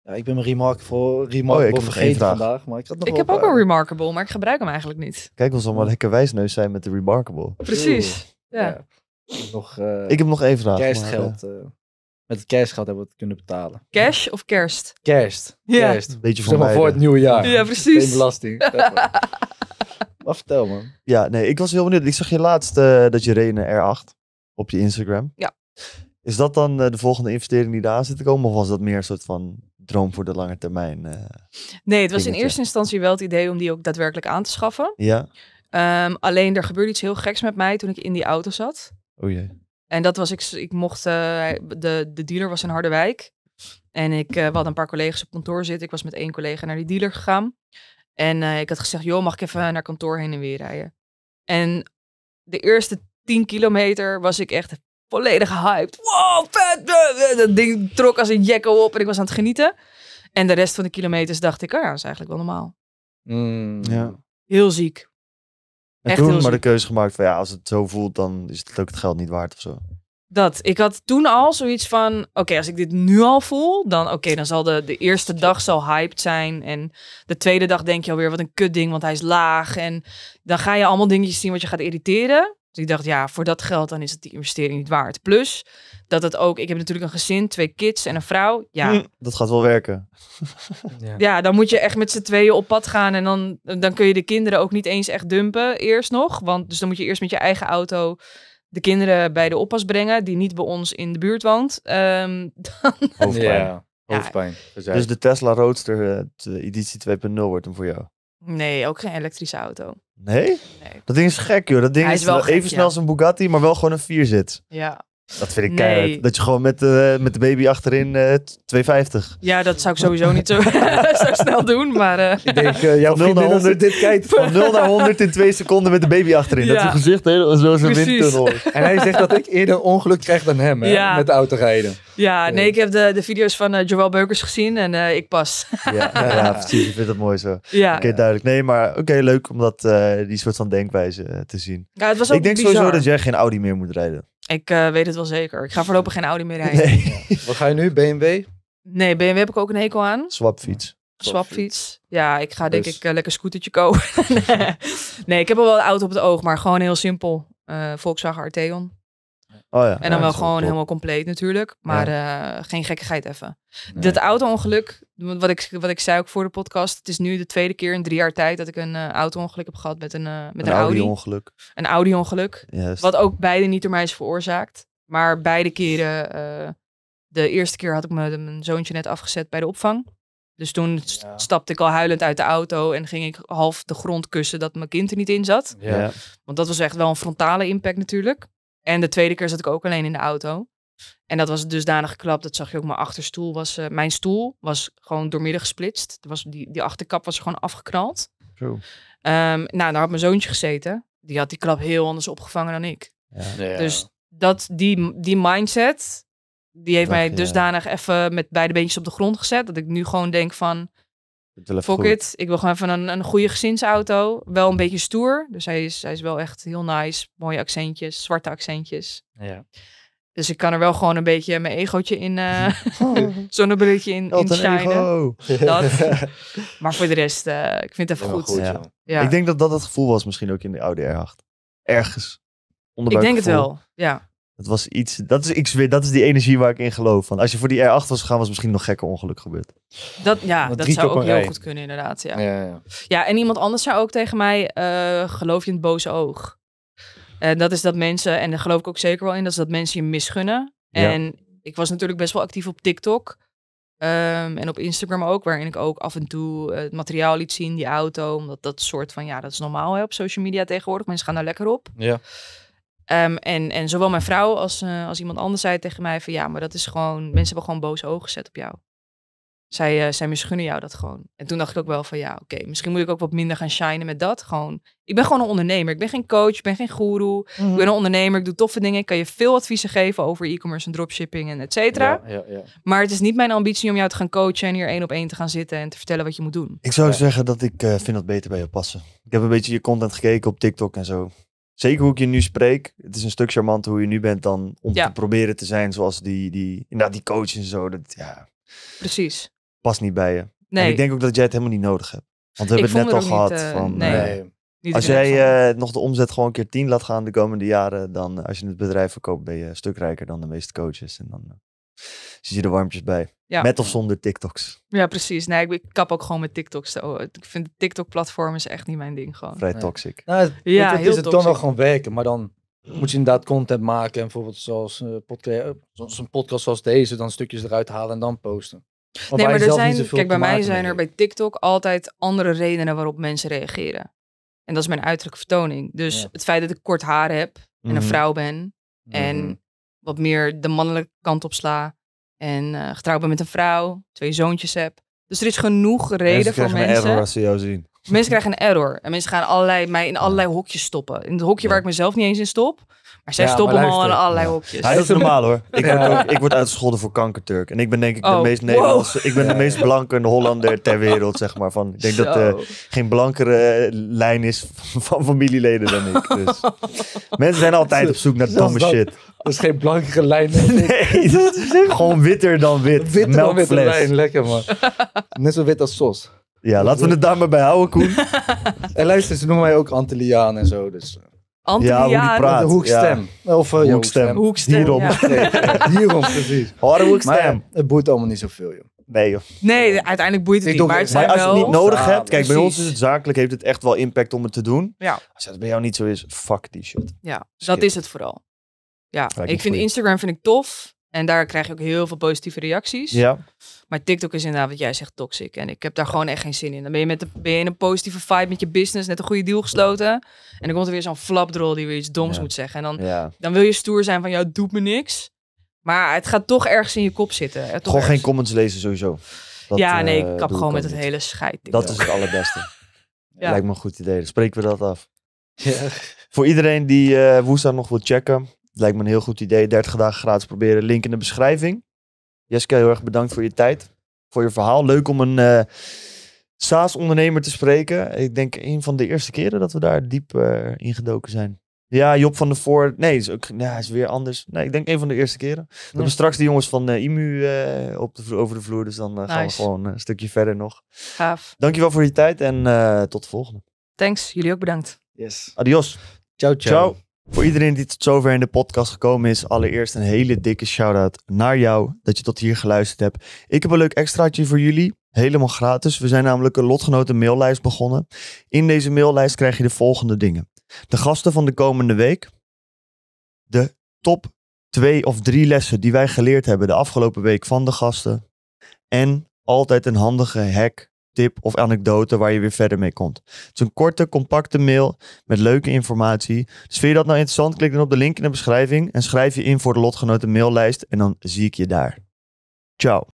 ja, ik ben mijn remarkable, remarkable oh, ik vergeten vandaag. Maar ik, had nog ik heb ook een remarkable, maar ik gebruik hem eigenlijk niet. Kijk, ons allemaal lekker wijsneus zijn met de remarkable. Precies, ja. Nog, ik heb nog één vraag. geld met cash kerstgeld hebben we het kunnen betalen. Cash of kerst? Kerst. Ja. Kerst. Beetje voor, zeg maar voor het nieuwe jaar. Ja, precies. Geen belasting. Wat vertel man. Ja, nee, ik was heel benieuwd. Ik zag je laatst eh, dat je reed een R8 op je Instagram. Ja. Is dat dan eh, de volgende investering die daar zit te komen? Of was dat meer een soort van droom voor de lange termijn? Eh, nee, het was in eerste instantie wel het idee om die ook daadwerkelijk aan te schaffen. Ja. Ehm, alleen er gebeurde iets heel geks met mij toen ik in die auto zat. O oh jee. En dat was, ik, ik mocht, eh, de, de dealer was in Harderwijk. En ik eh, had een paar collega's op kantoor zitten. Ik was met één collega naar die dealer gegaan. En eh, ik had gezegd, joh, mag ik even naar kantoor heen en weer rijden? En de eerste 10 kilometer was ik echt volledig hyped. Wow, vet! Dat ding trok als een jekko op en ik was aan het genieten. En de rest van de kilometers dacht ik, oh, ah, ja, dat is eigenlijk wel normaal. Mm. ja. Heel ziek. En Echt toen maar de keuze gemaakt van ja, als het zo voelt, dan is het ook het geld niet waard of zo. Dat. Ik had toen al zoiets van, oké, als ik dit nu al voel, dan oké, dan zal de, de eerste dag zo hyped zijn. En de tweede dag denk je alweer, wat een kut ding, want hij is laag. En dan ga je allemaal dingetjes zien wat je gaat irriteren. Dus ik dacht, ja, voor dat geld dan is het die investering niet waard. Plus, dat het ook... Ik heb natuurlijk een gezin, twee kids en een vrouw. Ja. Hm, dat gaat wel werken. Ja, dan moet je echt met z'n tweeën op pad gaan. En dan, dan kun je de kinderen ook niet eens echt dumpen eerst nog. Want, dus dan moet je eerst met je eigen auto de kinderen bij de oppas brengen... die niet bij ons in de buurt woont. Ehm, dan... Hoofdpijn. Ja. Hoofdpijn. Dus de Tesla Roadster eh, de editie 2.0 wordt hem voor jou? Nee, ook geen elektrische auto. Nee? nee? Dat ding is gek, joh. Dat ding is, wel even snel als een Bugatti, maar wel gewoon een 4 zit. Ja. Dat vind ik keihard. Dat je gewoon met, uh, met de baby achterin 250. Eh, ja, dat zou ik sowieso niet zo, snel doen. Maar, eh. Ik denk, jouw 0 naar dit kijkt. Van 0 naar 100 in 2 seconden met de baby achterin. Dat is een gezicht helemaal zo een windtunnel. En hij zegt dat ik eerder ongeluk krijg dan hem met de auto rijden. Ja, nee, ik heb de, de video's van Joël Beukers gezien en ik pas. ja, ja, precies. Ik vind dat mooi zo. Ja. Oké, duidelijk. Nee, maar oké, leuk om dat, die soort van denkwijze te zien. Ja, het was ook ik denk sowieso dat jij geen Audi meer moet rijden. Ik eh, weet het wel zeker. Ik ga voorlopig geen Audi meer rijden. Nee. Wat ga je nu? BMW? Nee, BMW heb ik ook een hekel aan. Swapfiets. Swapfiets. Ja, ik ga denk dus- ik uh, lekker scootertje kopen. nee. ik heb al wel een auto op het oog, maar gewoon heel simpel. Uh, Volkswagen Arteon. Oh ja, en dan wel gewoon helemaal compleet natuurlijk. Maar ja. Eh, geen gekkigheid even. Dat auto-ongeluk, wat ik, wat ik zei ook voor de podcast. Het is nu de tweede keer in drie jaar tijd dat ik een uh, eh, auto-ongeluk heb gehad met een, eh, met een, een Audi-ongeluk. Een Audi-ongeluk. Wat ook beide niet door mij is veroorzaakt. Maar beide keren, de eerste keer had ik mijn, mijn zoontje net afgezet bij de opvang. Dus toen stapte ik al huilend uit de auto en ging ik half de grond kussen dat mijn kind er niet in zat. Want dat was echt wel een frontale impact natuurlijk. En de tweede keer zat ik ook alleen in de auto. En dat was dusdanig geklapt, dat zag je ook. Mijn achterstoel was, eh, mijn stoel was gewoon doormidden gesplitst. Er was, die, die achterkap was gewoon afgeknald. Zo. Ehm, nou, daar had mijn zoontje gezeten. Die had die klap heel anders opgevangen dan ik. Ja. Dus dat, die, die mindset, die heeft mij dusdanig even met beide beentjes op de grond gezet. Dat ik nu gewoon denk van, Fuck ik wil gewoon van een, een goede gezinsauto. Wel een beetje stoer. Dus hij is, hij is wel echt heel nice. Mooie accentjes, zwarte accentjes. Ja. Dus ik kan er wel gewoon een beetje mijn egootje in, uh, zonnebrilletje in, in Dat. Maar voor de rest, eh, ik vind het even goed. ja. Ik denk dat dat het gevoel was misschien ook in de oude R8. Ergens. Ik denk het wel, ja. Dat was iets. Dat is, ik dat is die energie waar ik in geloof. Van als je voor die R8 was gegaan, was misschien nog gekker ongeluk gebeurd. Dat, ja, dat, zou ook heel goed kunnen, inderdaad. Ja. Ja, ja. ja, en iemand anders zei ook tegen mij: uh, geloof je in het boze oog? En dat is dat mensen, en daar geloof ik ook zeker wel in, dat is dat mensen je misgunnen. En ik was natuurlijk best wel actief op TikTok. Ehm, en op Instagram ook, waarin ik ook af en toe eh, het materiaal liet zien, die auto. Omdat dat soort van, ja, dat is normaal hè, op social media tegenwoordig. Mensen gaan daar lekker op. Ja. Ehm, en, en zowel mijn vrouw als, eh, als iemand anders zei tegen mij van ja, maar dat is gewoon, mensen hebben gewoon boze ogen gezet op jou. Zij, uh, zij misgunnen jou dat gewoon. En toen dacht ik ook wel van ja, oké, misschien moet ik ook wat minder gaan shinen met dat. Gewoon, ik ben gewoon een ondernemer. Ik ben geen coach, ik ben geen guru. Ik ben mhm. een ondernemer, ik doe toffe dingen. Ik kan je veel adviezen geven over e-commerce en dropshipping en et cetera. Ja, ja, ja. Maar het is niet mijn ambitie om jou te gaan coachen en hier één op één te gaan zitten en te vertellen wat je moet doen. Ik zou zeggen dat ik eh, vind dat beter bij je passen. Ik heb een beetje je content gekeken op TikTok en zo zeker hoe ik je nu spreek, het is een stuk charmanter hoe je nu bent dan om te proberen te zijn zoals die, die, inderdaad nou, die coach en zo. Dat, ja, Precies. Past niet bij je. Nee. En ik denk ook dat jij het helemaal niet nodig hebt. Want we hebben het net al gehad. Eh, van, nee. Eh, als jij eh, nog de omzet gewoon een keer tien laat gaan de komende jaren, dan als je het bedrijf verkoopt, ben je een stuk rijker dan de meeste coaches. En dan, ze je er warmpjes bij. Met of zonder TikToks. Ja, precies. Nee, ik, kap ook gewoon met TikToks. Oh, ik vind de TikTok-platform is echt niet mijn ding gewoon. Vrij toxic. Nou, het, ja, is het toch wel gewoon werken, maar dan moet je inderdaad content maken. En bijvoorbeeld zoals, een eh, eh, podcast zoals deze, dan stukjes eruit halen en dan posten. nee, maar er zijn, kijk, bij mij zijn er bij TikTok altijd andere redenen waarop mensen reageren. En dat is mijn uiterlijke vertoning. Dus het feit dat ik kort haar heb en een mhm. vrouw ben. En mhm wat meer de mannelijke kant op sla. En eh, getrouwd ben met een vrouw, twee zoontjes heb. Dus er is genoeg reden mensen voor mensen. Mensen krijgen een error als ze jou zien. Mensen krijgen een error. En mensen gaan allerlei, mij in allerlei hokjes stoppen. In het hokje waar ik mezelf niet eens in stop. Maar zij ja, stoppen maar al in allerlei is normaal hoor. Ik word, ook, ik word uitgescholden voor kankerturk. En ik ben denk ik de oh, meest Nederlandse... Ik ben de meest blanke Hollander ter wereld, zeg maar. Van, ik denk dat er eh, geen blankere eh, lijn is van, familieleden dan ik. Dus. Mensen zijn altijd op zoek naar domme shit. Dat is geen blankere lijn. Nee, gewoon witter dan wit. Witter dan lijn, lekker man. Net zo wit als Sos. Ja, laten we het daar maar bij houden, Koen. en luister, ze noemen mij ook Antilliaan en zo, dus... Eh. Ja, hoe praat. De hoekstem. Of uh, hoekstem. hoekstem. Hierom. hierom, precies. Harde Maar, het boeit allemaal niet zoveel, joh. Nee, Nee, uiteindelijk boeit het niet. Maar, als je het niet nodig hebt... Kijk, bij ons is het zakelijk, heeft het echt wel impact om het te doen. Ja. Als dat bij jou niet zo is, fuck die shit. Ja, dat is het vooral. Ja, ik vind Instagram vind ik tof. En daar krijg je ook heel veel positieve reacties. Ja. Maar TikTok is inderdaad wat jij zegt toxic. En ik heb daar gewoon echt geen zin in. Dan ben je, met de, ben je in een positieve vibe met je business, net een goede deal gesloten. En dan komt er weer zo'n flapdrol die weer iets doms moet zeggen. En dan, dan wil je stoer zijn van, ja, doet me niks. Maar het gaat toch ergens in je kop zitten. gewoon geen comments lezen sowieso. ja, nee, eh, ik kap gewoon met het hele scheid. Dat is het allerbeste. Lijkt me een goed idee. Dan spreken we dat af. Voor iedereen die uh, nog wil checken, lijkt me een heel goed idee. 30 dagen gratis proberen. Link in de beschrijving. Jessica, heel erg bedankt voor je tijd, voor je verhaal. Leuk om een eh, SaaS-ondernemer te spreken. Ik denk een van de eerste keren dat we daar diep uh, in zijn. Ja, Job van de Voor. Nee, is, ook, is weer anders. Nee, ik denk een van de eerste keren. We hebben straks de jongens van eh, IMU op de, over de vloer. Dus dan gaan we gewoon een stukje verder nog. Gaaf. Dankjewel voor je tijd en tot de volgende. Thanks, jullie ook bedankt. Yes. Adios. ciao. ciao. ciao. Voor iedereen die tot zover in de podcast gekomen is, allereerst een hele dikke shout-out naar jou dat je tot hier geluisterd hebt. Ik heb een leuk extraatje voor jullie, helemaal gratis. We zijn namelijk een lotgenoten maillijst begonnen. In deze maillijst krijg je de volgende dingen. De gasten van de komende week, de top twee of drie lessen die wij geleerd hebben de afgelopen week van de gasten en altijd een handige hack tip of anekdote waar je weer verder mee komt. Het is een korte, compacte mail met leuke informatie. Dus vind je dat nou interessant? Klik dan op de link in de beschrijving en schrijf je in voor de lotgenoten maillijst en dan zie ik je daar. Ciao.